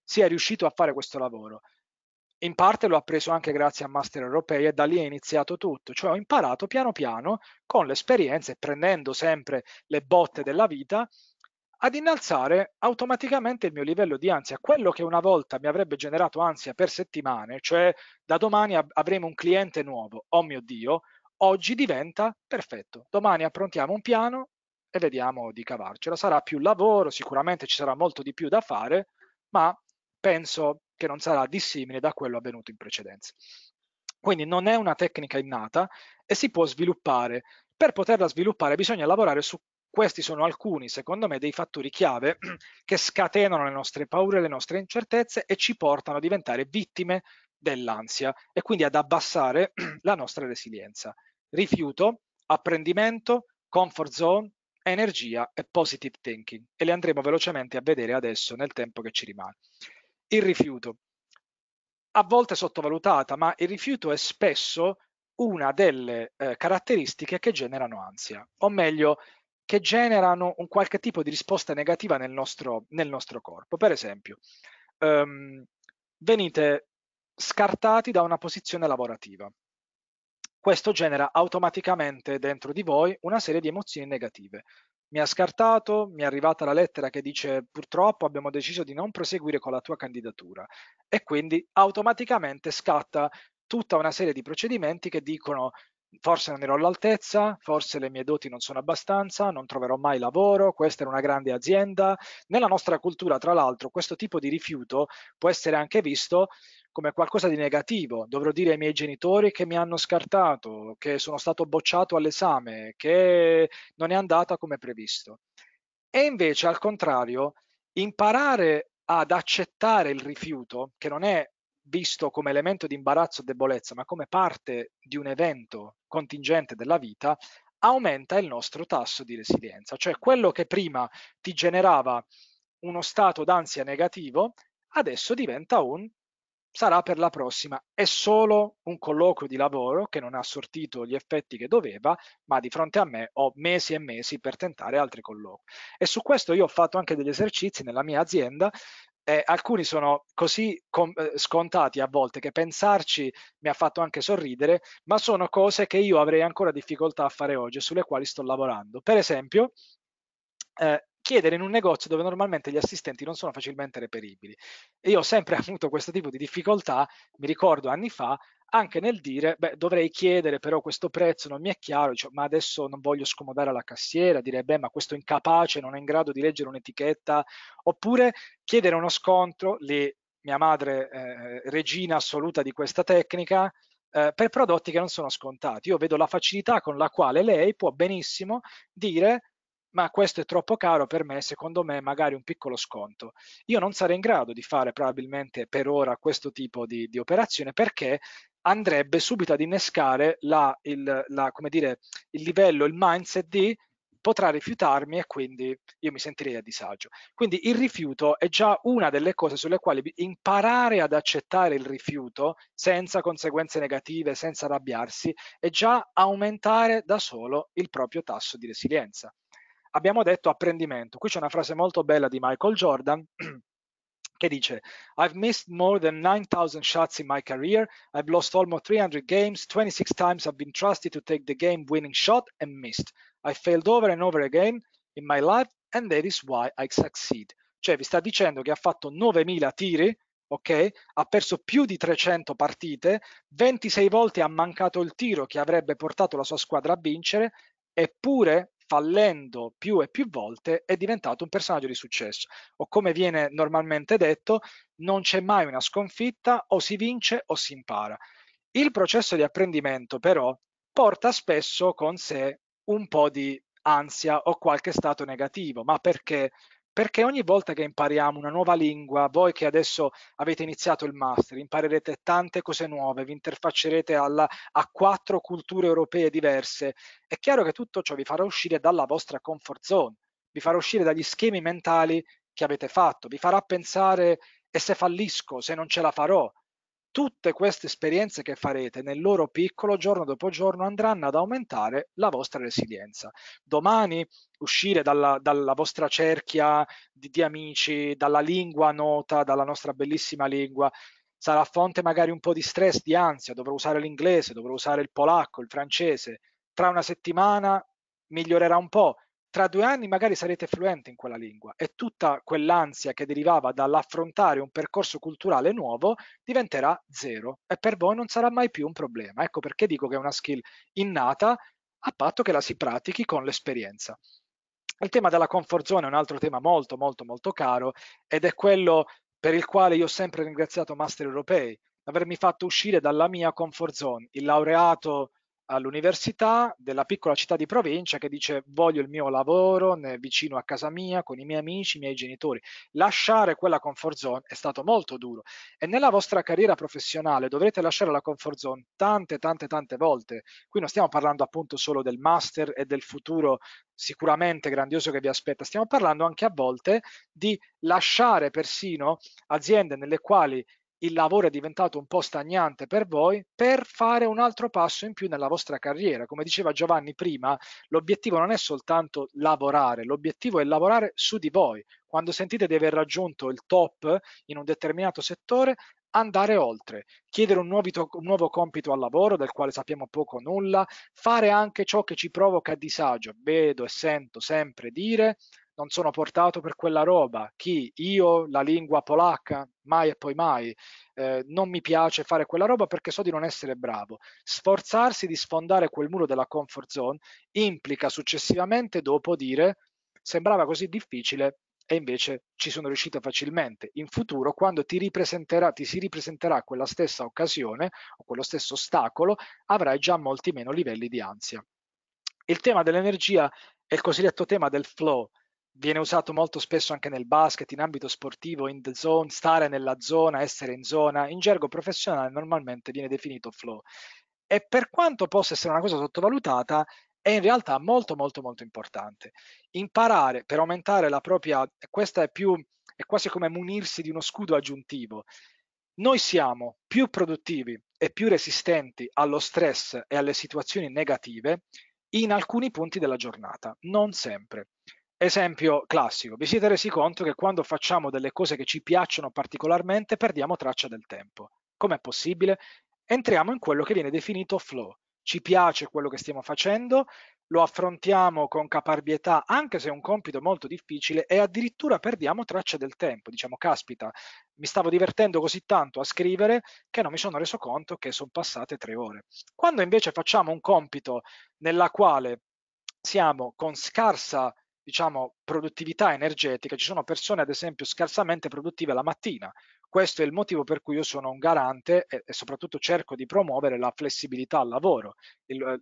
sia riuscito a fare questo lavoro? in parte l'ho appreso anche grazie a Master Europei e da lì è iniziato tutto, cioè ho imparato piano piano con l'esperienza e prendendo sempre le botte della vita ad innalzare automaticamente il mio livello di ansia. Quello che una volta mi avrebbe generato ansia per settimane, cioè da domani avremo un cliente nuovo, oh mio Dio, oggi diventa perfetto. Domani approntiamo un piano e vediamo di cavarcela. Sarà più lavoro, sicuramente ci sarà molto di più da fare, ma penso che non sarà dissimile da quello avvenuto in precedenza. Quindi non è una tecnica innata e si può sviluppare. Per poterla sviluppare bisogna lavorare su questi sono alcuni, secondo me, dei fattori chiave [clears throat] che scatenano le nostre paure, le nostre incertezze e ci portano a diventare vittime dell'ansia e quindi ad abbassare [clears throat] la nostra resilienza. Rifiuto, apprendimento, comfort zone, energia e positive thinking e le andremo velocemente a vedere adesso nel tempo che ci rimane. Il rifiuto, a volte sottovalutata, ma il rifiuto è spesso una delle eh, caratteristiche che generano ansia, o meglio che generano un qualche tipo di risposta negativa nel nostro, nel nostro corpo. Per esempio, um, venite scartati da una posizione lavorativa. Questo genera automaticamente dentro di voi una serie di emozioni negative. Mi ha scartato, mi è arrivata la lettera che dice purtroppo abbiamo deciso di non proseguire con la tua candidatura e quindi automaticamente scatta tutta una serie di procedimenti che dicono forse non ero all'altezza, forse le mie doti non sono abbastanza, non troverò mai lavoro, questa è una grande azienda. Nella nostra cultura, tra l'altro, questo tipo di rifiuto può essere anche visto come qualcosa di negativo. Dovrò dire ai miei genitori che mi hanno scartato, che sono stato bocciato all'esame, che non è andata come previsto. E invece, al contrario, imparare ad accettare il rifiuto, che non è visto come elemento di imbarazzo o debolezza, ma come parte di un evento contingente della vita, aumenta il nostro tasso di resilienza, cioè quello che prima ti generava uno stato d'ansia negativo, adesso diventa un sarà per la prossima. È solo un colloquio di lavoro che non ha sortito gli effetti che doveva, ma di fronte a me ho mesi e mesi per tentare altri colloqui. E su questo io ho fatto anche degli esercizi nella mia azienda eh, alcuni sono così com- eh, scontati a volte che pensarci mi ha fatto anche sorridere, ma sono cose che io avrei ancora difficoltà a fare oggi e sulle quali sto lavorando. Per esempio, eh, chiedere in un negozio dove normalmente gli assistenti non sono facilmente reperibili. io ho sempre [laughs] avuto questo tipo di difficoltà, mi ricordo anni fa, anche nel dire, beh, dovrei chiedere, però questo prezzo non mi è chiaro, diciamo, ma adesso non voglio scomodare la cassiera, dire, beh, ma questo incapace non è in grado di leggere un'etichetta, oppure chiedere uno scontro, lì mia madre, eh, regina assoluta di questa tecnica, eh, per prodotti che non sono scontati. Io vedo la facilità con la quale lei può benissimo dire ma questo è troppo caro per me, secondo me magari un piccolo sconto. Io non sarei in grado di fare probabilmente per ora questo tipo di, di operazione perché andrebbe subito ad innescare la, il, la, dire, il livello, il mindset di potrà rifiutarmi e quindi io mi sentirei a disagio. Quindi il rifiuto è già una delle cose sulle quali imparare ad accettare il rifiuto senza conseguenze negative, senza arrabbiarsi, è già aumentare da solo il proprio tasso di resilienza abbiamo detto apprendimento. Qui c'è una frase molto bella di Michael Jordan [clears throat] che dice I've missed more than 9000 shots in my career, I've lost almost 300 games, 26 times I've been trusted to take the game winning shot and missed. I failed over and over again in my life and that is why I succeed. Cioè vi sta dicendo che ha fatto 9000 tiri, ok? Ha perso più di 300 partite, 26 volte ha mancato il tiro che avrebbe portato la sua squadra a vincere, eppure fallendo più e più volte è diventato un personaggio di successo o come viene normalmente detto non c'è mai una sconfitta o si vince o si impara. Il processo di apprendimento però porta spesso con sé un po' di ansia o qualche stato negativo, ma perché perché ogni volta che impariamo una nuova lingua, voi che adesso avete iniziato il master, imparerete tante cose nuove, vi interfaccerete alla, a quattro culture europee diverse, è chiaro che tutto ciò vi farà uscire dalla vostra comfort zone, vi farà uscire dagli schemi mentali che avete fatto, vi farà pensare e se fallisco, se non ce la farò, tutte queste esperienze che farete nel loro piccolo giorno dopo giorno andranno ad aumentare la vostra resilienza. Domani uscire dalla, dalla vostra cerchia di, di, amici, dalla lingua nota, dalla nostra bellissima lingua, sarà fonte magari un po' di stress, di ansia, dovrò usare l'inglese, dovrò usare il polacco, il francese. Tra una settimana migliorerà un po', tra due anni magari sarete fluenti in quella lingua e tutta quell'ansia che derivava dall'affrontare un percorso culturale nuovo diventerà zero e per voi non sarà mai più un problema. Ecco perché dico che è una skill innata a patto che la si pratichi con l'esperienza. Il tema della comfort zone è un altro tema molto molto molto caro ed è quello per il quale io ho sempre ringraziato Master Europei, avermi fatto uscire dalla mia comfort zone. Il laureato all'università della piccola città di provincia che dice voglio il mio lavoro vicino a casa mia, con i miei amici, i miei genitori. Lasciare quella comfort zone è stato molto duro e nella vostra carriera professionale dovrete lasciare la comfort zone tante, tante, tante volte. Qui non stiamo parlando appunto solo del master e del futuro sicuramente grandioso che vi aspetta, stiamo parlando anche a volte di lasciare persino aziende nelle quali il lavoro è diventato un po' stagnante per voi per fare un altro passo in più nella vostra carriera. Come diceva Giovanni prima, l'obiettivo non è soltanto lavorare, l'obiettivo è lavorare su di voi. Quando sentite di aver raggiunto il top in un determinato settore, andare oltre, chiedere un nuovo, un nuovo, compito al lavoro del quale sappiamo poco o nulla, fare anche ciò che ci provoca disagio, vedo e sento sempre dire non sono portato per quella roba, chi io, la lingua polacca, mai e poi mai, eh, non mi piace fare quella roba perché so di non essere bravo. Sforzarsi di sfondare quel muro della comfort zone implica successivamente dopo dire sembrava così difficile e invece ci sono riuscito facilmente. In futuro, quando ti, ripresenterà, ti si ripresenterà quella stessa occasione o quello stesso ostacolo, avrai già molti meno livelli di ansia. Il tema dell'energia è il cosiddetto tema del flow, viene usato molto spesso anche nel basket, in ambito sportivo, in the zone, stare nella zona, essere in zona, in gergo professionale normalmente viene definito flow. E per quanto possa essere una cosa sottovalutata, è in realtà molto molto molto importante. Imparare per aumentare la propria, questa è più, è quasi come munirsi di uno scudo aggiuntivo. Noi siamo più produttivi e più resistenti allo stress e alle situazioni negative in alcuni punti della giornata, non sempre. Esempio classico, vi siete resi conto che quando facciamo delle cose che ci piacciono particolarmente perdiamo traccia del tempo. Com'è possibile? Entriamo in quello che viene definito flow. Ci piace quello che stiamo facendo, lo affrontiamo con caparbietà, anche se è un compito molto difficile, e addirittura perdiamo traccia del tempo. Diciamo, caspita, mi stavo divertendo così tanto a scrivere che non mi sono reso conto che sono passate tre ore. Quando invece facciamo un compito nella quale siamo con scarsa diciamo, produttività energetica, ci sono persone ad esempio scarsamente produttive la mattina. Questo è il motivo per cui io sono un garante e, e soprattutto cerco di promuovere la flessibilità al lavoro, il,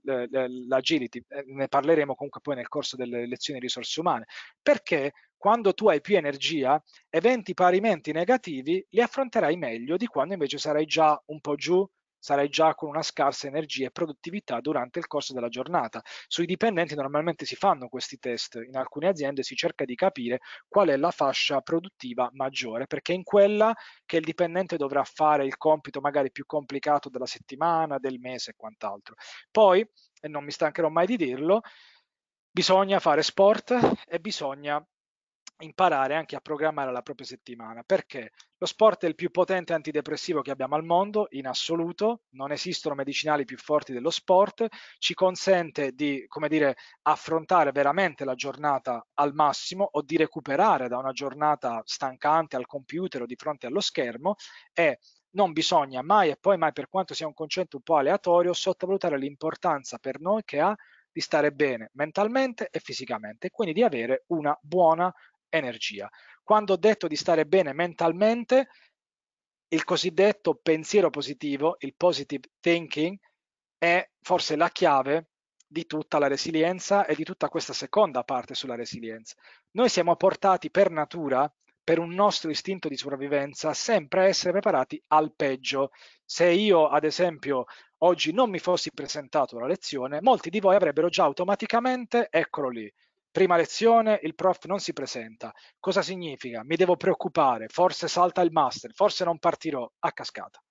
l'agility, eh, ne parleremo comunque poi nel corso delle lezioni risorse umane, perché quando tu hai più energia, eventi parimenti negativi li affronterai meglio di quando invece sarai già un po' giù, sarai già con una scarsa energia e produttività durante il corso della giornata. Sui dipendenti normalmente si fanno questi test, in alcune aziende si cerca di capire qual è la fascia produttiva maggiore, perché è in quella che il dipendente dovrà fare il compito magari più complicato della settimana, del mese e quant'altro. Poi, e non mi stancherò mai di dirlo, bisogna fare sport e bisogna imparare anche a programmare la propria settimana perché lo sport è il più potente antidepressivo che abbiamo al mondo in assoluto non esistono medicinali più forti dello sport ci consente di come dire affrontare veramente la giornata al massimo o di recuperare da una giornata stancante al computer o di fronte allo schermo e non bisogna mai e poi mai per quanto sia un concetto un po' aleatorio sottovalutare l'importanza per noi che ha di stare bene mentalmente e fisicamente, quindi di avere una buona energia. Quando ho detto di stare bene mentalmente, il cosiddetto pensiero positivo, il positive thinking, è forse la chiave di tutta la resilienza e di tutta questa seconda parte sulla resilienza. Noi siamo portati per natura, per un nostro istinto di sopravvivenza, sempre a essere preparati al peggio. Se io, ad esempio, oggi non mi fossi presentato alla lezione, molti di voi avrebbero già automaticamente, eccolo lì, Prima lezione il prof non si presenta. Cosa significa? Mi devo preoccupare, forse salta il master, forse non partirò a cascata.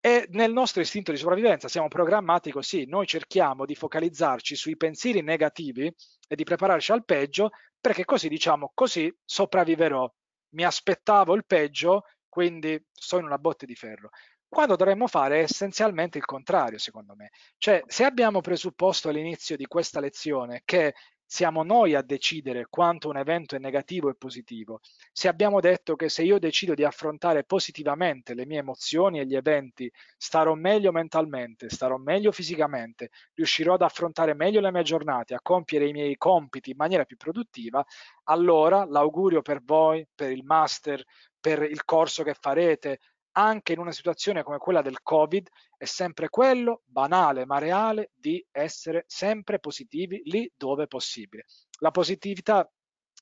E nel nostro istinto di sopravvivenza siamo programmati così, noi cerchiamo di focalizzarci sui pensieri negativi e di prepararci al peggio, perché così diciamo, così sopravviverò. Mi aspettavo il peggio, quindi sto in una botte di ferro. Quando dovremmo fare essenzialmente il contrario, secondo me. Cioè, se abbiamo presupposto all'inizio di questa lezione che siamo noi a decidere quanto un evento è negativo e positivo. Se abbiamo detto che se io decido di affrontare positivamente le mie emozioni e gli eventi, starò meglio mentalmente, starò meglio fisicamente, riuscirò ad affrontare meglio le mie giornate, a compiere i miei compiti in maniera più produttiva, allora l'augurio per voi, per il master, per il corso che farete, anche in una situazione come quella del Covid, è sempre quello, banale ma reale, di essere sempre positivi lì dove possibile. La positività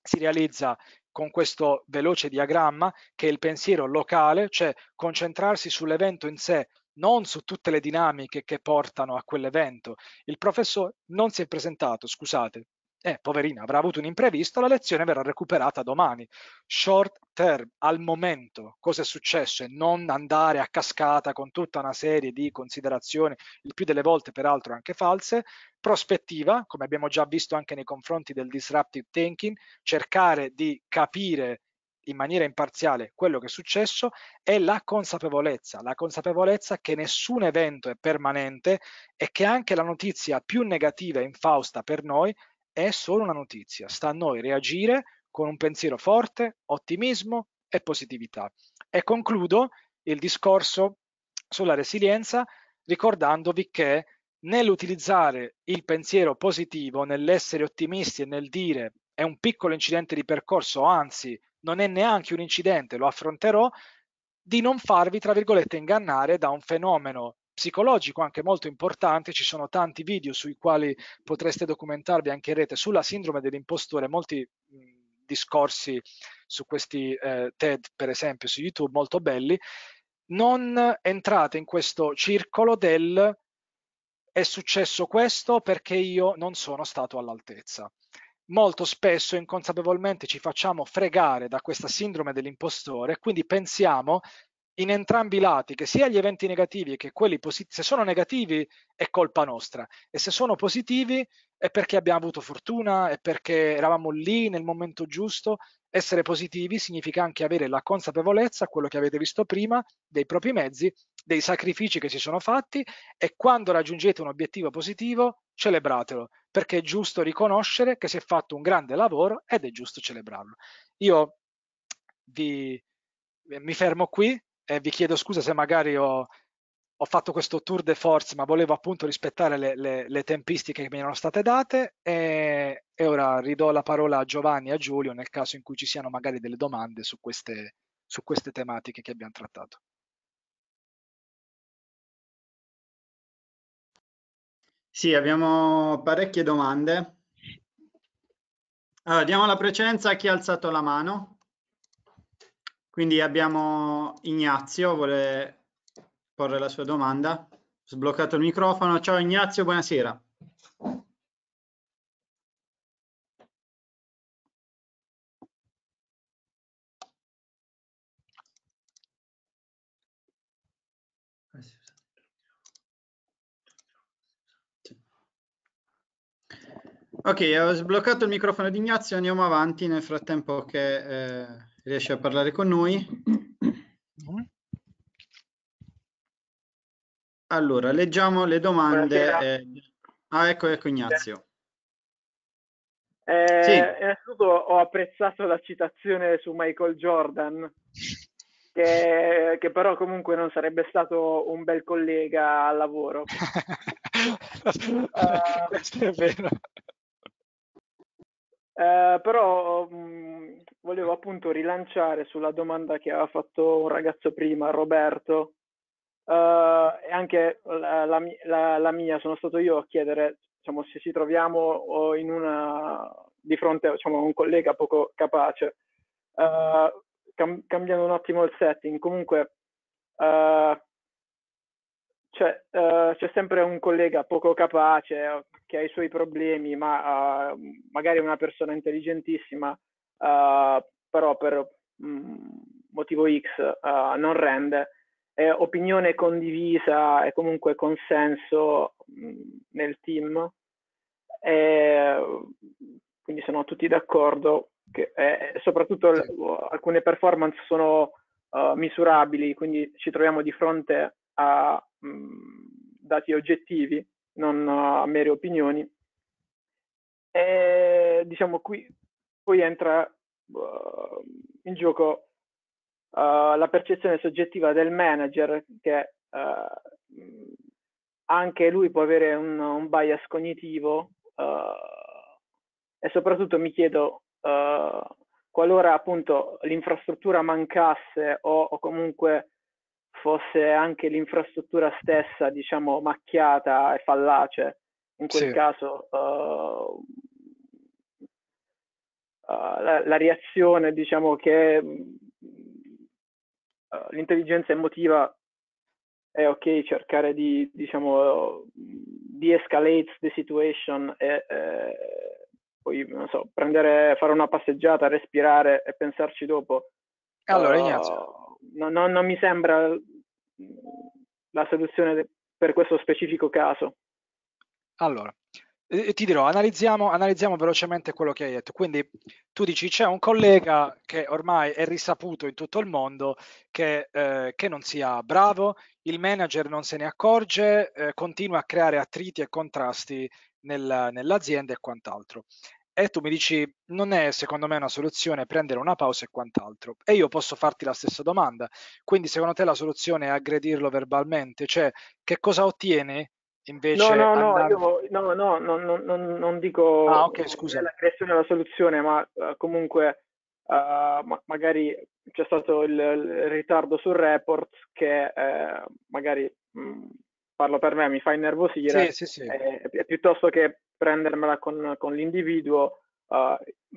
si realizza con questo veloce diagramma che è il pensiero locale, cioè concentrarsi sull'evento in sé, non su tutte le dinamiche che portano a quell'evento. Il professore non si è presentato, scusate, eh, poverina, avrà avuto un imprevisto, la lezione verrà recuperata domani. Short term, al momento, cosa è successo e non andare a cascata con tutta una serie di considerazioni, il più delle volte peraltro anche false, prospettiva, come abbiamo già visto anche nei confronti del disruptive thinking, cercare di capire in maniera imparziale quello che è successo è la consapevolezza, la consapevolezza che nessun evento è permanente e che anche la notizia più negativa e infausta per noi è solo una notizia, sta a noi reagire con un pensiero forte, ottimismo e positività. E concludo il discorso sulla resilienza ricordandovi che nell'utilizzare il pensiero positivo, nell'essere ottimisti e nel dire è un piccolo incidente di percorso, anzi non è neanche un incidente, lo affronterò, di non farvi, tra virgolette, ingannare da un fenomeno psicologico anche molto importante, ci sono tanti video sui quali potreste documentarvi anche in rete sulla sindrome dell'impostore, molti discorsi su questi eh, TED per esempio su YouTube molto belli, non entrate in questo circolo del è successo questo perché io non sono stato all'altezza. Molto spesso inconsapevolmente ci facciamo fregare da questa sindrome dell'impostore, quindi pensiamo in entrambi i lati, che sia gli eventi negativi che quelli positivi, se sono negativi è colpa nostra e se sono positivi è perché abbiamo avuto fortuna, è perché eravamo lì nel momento giusto. Essere positivi significa anche avere la consapevolezza, quello che avete visto prima, dei propri mezzi, dei sacrifici che si sono fatti e quando raggiungete un obiettivo positivo celebratelo, perché è giusto riconoscere che si è fatto un grande lavoro ed è giusto celebrarlo. Io vi, mi fermo qui, eh, vi chiedo scusa se magari ho, ho, fatto questo tour de force, ma volevo appunto rispettare le, le, le tempistiche che mi erano state date e, e, ora ridò la parola a Giovanni e a Giulio nel caso in cui ci siano magari delle domande su queste, su queste tematiche che abbiamo trattato. Sì, abbiamo parecchie domande. Allora, diamo la precedenza a chi ha alzato la mano. Quindi abbiamo Ignazio, vuole porre la sua domanda. Sbloccato il microfono. Ciao Ignazio, buonasera. Ok, ho sbloccato il microfono di Ignazio, andiamo avanti nel frattempo che... Eh riesce a parlare con noi. Allora, leggiamo le domande. Eh, ah, ecco, ecco Ignazio. Eh, sì. Innanzitutto ho apprezzato la citazione su Michael Jordan, [laughs] che, che, però comunque non sarebbe stato un bel collega al lavoro. uh, [laughs] Questo è vero. Uh, però mh, mm, volevo appunto rilanciare sulla domanda che aveva fatto un ragazzo prima, Roberto, eh, e anche la, la, la, la, mia, sono stato io a chiedere diciamo, se ci troviamo una, di fronte diciamo, a un collega poco capace. Uh, cam- cambiando un attimo il setting, comunque uh, c'è, c'è, sempre un collega poco capace che ha i suoi problemi, ma magari è una persona intelligentissima uh, però per mh, mm, motivo X uh, non rende, è opinione condivisa e comunque consenso mh, mm, nel team, e, quindi sono tutti d'accordo, che, eh, soprattutto sì. alcune performance sono uh, misurabili, quindi ci troviamo di fronte a mh, mm, dati oggettivi, non a mere opinioni. E, diciamo qui poi entra uh, in gioco uh, la percezione soggettiva del manager che uh, anche lui può avere un, un bias cognitivo e soprattutto mi chiedo qualora appunto l'infrastruttura mancasse o, o, comunque fosse anche l'infrastruttura stessa diciamo macchiata e fallace in quel sì. caso eh, la, la, reazione, diciamo che uh, l'intelligenza emotiva è ok cercare di, diciamo, de-escalate the situation e eh, poi, non so, prendere, fare una passeggiata, respirare e pensarci dopo. Allora, eh, Ignazio. No, no, non mi sembra mm, la soluzione per questo specifico caso. Allora, eh, eh, ti dirò, analizziamo, analizziamo, velocemente quello che hai detto. Quindi tu dici c'è un collega che ormai è risaputo in tutto il mondo che, eh, che non sia bravo, il manager non se ne accorge, eh, continua a creare attriti e contrasti nel, nell'azienda e quant'altro. E tu mi dici non è secondo me una soluzione prendere una pausa e quant'altro. E io posso farti la stessa domanda. Quindi secondo te la soluzione è aggredirlo verbalmente? Cioè che cosa ottieni Invece no, no, andare... no, no, no, no, no, non dico ah, okay, scusa. la creazione della soluzione, ma uh, comunque uh, ma- magari c'è stato il, il, ritardo sul report che eh, magari mh, mm, parlo per me, mi fa innervosire, sì, sì, sì. E, piuttosto che prendermela con, con l'individuo, uh,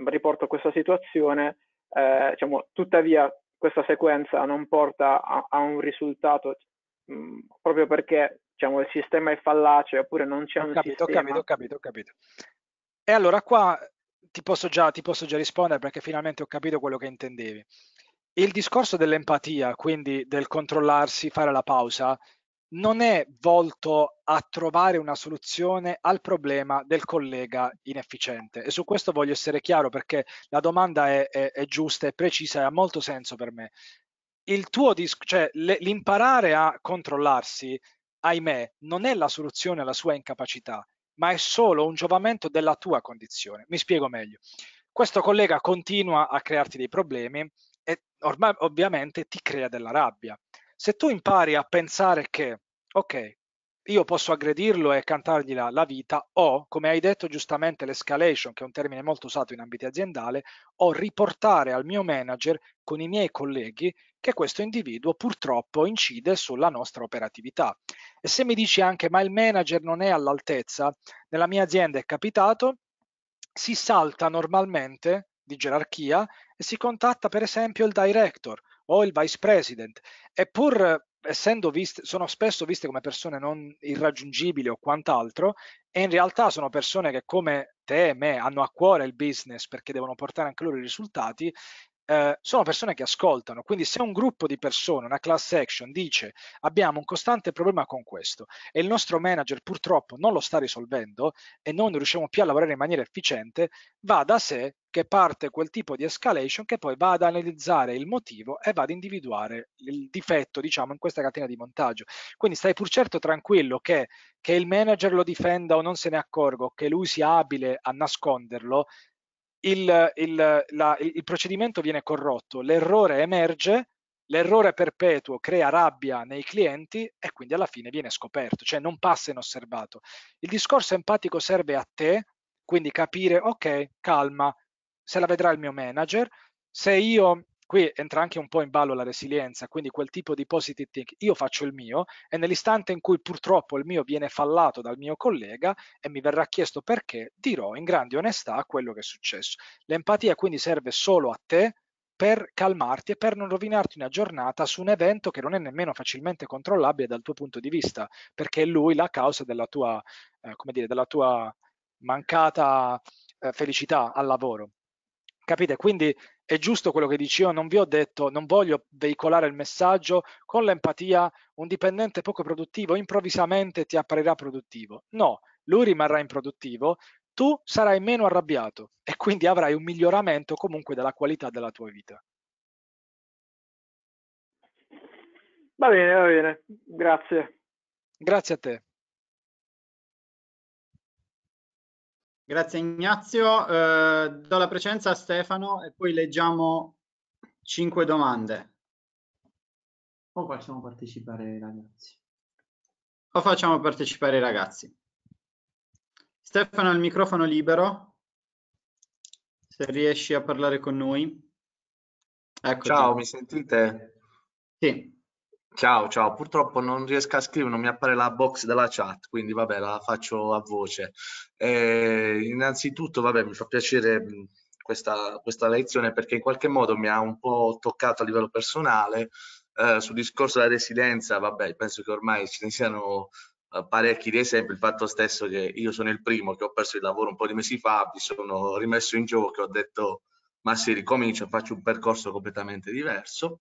riporto questa situazione, eh, diciamo, tuttavia questa sequenza non porta a, a un risultato mh, mm, proprio perché diciamo, il sistema è fallace oppure non c'è ho un capito, sistema. Ho capito, ho capito, ho capito. E allora qua ti posso, già, ti posso già rispondere perché finalmente ho capito quello che intendevi. Il discorso dell'empatia, quindi del controllarsi, fare la pausa, non è volto a trovare una soluzione al problema del collega inefficiente. E su questo voglio essere chiaro perché la domanda è, è, è giusta, è precisa e ha molto senso per me. Il tuo disco, cioè l'imparare a controllarsi ahimè, non è la soluzione alla sua incapacità, ma è solo un giovamento della tua condizione. Mi spiego meglio. Questo collega continua a crearti dei problemi e ormai ovviamente ti crea della rabbia. Se tu impari a pensare che, ok, io posso aggredirlo e cantargli la, la, vita o, come hai detto giustamente, l'escalation, che è un termine molto usato in ambito aziendale, o riportare al mio manager con i miei colleghi che questo individuo purtroppo incide sulla nostra operatività. E se mi dici anche ma il manager non è all'altezza, nella mia azienda è capitato, si salta normalmente di gerarchia e si contatta per esempio il director o il vice president Eppur essendo viste, sono spesso viste come persone non irraggiungibili o quant'altro, e in realtà sono persone che come te e me hanno a cuore il business perché devono portare anche loro i risultati eh, sono persone che ascoltano, quindi se un gruppo di persone, una class action, dice abbiamo un costante problema con questo e il nostro manager purtroppo non lo sta risolvendo e noi non riusciamo più a lavorare in maniera efficiente, va da sé che parte quel tipo di escalation che poi va ad analizzare il motivo e va ad individuare il difetto, diciamo, in questa catena di montaggio. Quindi stai pur certo tranquillo che, che il manager lo difenda o non se ne accorga, che lui sia abile a nasconderlo, il, il, la, il procedimento viene corrotto, l'errore emerge, l'errore perpetuo crea rabbia nei clienti e quindi alla fine viene scoperto, cioè non passa inosservato. Il discorso empatico serve a te, quindi capire, ok, calma, se la vedrà il mio manager, se io qui entra anche un po' in ballo la resilienza, quindi quel tipo di positive think, io faccio il mio e nell'istante in cui purtroppo il mio viene fallato dal mio collega e mi verrà chiesto perché, dirò in grande onestà quello che è successo. L'empatia quindi serve solo a te per calmarti e per non rovinarti una giornata su un evento che non è nemmeno facilmente controllabile dal tuo punto di vista, perché è lui la causa della tua, eh, come dire, della tua mancata eh, felicità al lavoro. Capite? Quindi è giusto quello che dici io non vi ho detto, non voglio veicolare il messaggio con l'empatia, un dipendente poco produttivo improvvisamente ti apparirà produttivo. No, lui rimarrà improduttivo, tu sarai meno arrabbiato e quindi avrai un miglioramento comunque della qualità della tua vita. Va bene, va bene, grazie. Grazie a te. Grazie Ignazio. Eh, do la presenza a Stefano e poi leggiamo cinque domande. O facciamo partecipare i ragazzi. O facciamo partecipare i ragazzi. Stefano, il microfono libero. Se riesci a parlare con noi. Eccoci. Ciao, mi sentite? Sì. Ciao, ciao, purtroppo non riesco a scrivere, non mi appare la box della chat, quindi vabbè, la faccio a voce. Eh, innanzitutto, vabbè, mi fa piacere questa, questa, lezione perché in qualche modo mi ha un po' toccato a livello personale. Eh, sul discorso della residenza, vabbè, penso che ormai ce ne siano eh, parecchi di esempi, il fatto stesso che io sono il primo che ho perso il lavoro un po' di mesi fa, mi sono rimesso in gioco, ho detto ma se ricomincio faccio un percorso completamente diverso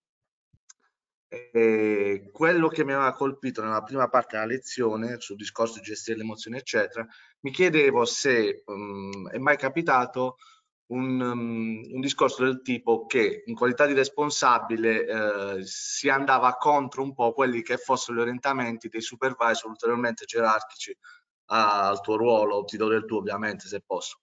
e eh, quello che mi aveva colpito nella prima parte della lezione sul discorso di gestire le emozioni, eccetera, mi chiedevo se um, è mai capitato un, um, un, discorso del tipo che in qualità di responsabile eh, si andava contro un po' quelli che fossero gli orientamenti dei supervisor ulteriormente gerarchici ah, al tuo ruolo, ti do del tuo ovviamente se posso.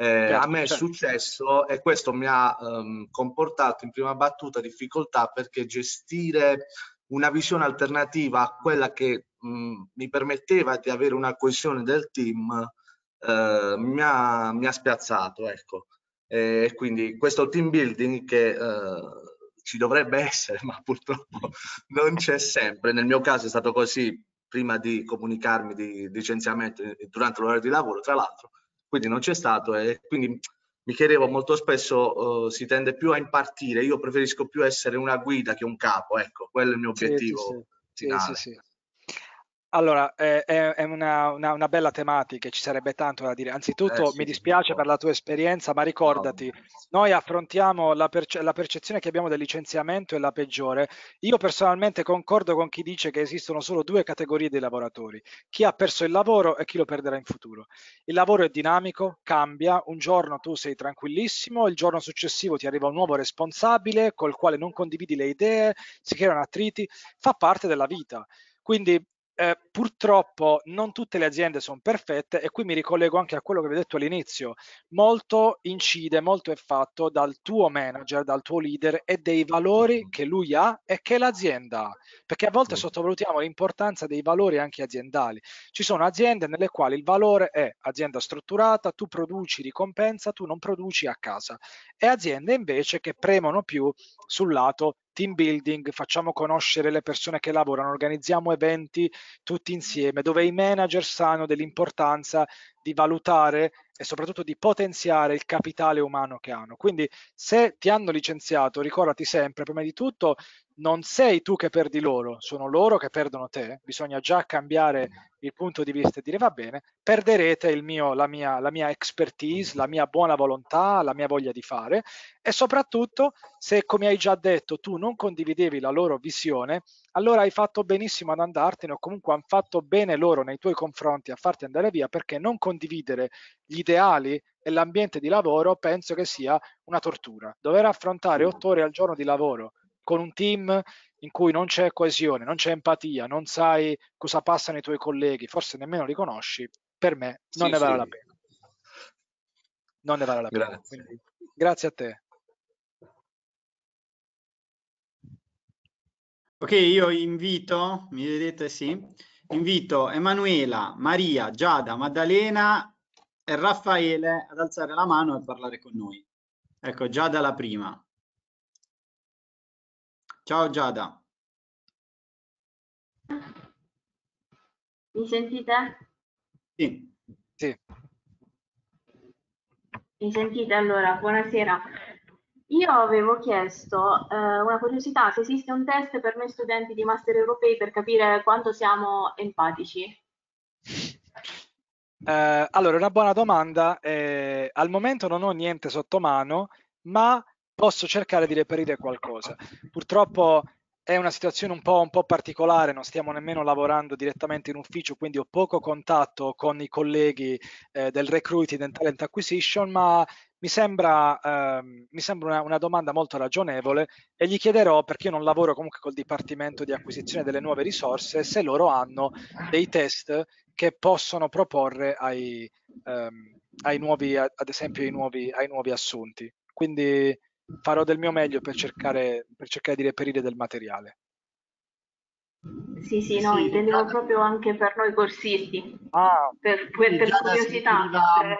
Eh, a me è successo e questo mi ha um, comportato in prima battuta difficoltà perché gestire una visione alternativa a quella che mh, mm, mi permetteva di avere una coesione del team eh, mi, ha, mi, ha, spiazzato. Ecco. E quindi questo team building che eh, ci dovrebbe [laughs] essere, ma purtroppo non c'è sempre. Nel mio caso è stato così prima di comunicarmi di licenziamento eh, durante l'ora di lavoro, tra l'altro, quindi non c'è stato e eh, quindi mi chiedevo molto spesso uh, si tende più a impartire, io preferisco più essere una guida che un capo, ecco, quello è il mio obiettivo sì, sì, finale. Sì, allora, eh, è, è una, una, una, bella tematica, ci sarebbe tanto da dire. Anzitutto, eh, sì, mi dispiace sì. per la tua esperienza, ma ricordati, noi affrontiamo la, perce- la, percezione che abbiamo del licenziamento è la peggiore. Io personalmente concordo con chi dice che esistono solo due categorie di lavoratori, chi ha perso il lavoro e chi lo perderà in futuro. Il lavoro è dinamico, cambia, un giorno tu sei tranquillissimo, il giorno successivo ti arriva un nuovo responsabile col quale non condividi le idee, si creano attriti, fa parte della vita. Quindi eh, purtroppo non tutte le aziende sono perfette e qui mi ricollego anche a quello che vi ho detto all'inizio. Molto incide, molto è fatto dal tuo manager, dal tuo leader e dei valori mm-hmm. che lui ha e che l'azienda ha, perché a volte mm. sottovalutiamo l'importanza dei valori anche aziendali. Ci sono aziende nelle quali il valore è azienda strutturata, tu produci ricompensa, tu non produci a casa e aziende invece che premono più sul lato team building, facciamo conoscere le persone che lavorano, organizziamo eventi tutti insieme dove i manager sanno dell'importanza di valutare e soprattutto di potenziare il capitale umano che hanno. Quindi se ti hanno licenziato, ricordati sempre, prima di tutto, non sei tu che perdi loro, sono loro che perdono te, bisogna già cambiare il punto di vista e dire va bene, perderete mio, la, mia, la, mia, expertise, la mia buona volontà, la mia voglia di fare e soprattutto se come hai già detto tu non condividevi la loro visione, allora hai fatto benissimo ad andartene o comunque hanno fatto bene loro nei tuoi confronti a farti andare via perché non condividere gli ideali e l'ambiente di lavoro penso che sia una tortura. Dover affrontare otto ore al giorno di lavoro con un team in cui non c'è coesione, non c'è empatia, non sai cosa passano i tuoi colleghi, forse nemmeno li conosci, per me non sì, ne vale sì. la pena. Non ne vale la grazie. pena. Quindi, grazie a te. Ok, io invito, mi vedete sì, invito Emanuela, Maria, Giada, Maddalena e Raffaele ad alzare la mano e parlare con noi. Ecco, Giada la prima. Ciao Giada. Mi sentite? Sì. sì. Mi sentite allora? Buonasera. Io avevo chiesto eh, una curiosità, se esiste un test per noi studenti di master europei per capire quanto siamo empatici? Eh, allora, una buona domanda. Eh, al momento non ho niente sotto mano, ma posso cercare di reperire qualcosa. Purtroppo è una situazione un po', un po', particolare, non stiamo nemmeno lavorando direttamente in ufficio, quindi ho poco contatto con i colleghi eh, del recruiting and talent acquisition, ma mi sembra, eh, mi sembra una, una, domanda molto ragionevole e gli chiederò, perché io non lavoro comunque col Dipartimento di acquisizione delle nuove risorse, se loro hanno dei test che possono proporre ai, ehm, ai nuovi, ad esempio, ai nuovi, ai nuovi assunti. Quindi farò del mio meglio per cercare, per cercare di reperire del materiale. Sì, sì, no, sì, intendevo già... proprio anche per noi corsisti, ah, per, per, per curiosità. Sentiva... Per...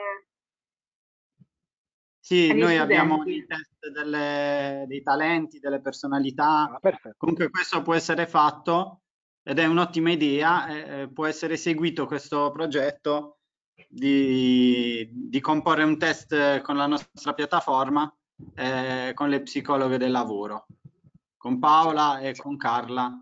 Sì, noi abbiamo il test delle, dei talenti, delle personalità, ah, comunque questo può essere fatto ed è un'ottima idea, eh, può essere seguito questo progetto di, di comporre un test con la nostra piattaforma eh, con le psicologhe del lavoro, con Paola e con Carla.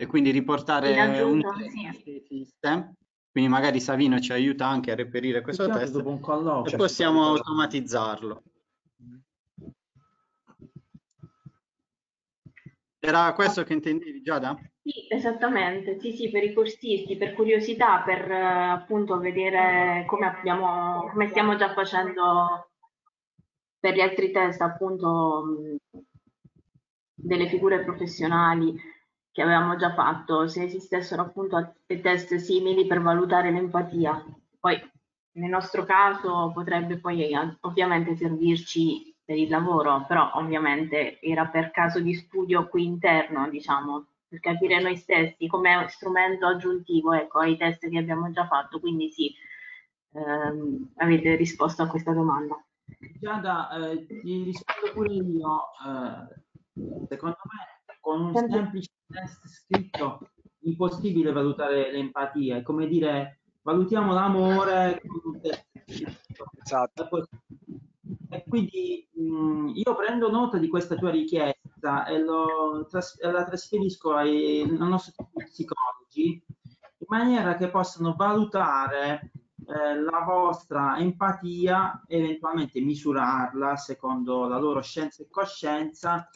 E quindi riportare aggiunto, un sì. system, quindi magari Savino ci aiuta anche a reperire questo sì, test dopo un e cioè, possiamo automatizzarlo. Mm. Era questo che intendevi Giada? Sì, esattamente, sì, sì, per i corsisti, per curiosità, per eh, appunto vedere come, abbiamo, come stiamo già facendo per gli altri test appunto delle figure professionali che avevamo già fatto, se esistessero appunto test simili per valutare l'empatia. Poi nel nostro caso potrebbe poi eh, ovviamente servirci per il lavoro, però ovviamente era per caso di studio qui interno, diciamo, per capire noi stessi come strumento aggiuntivo ecco, ai test che abbiamo già fatto, quindi sì, ehm, avete risposto a questa domanda. Giada, eh, ti rispondo pure io. Eh, secondo me, con un semplice test scritto, impossibile valutare l'empatia. È come dire, valutiamo l'amore con un test scritto. Esatto. E quindi mh, mm, io prendo nota di questa tua richiesta e tras la trasferisco ai, ai nostri psicologi in maniera che possano valutare eh, la vostra empatia, eventualmente misurarla secondo la loro scienza e coscienza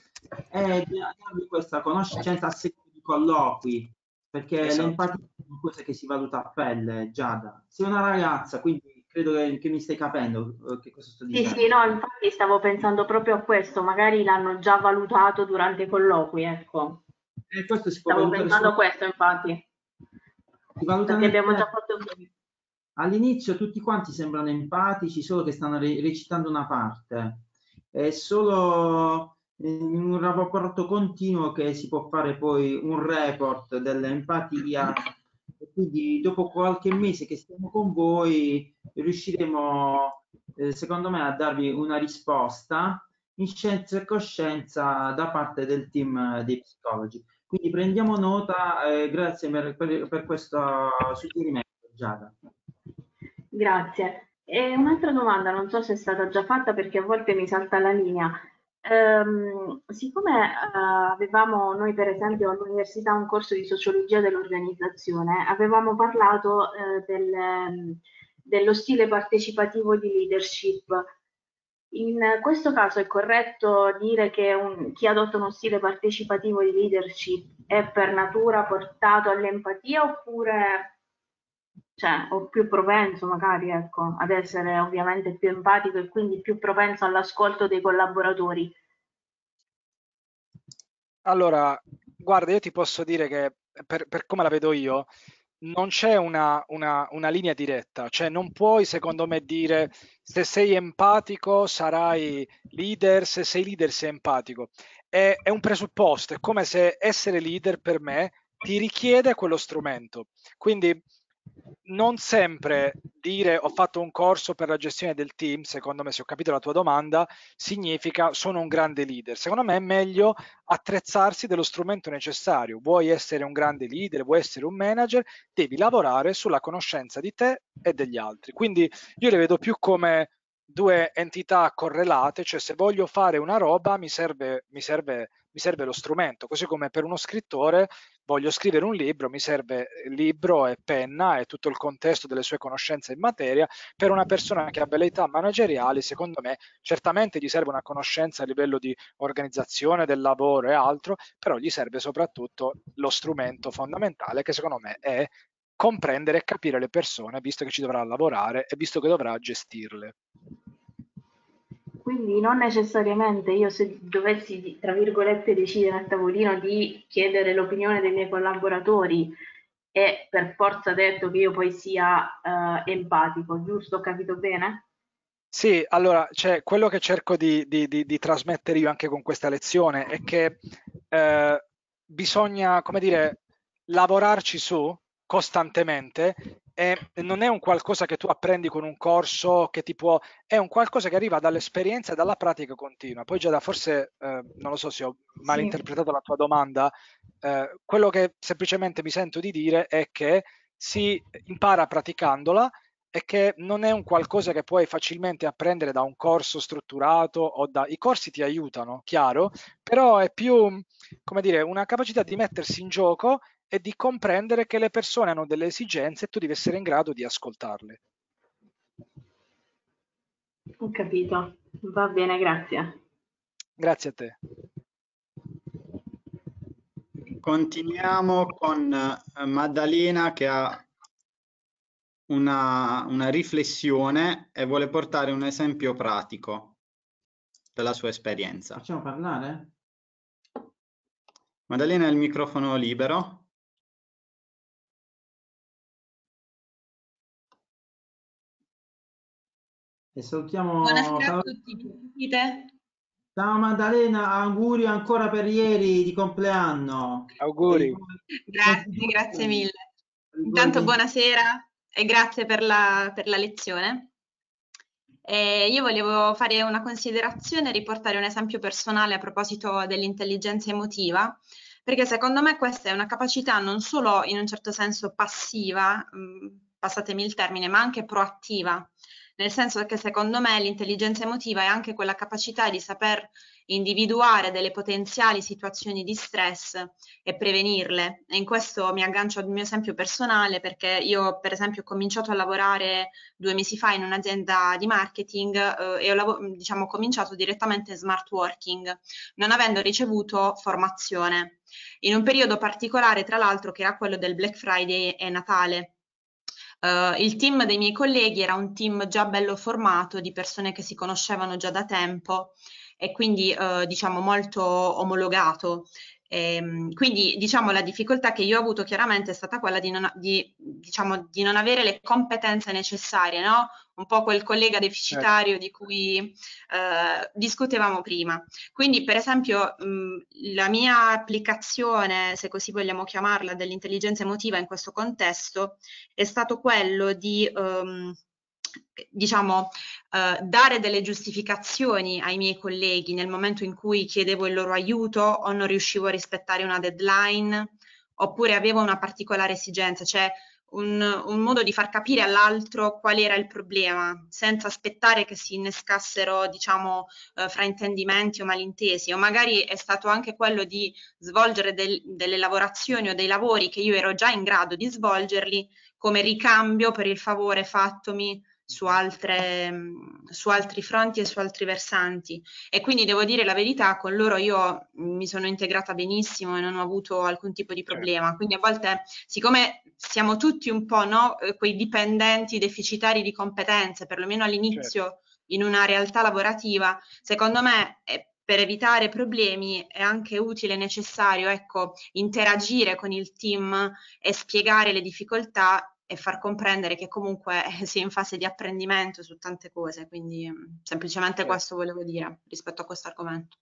e darvi questa conoscenza a seguito di colloqui, perché esatto. l'empatia è una cosa che si valuta a pelle, Giada. Sei una ragazza, quindi credo che, che mi stai capendo eh, che cosa sto dicendo. Sì, sì, no, infatti stavo pensando proprio a questo, magari l'hanno già valutato durante i colloqui, ecco. Eh, stavo pensando a questo, infatti. Perché abbiamo già fatto un All'inizio tutti quanti sembrano empatici, solo che stanno recitando una parte. È solo eh, in un rapporto continuo che si può fare poi un report dell'empatia quindi dopo qualche mese che stiamo con voi riusciremo eh, secondo me a darvi una risposta in scienza e coscienza da parte del team dei psicologi quindi prendiamo nota eh, grazie per, per, per questo suggerimento Giada Grazie. E un'altra domanda, non so se è stata già fatta perché a volte mi salta la linea. Ehm, siccome eh, avevamo noi per esempio all'università un corso di sociologia dell'organizzazione, avevamo parlato eh, del, ehm, dello stile partecipativo di leadership. In questo caso è corretto dire che un, chi adotta uno stile partecipativo di leadership è per natura portato all'empatia oppure cioè, o più propenso magari ecco, ad essere ovviamente più empatico e quindi più propenso all'ascolto dei collaboratori? Allora, guarda, io ti posso dire che per, per come la vedo io, non c'è una, una, una, linea diretta, cioè non puoi secondo me dire se sei empatico sarai leader, se sei leader sei empatico. È, è un presupposto, è come se essere leader per me ti richiede quello strumento. Quindi non sempre dire ho fatto un corso per la gestione del team, secondo me se ho capito la tua domanda, significa sono un grande leader. Secondo me è meglio attrezzarsi dello strumento necessario. Vuoi essere un grande leader, vuoi essere un manager, devi lavorare sulla conoscenza di te e degli altri. Quindi io le vedo più come due entità correlate, cioè se voglio fare una roba mi serve, mi serve mi serve lo strumento, così come per uno scrittore voglio scrivere un libro, mi serve libro e penna e tutto il contesto delle sue conoscenze in materia, per una persona che ha abilità manageriali, secondo me, certamente gli serve una conoscenza a livello di organizzazione del lavoro e altro, però gli serve soprattutto lo strumento fondamentale che secondo me è comprendere e capire le persone, visto che ci dovrà lavorare e visto che dovrà gestirle. Quindi non necessariamente io se dovessi, tra virgolette, decidere a tavolino di chiedere l'opinione dei miei collaboratori è per forza detto che io poi sia eh, empatico, giusto? Ho capito bene? Sì, allora cioè, quello che cerco di, di, di, di, trasmettere io anche con questa lezione è che eh, bisogna, come dire, lavorarci su costantemente è, non è un qualcosa che tu apprendi con un corso che ti può, è un qualcosa che arriva dall'esperienza e dalla pratica continua. Poi già da forse, eh, non lo so se ho malinterpretato sì. la tua domanda, eh, quello che semplicemente mi sento di dire è che si impara praticandola e che non è un qualcosa che puoi facilmente apprendere da un corso strutturato o da... I corsi ti aiutano, chiaro, però è più, come dire, una capacità di mettersi in gioco e di comprendere che le persone hanno delle esigenze e tu devi essere in grado di ascoltarle. Ho capito, va bene, grazie. Grazie a te. Continuiamo con eh, Maddalena che ha una, una riflessione e vuole portare un esempio pratico della sua esperienza. Facciamo parlare? Maddalena ha il microfono libero. E salutiamo... Buonasera a tutti, sentite? Ciao Maddalena, auguri ancora per ieri di compleanno. Auguri. Grazie, grazie mille. Intanto buonasera e grazie per la, per la lezione. Eh, io volevo fare una considerazione e riportare un esempio personale a proposito dell'intelligenza emotiva, perché secondo me questa è una capacità non solo in un certo senso passiva, mh, passatemi il termine, ma anche proattiva nel senso che secondo me l'intelligenza emotiva è anche quella capacità di saper individuare delle potenziali situazioni di stress e prevenirle. E in questo mi aggancio al mio esempio personale perché io per esempio ho cominciato a lavorare due mesi fa in un'azienda di marketing eh, e ho lav- diciamo, cominciato direttamente smart working, non avendo ricevuto formazione. In un periodo particolare, tra l'altro, che era quello del Black Friday e Natale Uh, il team dei miei colleghi era un team già bello formato di persone che si conoscevano già da tempo e quindi eh, diciamo molto omologato Ehm, quindi diciamo la difficoltà che io ho avuto chiaramente è stata quella di non, di, diciamo, di non avere le competenze necessarie, no? un po' quel collega certo. deficitario di cui eh, discutevamo prima. Quindi, per esempio, mh, mm, la mia applicazione, se così vogliamo chiamarla, dell'intelligenza emotiva in questo contesto è stato quello di ehm, diciamo, eh, dare delle giustificazioni ai miei colleghi nel momento in cui chiedevo il loro aiuto o non riuscivo a rispettare una deadline oppure avevo una particolare esigenza, cioè un, un modo di far capire all'altro qual era il problema, senza aspettare che si innescassero, diciamo, eh, fraintendimenti o malintesi, o magari è stato anche quello di svolgere del, delle lavorazioni o dei lavori che io ero già in grado di svolgerli come ricambio per il favore fattomi su, altre, mm, su altri fronti e su altri versanti e quindi devo dire la verità, con loro io mi sono integrata benissimo e non ho avuto alcun tipo di certo. problema, quindi a volte siccome siamo tutti un po' no, eh, quei dipendenti deficitari di competenze, perlomeno all'inizio certo. in una realtà lavorativa, secondo me è eh, per evitare problemi è anche utile e necessario ecco, interagire con il team e spiegare le difficoltà e far comprendere che comunque eh, si è in fase di apprendimento su tante cose, quindi mm, semplicemente questo volevo dire rispetto a questo argomento.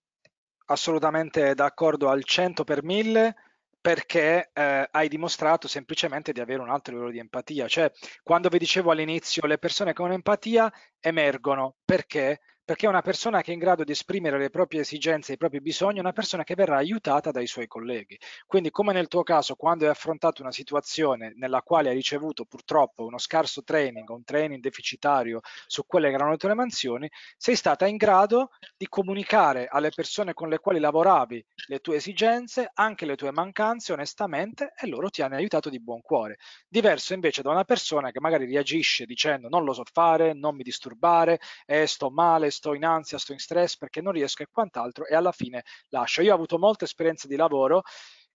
Assolutamente d'accordo al 100 per 1000 perché eh, hai dimostrato semplicemente di avere un altro livello di empatia, cioè quando vi dicevo all'inizio le persone con empatia emergono perché perché è una persona che è in grado di esprimere le proprie esigenze, i propri bisogni, una persona che verrà aiutata dai suoi colleghi. Quindi come nel tuo caso, quando hai affrontato una situazione nella quale hai ricevuto purtroppo uno scarso training un training deficitario su quelle che erano le tue mansioni, sei stata in grado di comunicare alle persone con le quali lavoravi le tue esigenze, anche le tue mancanze onestamente e loro ti hanno aiutato di buon cuore. Diverso invece da una persona che magari reagisce dicendo non lo so fare, non mi disturbare, eh, sto male, sto in ansia, sto in stress perché non riesco e quant'altro e alla fine lascio. Io ho avuto molte esperienze di lavoro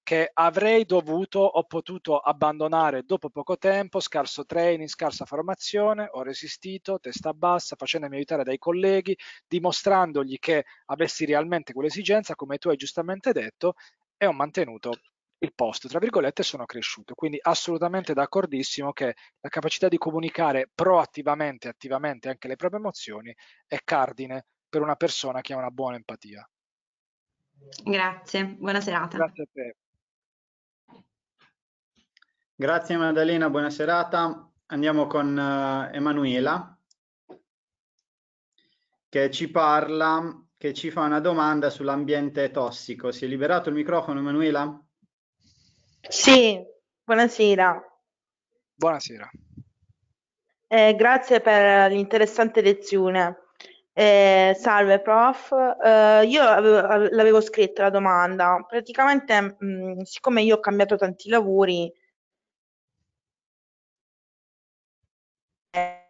che avrei dovuto o potuto abbandonare dopo poco tempo, scarso training, scarsa formazione, ho resistito, testa bassa, facendomi aiutare dai colleghi, dimostrandogli che avessi realmente quell'esigenza, come tu hai giustamente detto, e ho mantenuto il post, tra virgolette, sono cresciuto. Quindi assolutamente d'accordissimo che la capacità di comunicare proattivamente, attivamente anche le proprie emozioni è cardine per una persona che ha una buona empatia. Grazie, buona serata. Grazie a te. Grazie Maddalena, buona serata. Andiamo con uh, Emanuela che ci parla, che ci fa una domanda sull'ambiente tossico. Si è liberato il microfono Emanuela? Sì, buonasera. Buonasera. Eh, grazie per l'interessante lezione. Eh, salve prof, Eh, io avevo- l'avevo scritta la domanda. Praticamente, mh, mm, siccome io ho cambiato tanti lavori, eh,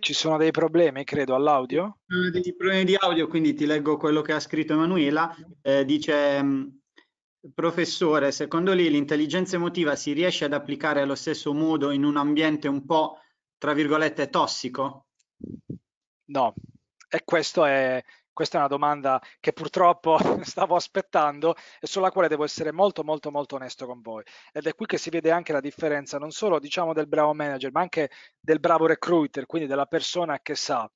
Ci sono dei problemi, credo, all'audio? Dei problemi di audio, quindi ti leggo quello che ha scritto Emanuela. Eh, dice, mm, professore, secondo lei l'intelligenza emotiva si riesce ad applicare allo stesso modo in un ambiente un po', tra virgolette, tossico? No, e questo è questa è una domanda che purtroppo [laughs] stavo aspettando e sulla quale devo essere molto molto molto onesto con voi. Ed è qui che si vede anche la differenza non solo diciamo del bravo manager ma anche del bravo recruiter, quindi della persona che sa.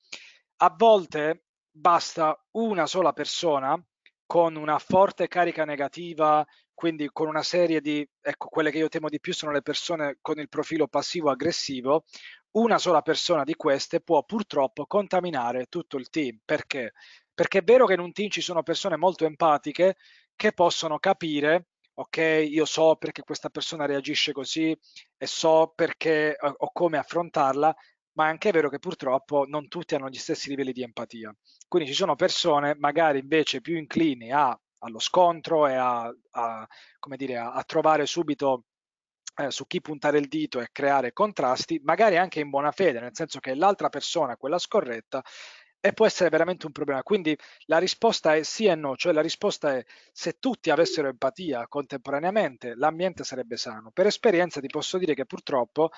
A volte basta una sola persona con una forte carica negativa, quindi con una serie di, ecco, quelle che io temo di più sono le persone con il profilo passivo-aggressivo, una sola persona di queste può purtroppo contaminare tutto il team. Perché? perché è vero che in un team ci sono persone molto empatiche che possono capire ok, io so perché questa persona reagisce così e so perché eh, o come affrontarla, ma è anche vero che purtroppo non tutti hanno gli stessi livelli di empatia. Quindi ci sono persone magari invece più inclini a, allo scontro e a, a, dire, a trovare subito eh, su chi puntare il dito e creare contrasti, magari anche in buona fede, nel senso che l'altra persona, quella scorretta, e può essere veramente un problema. Quindi la risposta è sì e no, cioè la risposta è se tutti avessero empatia contemporaneamente l'ambiente sarebbe sano. Per esperienza ti posso dire che purtroppo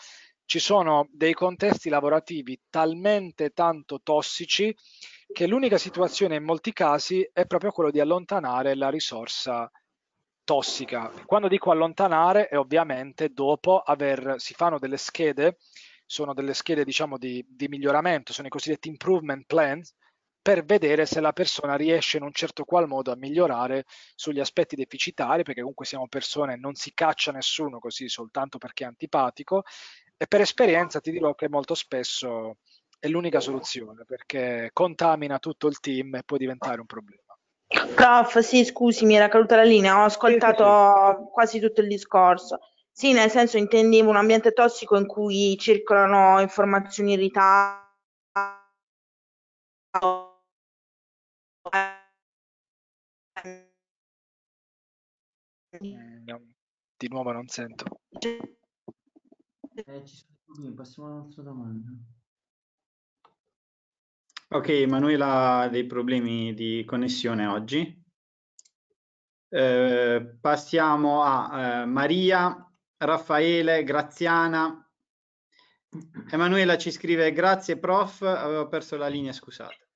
ci sono dei contesti lavorativi talmente tanto tossici che l'unica situazione in molti casi è proprio quello di allontanare la risorsa tossica. Quando dico allontanare è ovviamente dopo aver si fanno delle schede sono delle schede diciamo, di, di miglioramento, sono i cosiddetti improvement plans, per vedere se la persona riesce in un certo qual modo a migliorare sugli aspetti deficitari, perché comunque siamo persone, non si caccia nessuno così soltanto perché è antipatico, e per esperienza ti dirò che molto spesso è l'unica soluzione, perché contamina tutto il team e può diventare un problema. Prof, sì, scusi, mi era caduta la linea, ho ascoltato sì, sì. quasi tutto il discorso. Sì, nel senso intendevo un ambiente tossico in cui circolano informazioni in irritanti. Mm, di nuovo non sento. Eh, ci sono problemi, passiamo all'altra domanda. Ok, Manuela ha dei problemi di connessione oggi. Eh, passiamo a eh, Maria Raffaele, Graziana. Emanuela ci scrive grazie prof, avevo perso la linea, scusate.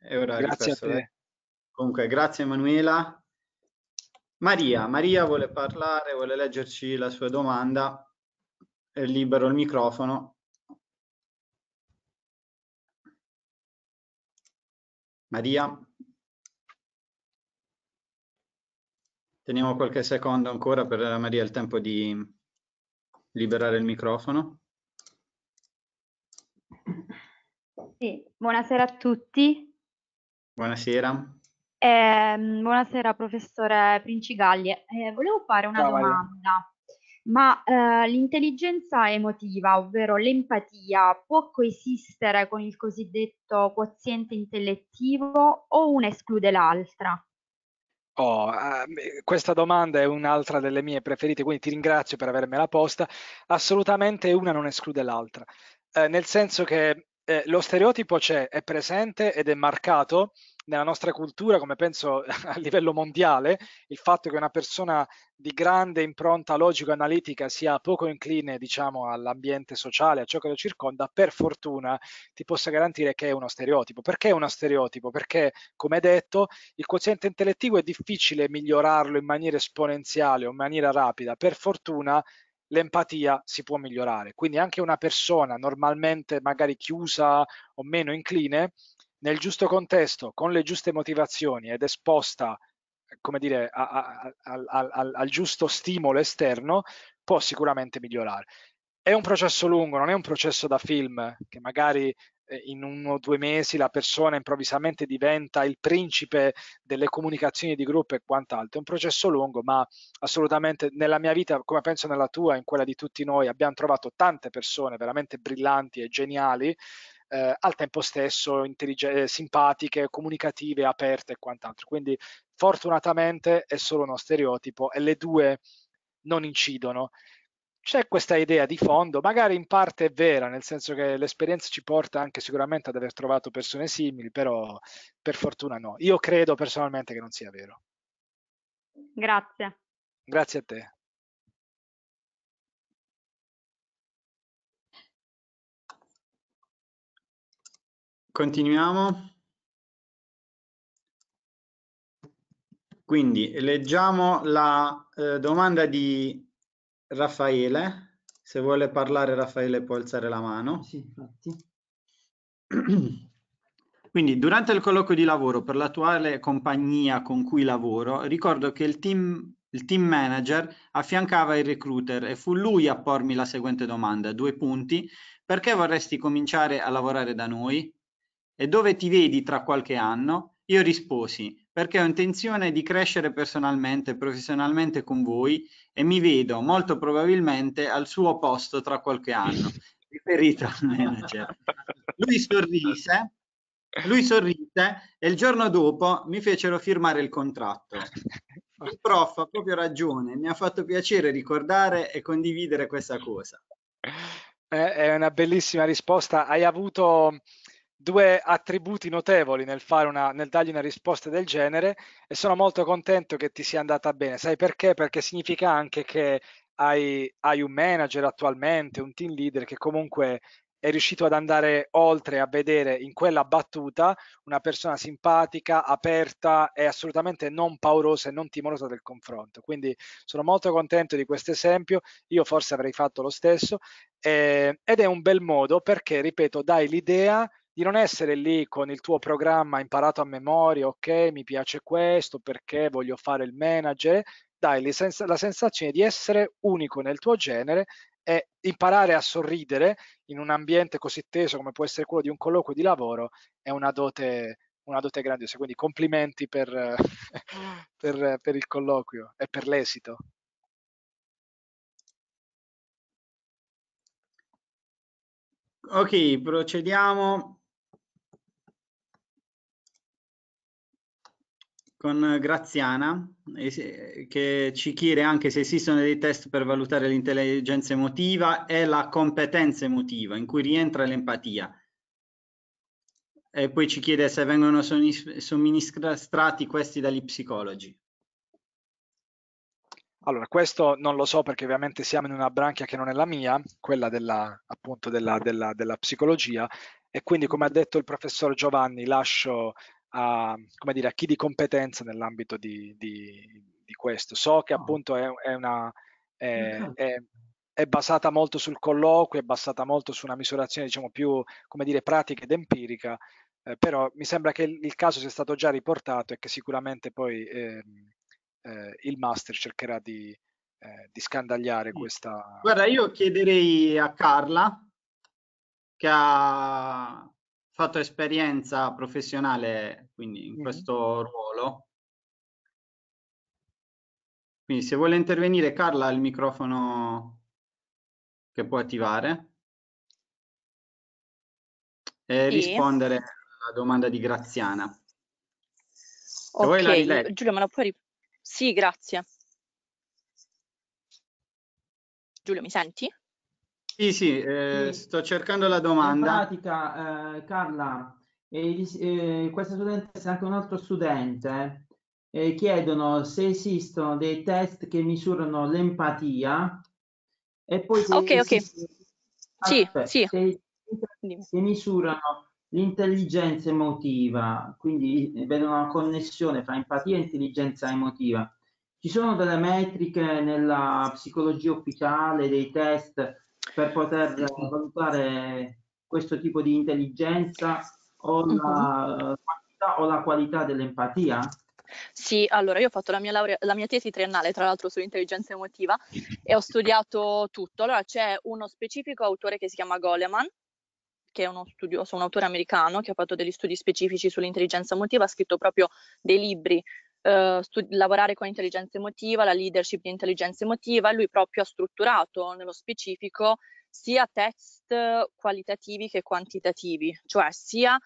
E ora grazie a te. Eh. Comunque, grazie Emanuela. Maria, Maria vuole parlare, vuole leggerci la sua domanda. È libero il microfono. Maria. Teniamo qualche secondo ancora per Maria il tempo di liberare il microfono. Sì, buonasera a tutti. Buonasera. Eh, buonasera professore Princigaglie. Eh, volevo fare una Ciao, domanda, ma eh, l'intelligenza emotiva, ovvero l'empatia, può coesistere con il cosiddetto quoziente intellettivo o una esclude l'altra? Oh, ah, questa domanda è un'altra delle mie preferite, quindi ti ringrazio per avermela posta. Assolutamente una non esclude l'altra, eh, nel senso che eh, lo stereotipo c'è, è presente ed è marcato nella nostra cultura, come penso [laughs] a livello mondiale, il fatto che una persona di grande impronta logico-analitica sia poco incline, diciamo, all'ambiente sociale, a ciò che lo circonda, per fortuna ti possa garantire che è uno stereotipo. Perché è uno stereotipo? Perché, come detto, il quoziente intellettivo è difficile migliorarlo in maniera esponenziale o in maniera rapida. Per fortuna l'empatia si può migliorare. Quindi anche una persona normalmente magari chiusa o meno incline nel giusto contesto, con le giuste motivazioni ed esposta come dire, a, a, a, al, al giusto stimolo esterno, può sicuramente migliorare. È un processo lungo, non è un processo da film che magari eh, in uno o due mesi la persona improvvisamente diventa il principe delle comunicazioni di gruppo e quant'altro. È un processo lungo, ma assolutamente nella mia vita, come penso nella tua, in quella di tutti noi, abbiamo trovato tante persone veramente brillanti e geniali eh, al tempo stesso eh, simpatiche, comunicative, aperte e quant'altro. Quindi fortunatamente è solo uno stereotipo e le due non incidono. C'è questa idea di fondo, magari in parte è vera, nel senso che l'esperienza ci porta anche sicuramente ad aver trovato persone simili, però per fortuna no. Io credo personalmente che non sia vero. Grazie. Grazie a te. Continuiamo. Quindi leggiamo la eh, domanda di Raffaele. Se vuole parlare Raffaele può alzare la mano. Sì, infatti. [clears throat] Quindi durante il colloquio di lavoro per l'attuale compagnia con cui lavoro, ricordo che il team, il team, manager affiancava il recruiter e fu lui a pormi la seguente domanda, due punti, perché vorresti cominciare a lavorare da noi? E dove ti vedi tra qualche anno? Io risposi, perché ho intenzione di crescere personalmente e professionalmente con voi e mi vedo molto probabilmente al suo posto tra qualche anno, riferito al manager. Lui sorrise, lui sorrise e il giorno dopo mi fecero firmare il contratto. Il prof ha proprio ragione, mi ha fatto piacere ricordare e condividere questa cosa. Eh, è una bellissima risposta. Hai avuto due attributi notevoli nel, una, nel, dargli una risposta del genere e sono molto contento che ti sia andata bene. Sai perché? Perché significa anche che hai, hai, un manager attualmente, un team leader che comunque è riuscito ad andare oltre a vedere in quella battuta una persona simpatica, aperta e assolutamente non paurosa e non timorosa del confronto. Quindi sono molto contento di questo esempio, io forse avrei fatto lo stesso eh, ed è un bel modo perché, ripeto, dai l'idea di non essere lì con il tuo programma imparato a memoria, ok, mi piace questo perché voglio fare il manager, dai la sensazione di essere unico nel tuo genere e imparare a sorridere in un ambiente così teso come può essere quello di un colloquio di lavoro è una dote, una dote grandiosa. Quindi complimenti per, [laughs] per, per il colloquio e per l'esito. Ok, procediamo con Graziana che ci chiede anche se esistono dei test per valutare l'intelligenza emotiva e la competenza emotiva in cui rientra l'empatia. E poi ci chiede se vengono somministrati questi dagli psicologi. Allora, questo non lo so perché ovviamente siamo in una branchia che non è la mia, quella della, appunto della, della, della psicologia, e quindi come ha detto il professor Giovanni lascio a, dire, a chi di competenza nell'ambito di, di, di, questo. So che ah. appunto è, è una... È, è, è basata molto sul colloquio, è basata molto su una misurazione diciamo più come dire pratica ed empirica, eh, però mi sembra che il, il, caso sia stato già riportato e che sicuramente poi eh, eh, il master cercherà di, eh, di scandagliare mm. questa... Guarda, io chiederei a Carla, che ha fatto esperienza professionale quindi in mm questo ruolo. Quindi se vuole intervenire Carla il microfono che può attivare e, e... rispondere alla domanda di Graziana. Ok, Giulia, me la puoi Sì, grazie. Giulio, mi senti? Sì, sì, eh, sto cercando la domanda. In pratica, eh, Carla, eh, questa studentessa e anche un altro studente eh, chiedono se esistono dei test che misurano l'empatia e poi se okay, okay. Aspetta, sì, ah, sì. Se, misurano l'intelligenza emotiva, quindi eh, vedono una connessione fra empatia e intelligenza emotiva. Ci sono delle metriche nella psicologia ufficiale, dei test per poter valutare questo tipo di intelligenza o la mhm. quantità o la qualità dell'empatia? Sì, allora io ho fatto la mia, laurea, la mia tesi triennale, tra l'altro sull'intelligenza emotiva, e ho studiato tutto. Allora c'è uno specifico autore che si chiama Goleman, che è uno studioso, un autore americano che ha fatto degli studi specifici sull'intelligenza emotiva, ha scritto proprio dei libri eh, lavorare con intelligenza emotiva, la leadership di intelligenza emotiva, lui proprio ha strutturato nello specifico sia test qualitativi che quantitativi, cioè sia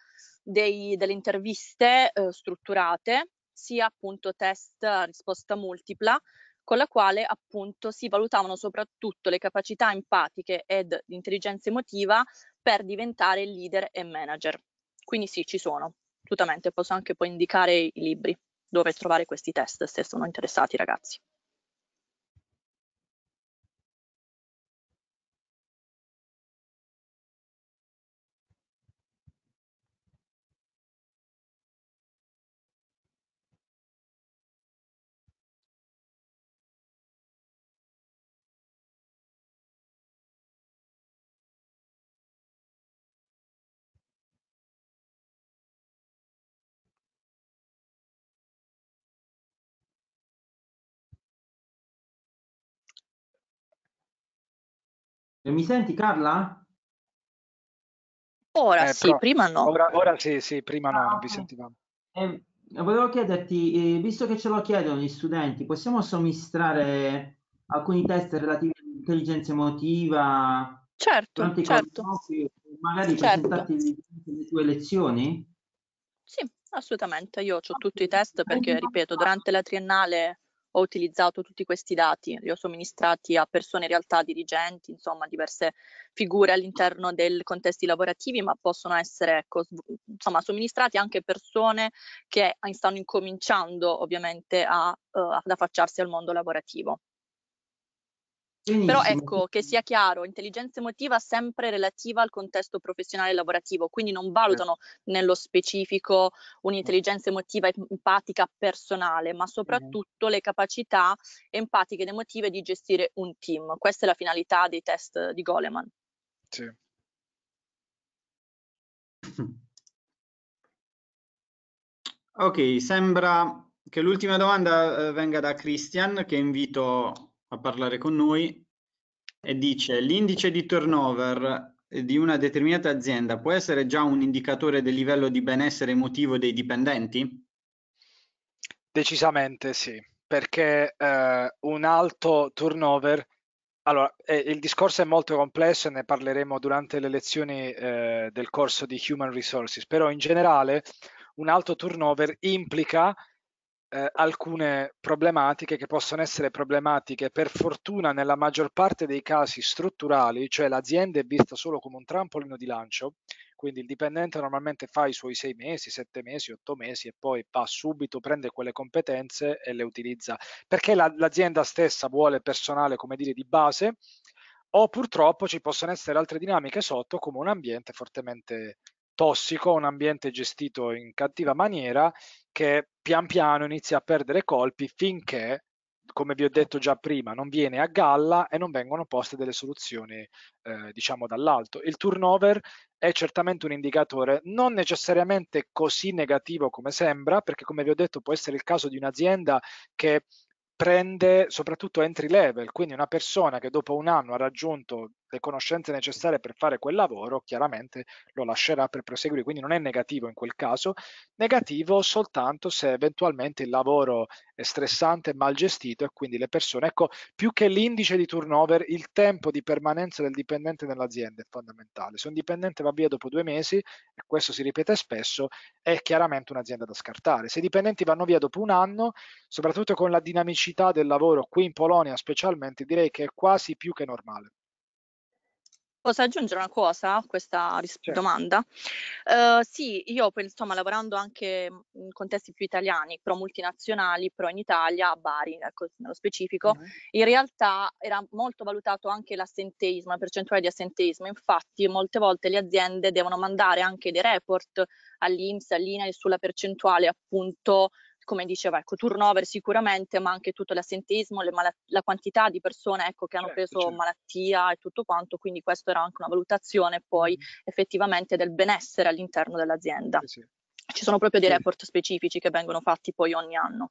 dei, delle interviste eh, strutturate, sia appunto test a risposta multipla, con la quale appunto si valutavano soprattutto le capacità empatiche ed intelligenza emotiva per diventare leader e manager. Quindi sì, ci sono, assolutamente, posso anche poi indicare i libri dove trovare questi test se sono interessati i ragazzi. Mi senti Carla? Ora eh, sì, però, prima no. Ora, ora, sì, sì, prima no, ah, non vi ah. sentivamo. Eh, volevo chiederti, eh, visto che ce lo chiedono gli studenti, possiamo somministrare alcuni test relativi all'intelligenza emotiva? Certo, certo. Casi, magari certo. presentati nelle tue lezioni? Sì, assolutamente. Io ho ah, tutti i test perché, ripeto, durante la triennale ho utilizzato tutti questi dati, li ho somministrati a persone in realtà dirigenti, insomma diverse figure all'interno dei contesti lavorativi, ma possono essere ecco, insomma, somministrati anche persone che ah, stanno incominciando ovviamente a, uh, ad affacciarsi al mondo lavorativo. Benissimo. Però ecco, che sia chiaro, intelligenza emotiva sempre relativa al contesto professionale e lavorativo, quindi non certo. valutano nello specifico certo. un'intelligenza emotiva empatica personale, ma soprattutto le capacità empatiche ed emotive di gestire un team. Questa è la finalità dei test di Goleman. Sì. Ok, sembra che l'ultima domanda eh, venga da Christian, che invito a parlare con noi e dice l'indice di turnover eh, di una determinata azienda può essere già un indicatore del livello di benessere emotivo dei dipendenti? Decisamente sì, perché eh, un alto turnover, allora eh, il discorso è molto complesso e ne parleremo durante le lezioni eh, del corso di Human Resources, però in generale un alto turnover implica eh, alcune problematiche che possono essere problematiche per fortuna nella maggior parte dei casi strutturali, cioè l'azienda è vista solo come un trampolino di lancio, quindi il dipendente normalmente fa i suoi sei mesi, sette mesi, otto mesi e poi va subito, prende quelle competenze e le utilizza, perché la, l'azienda stessa vuole personale, come dire, di base, o purtroppo ci possono essere altre dinamiche sotto come un ambiente fortemente tossico, un ambiente gestito in cattiva maniera che pian piano inizia a perdere colpi finché, come vi ho detto già prima, non viene a galla e non vengono poste delle soluzioni, eh, diciamo, dall'alto. Il turnover è certamente un indicatore non necessariamente così negativo come sembra, perché come vi ho detto può essere il caso di un'azienda che prende soprattutto entry level, quindi una persona che dopo un anno ha raggiunto le conoscenze necessarie per fare quel lavoro, chiaramente lo lascerà per proseguire, quindi non è negativo in quel caso, negativo soltanto se eventualmente il lavoro è stressante mal gestito e quindi le persone, ecco, più che l'indice di turnover, il tempo di permanenza del dipendente nell'azienda è fondamentale. Se un dipendente va via dopo due mesi, e questo si ripete spesso, è chiaramente un'azienda da scartare. Se i dipendenti vanno via dopo un anno, soprattutto con la dinamicità del lavoro qui in Polonia specialmente, direi che è quasi più che normale. Posso aggiungere una cosa a questa ris- certo. domanda? Uh, sì, io poi, insomma lavorando anche mhmm, in contesti più italiani, pro multinazionali, pro in Italia, a Bari ecco, nello specifico, mm-hmm. in realtà era molto valutato anche l'assenteismo, la percentuale di assenteismo, infatti molte volte le aziende devono mandare anche dei report all'Inps, all'INAIL sulla percentuale appunto come diceva, ecco, turnover sicuramente, ma anche tutto l'assenteismo, malat- la quantità di persone ecco, che hanno certo, preso certo. malattia e tutto quanto, quindi questa era anche una valutazione poi mm. effettivamente del benessere all'interno dell'azienda. Sì, sì. Ci sono proprio dei report specifici che vengono fatti poi ogni anno.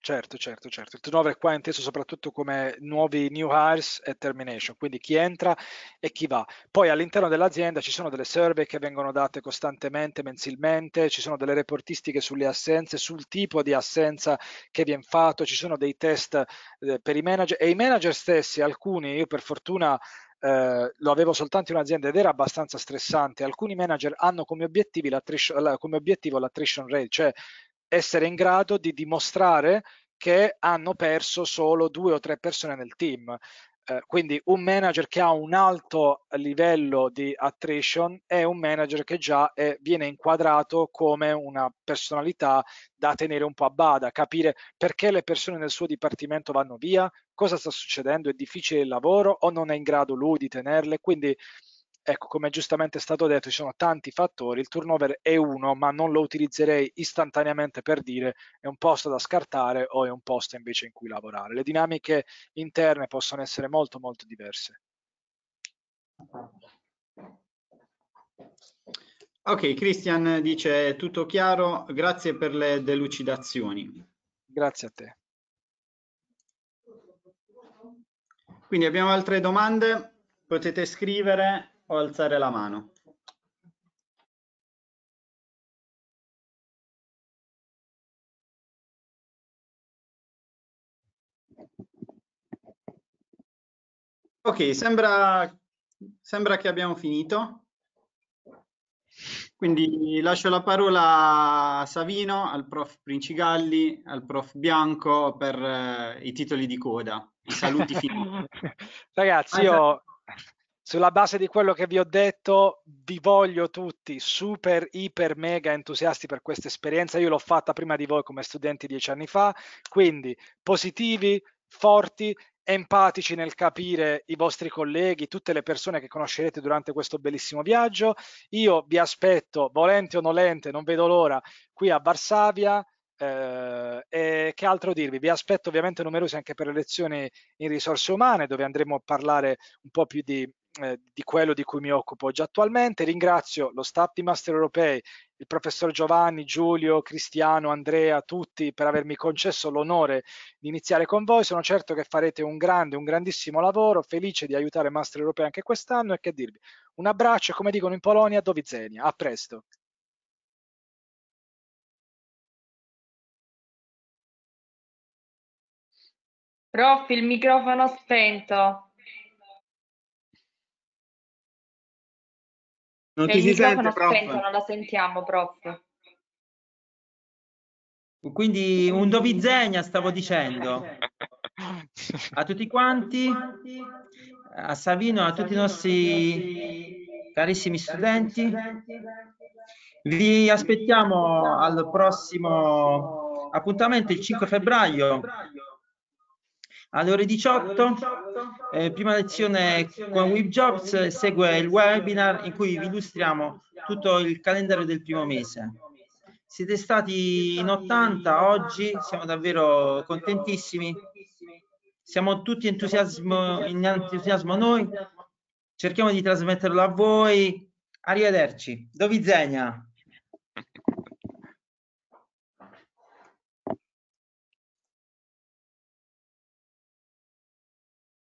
Certo, certo, certo. Il turnover qua è inteso soprattutto come nuovi new hires e termination, quindi chi entra e chi va. Poi all'interno dell'azienda ci sono delle survey che vengono date costantemente, mensilmente, ci sono delle reportistiche sulle assenze, sul tipo di assenza che viene fatto, ci sono dei test eh, per i manager e i manager stessi, alcuni, io per fortuna eh, lo avevo soltanto in un'azienda ed era abbastanza stressante. Alcuni manager hanno come, la, come obiettivo l'attrition rate, cioè essere in grado di dimostrare che hanno perso solo due o tre persone nel team. Eh, quindi un manager che ha un alto livello di attrition è un manager che già è, viene inquadrato come una personalità da tenere un po' a bada, capire perché le persone nel suo dipartimento vanno via, cosa sta succedendo, è difficile il lavoro o non è in grado lui di tenerle. Quindi Ecco, come giustamente è stato detto, ci sono tanti fattori, il turnover è uno, ma non lo utilizzerei istantaneamente per dire è un posto da scartare o è un posto invece in cui lavorare. Le dinamiche interne possono essere molto molto diverse. Ok, Christian dice tutto chiaro, grazie per le delucidazioni. Grazie a te. Quindi abbiamo altre domande? Potete scrivere o alzare la mano. Ok, sembra, sembra, che abbiamo finito. Quindi lascio la parola a Savino, al prof Princigalli, al prof Bianco per eh, i titoli di coda, i saluti finali. [laughs] Ragazzi, io esatto sulla base di quello che vi ho detto, vi voglio tutti super, iper, mega entusiasti per questa esperienza. Io l'ho fatta prima di voi come studenti dieci anni fa, quindi positivi, forti, empatici nel capire i vostri colleghi, tutte le persone che conoscerete durante questo bellissimo viaggio. Io vi aspetto, volente o nolente, non vedo l'ora, qui a Varsavia. Eh, e che altro dirvi? Vi aspetto ovviamente numerosi anche per le lezioni in risorse umane, dove andremo a parlare un po' più di eh, di quello di cui mi occupo oggi attualmente. Ringrazio lo staff di Master Europei, il professor Giovanni, Giulio, Cristiano, Andrea, tutti per avermi concesso l'onore di iniziare con voi. Sono certo che farete un grande, un grandissimo lavoro, felice di aiutare Master Europei anche quest'anno e che dirvi. Un abbraccio come dicono in Polonia, Dovizenia. A presto. Prof, il microfono spento. Non cioè, ti si sente, prof. Spento, non la sentiamo, prof. Quindi un dovizegna, stavo dicendo. A tutti quanti, a Savino, a tutti i nostri carissimi studenti. Vi aspettiamo al prossimo appuntamento il 5 febbraio alle ore 18, eh, prima lezione con WebJobs, segue il webinar in cui vi illustriamo tutto il calendario del primo mese. Siete stati in 80 oggi, siamo davvero contentissimi. Siamo tutti entusiasmo, in entusiasmo noi, cerchiamo di trasmetterlo a voi. Arrivederci. Dovizegna.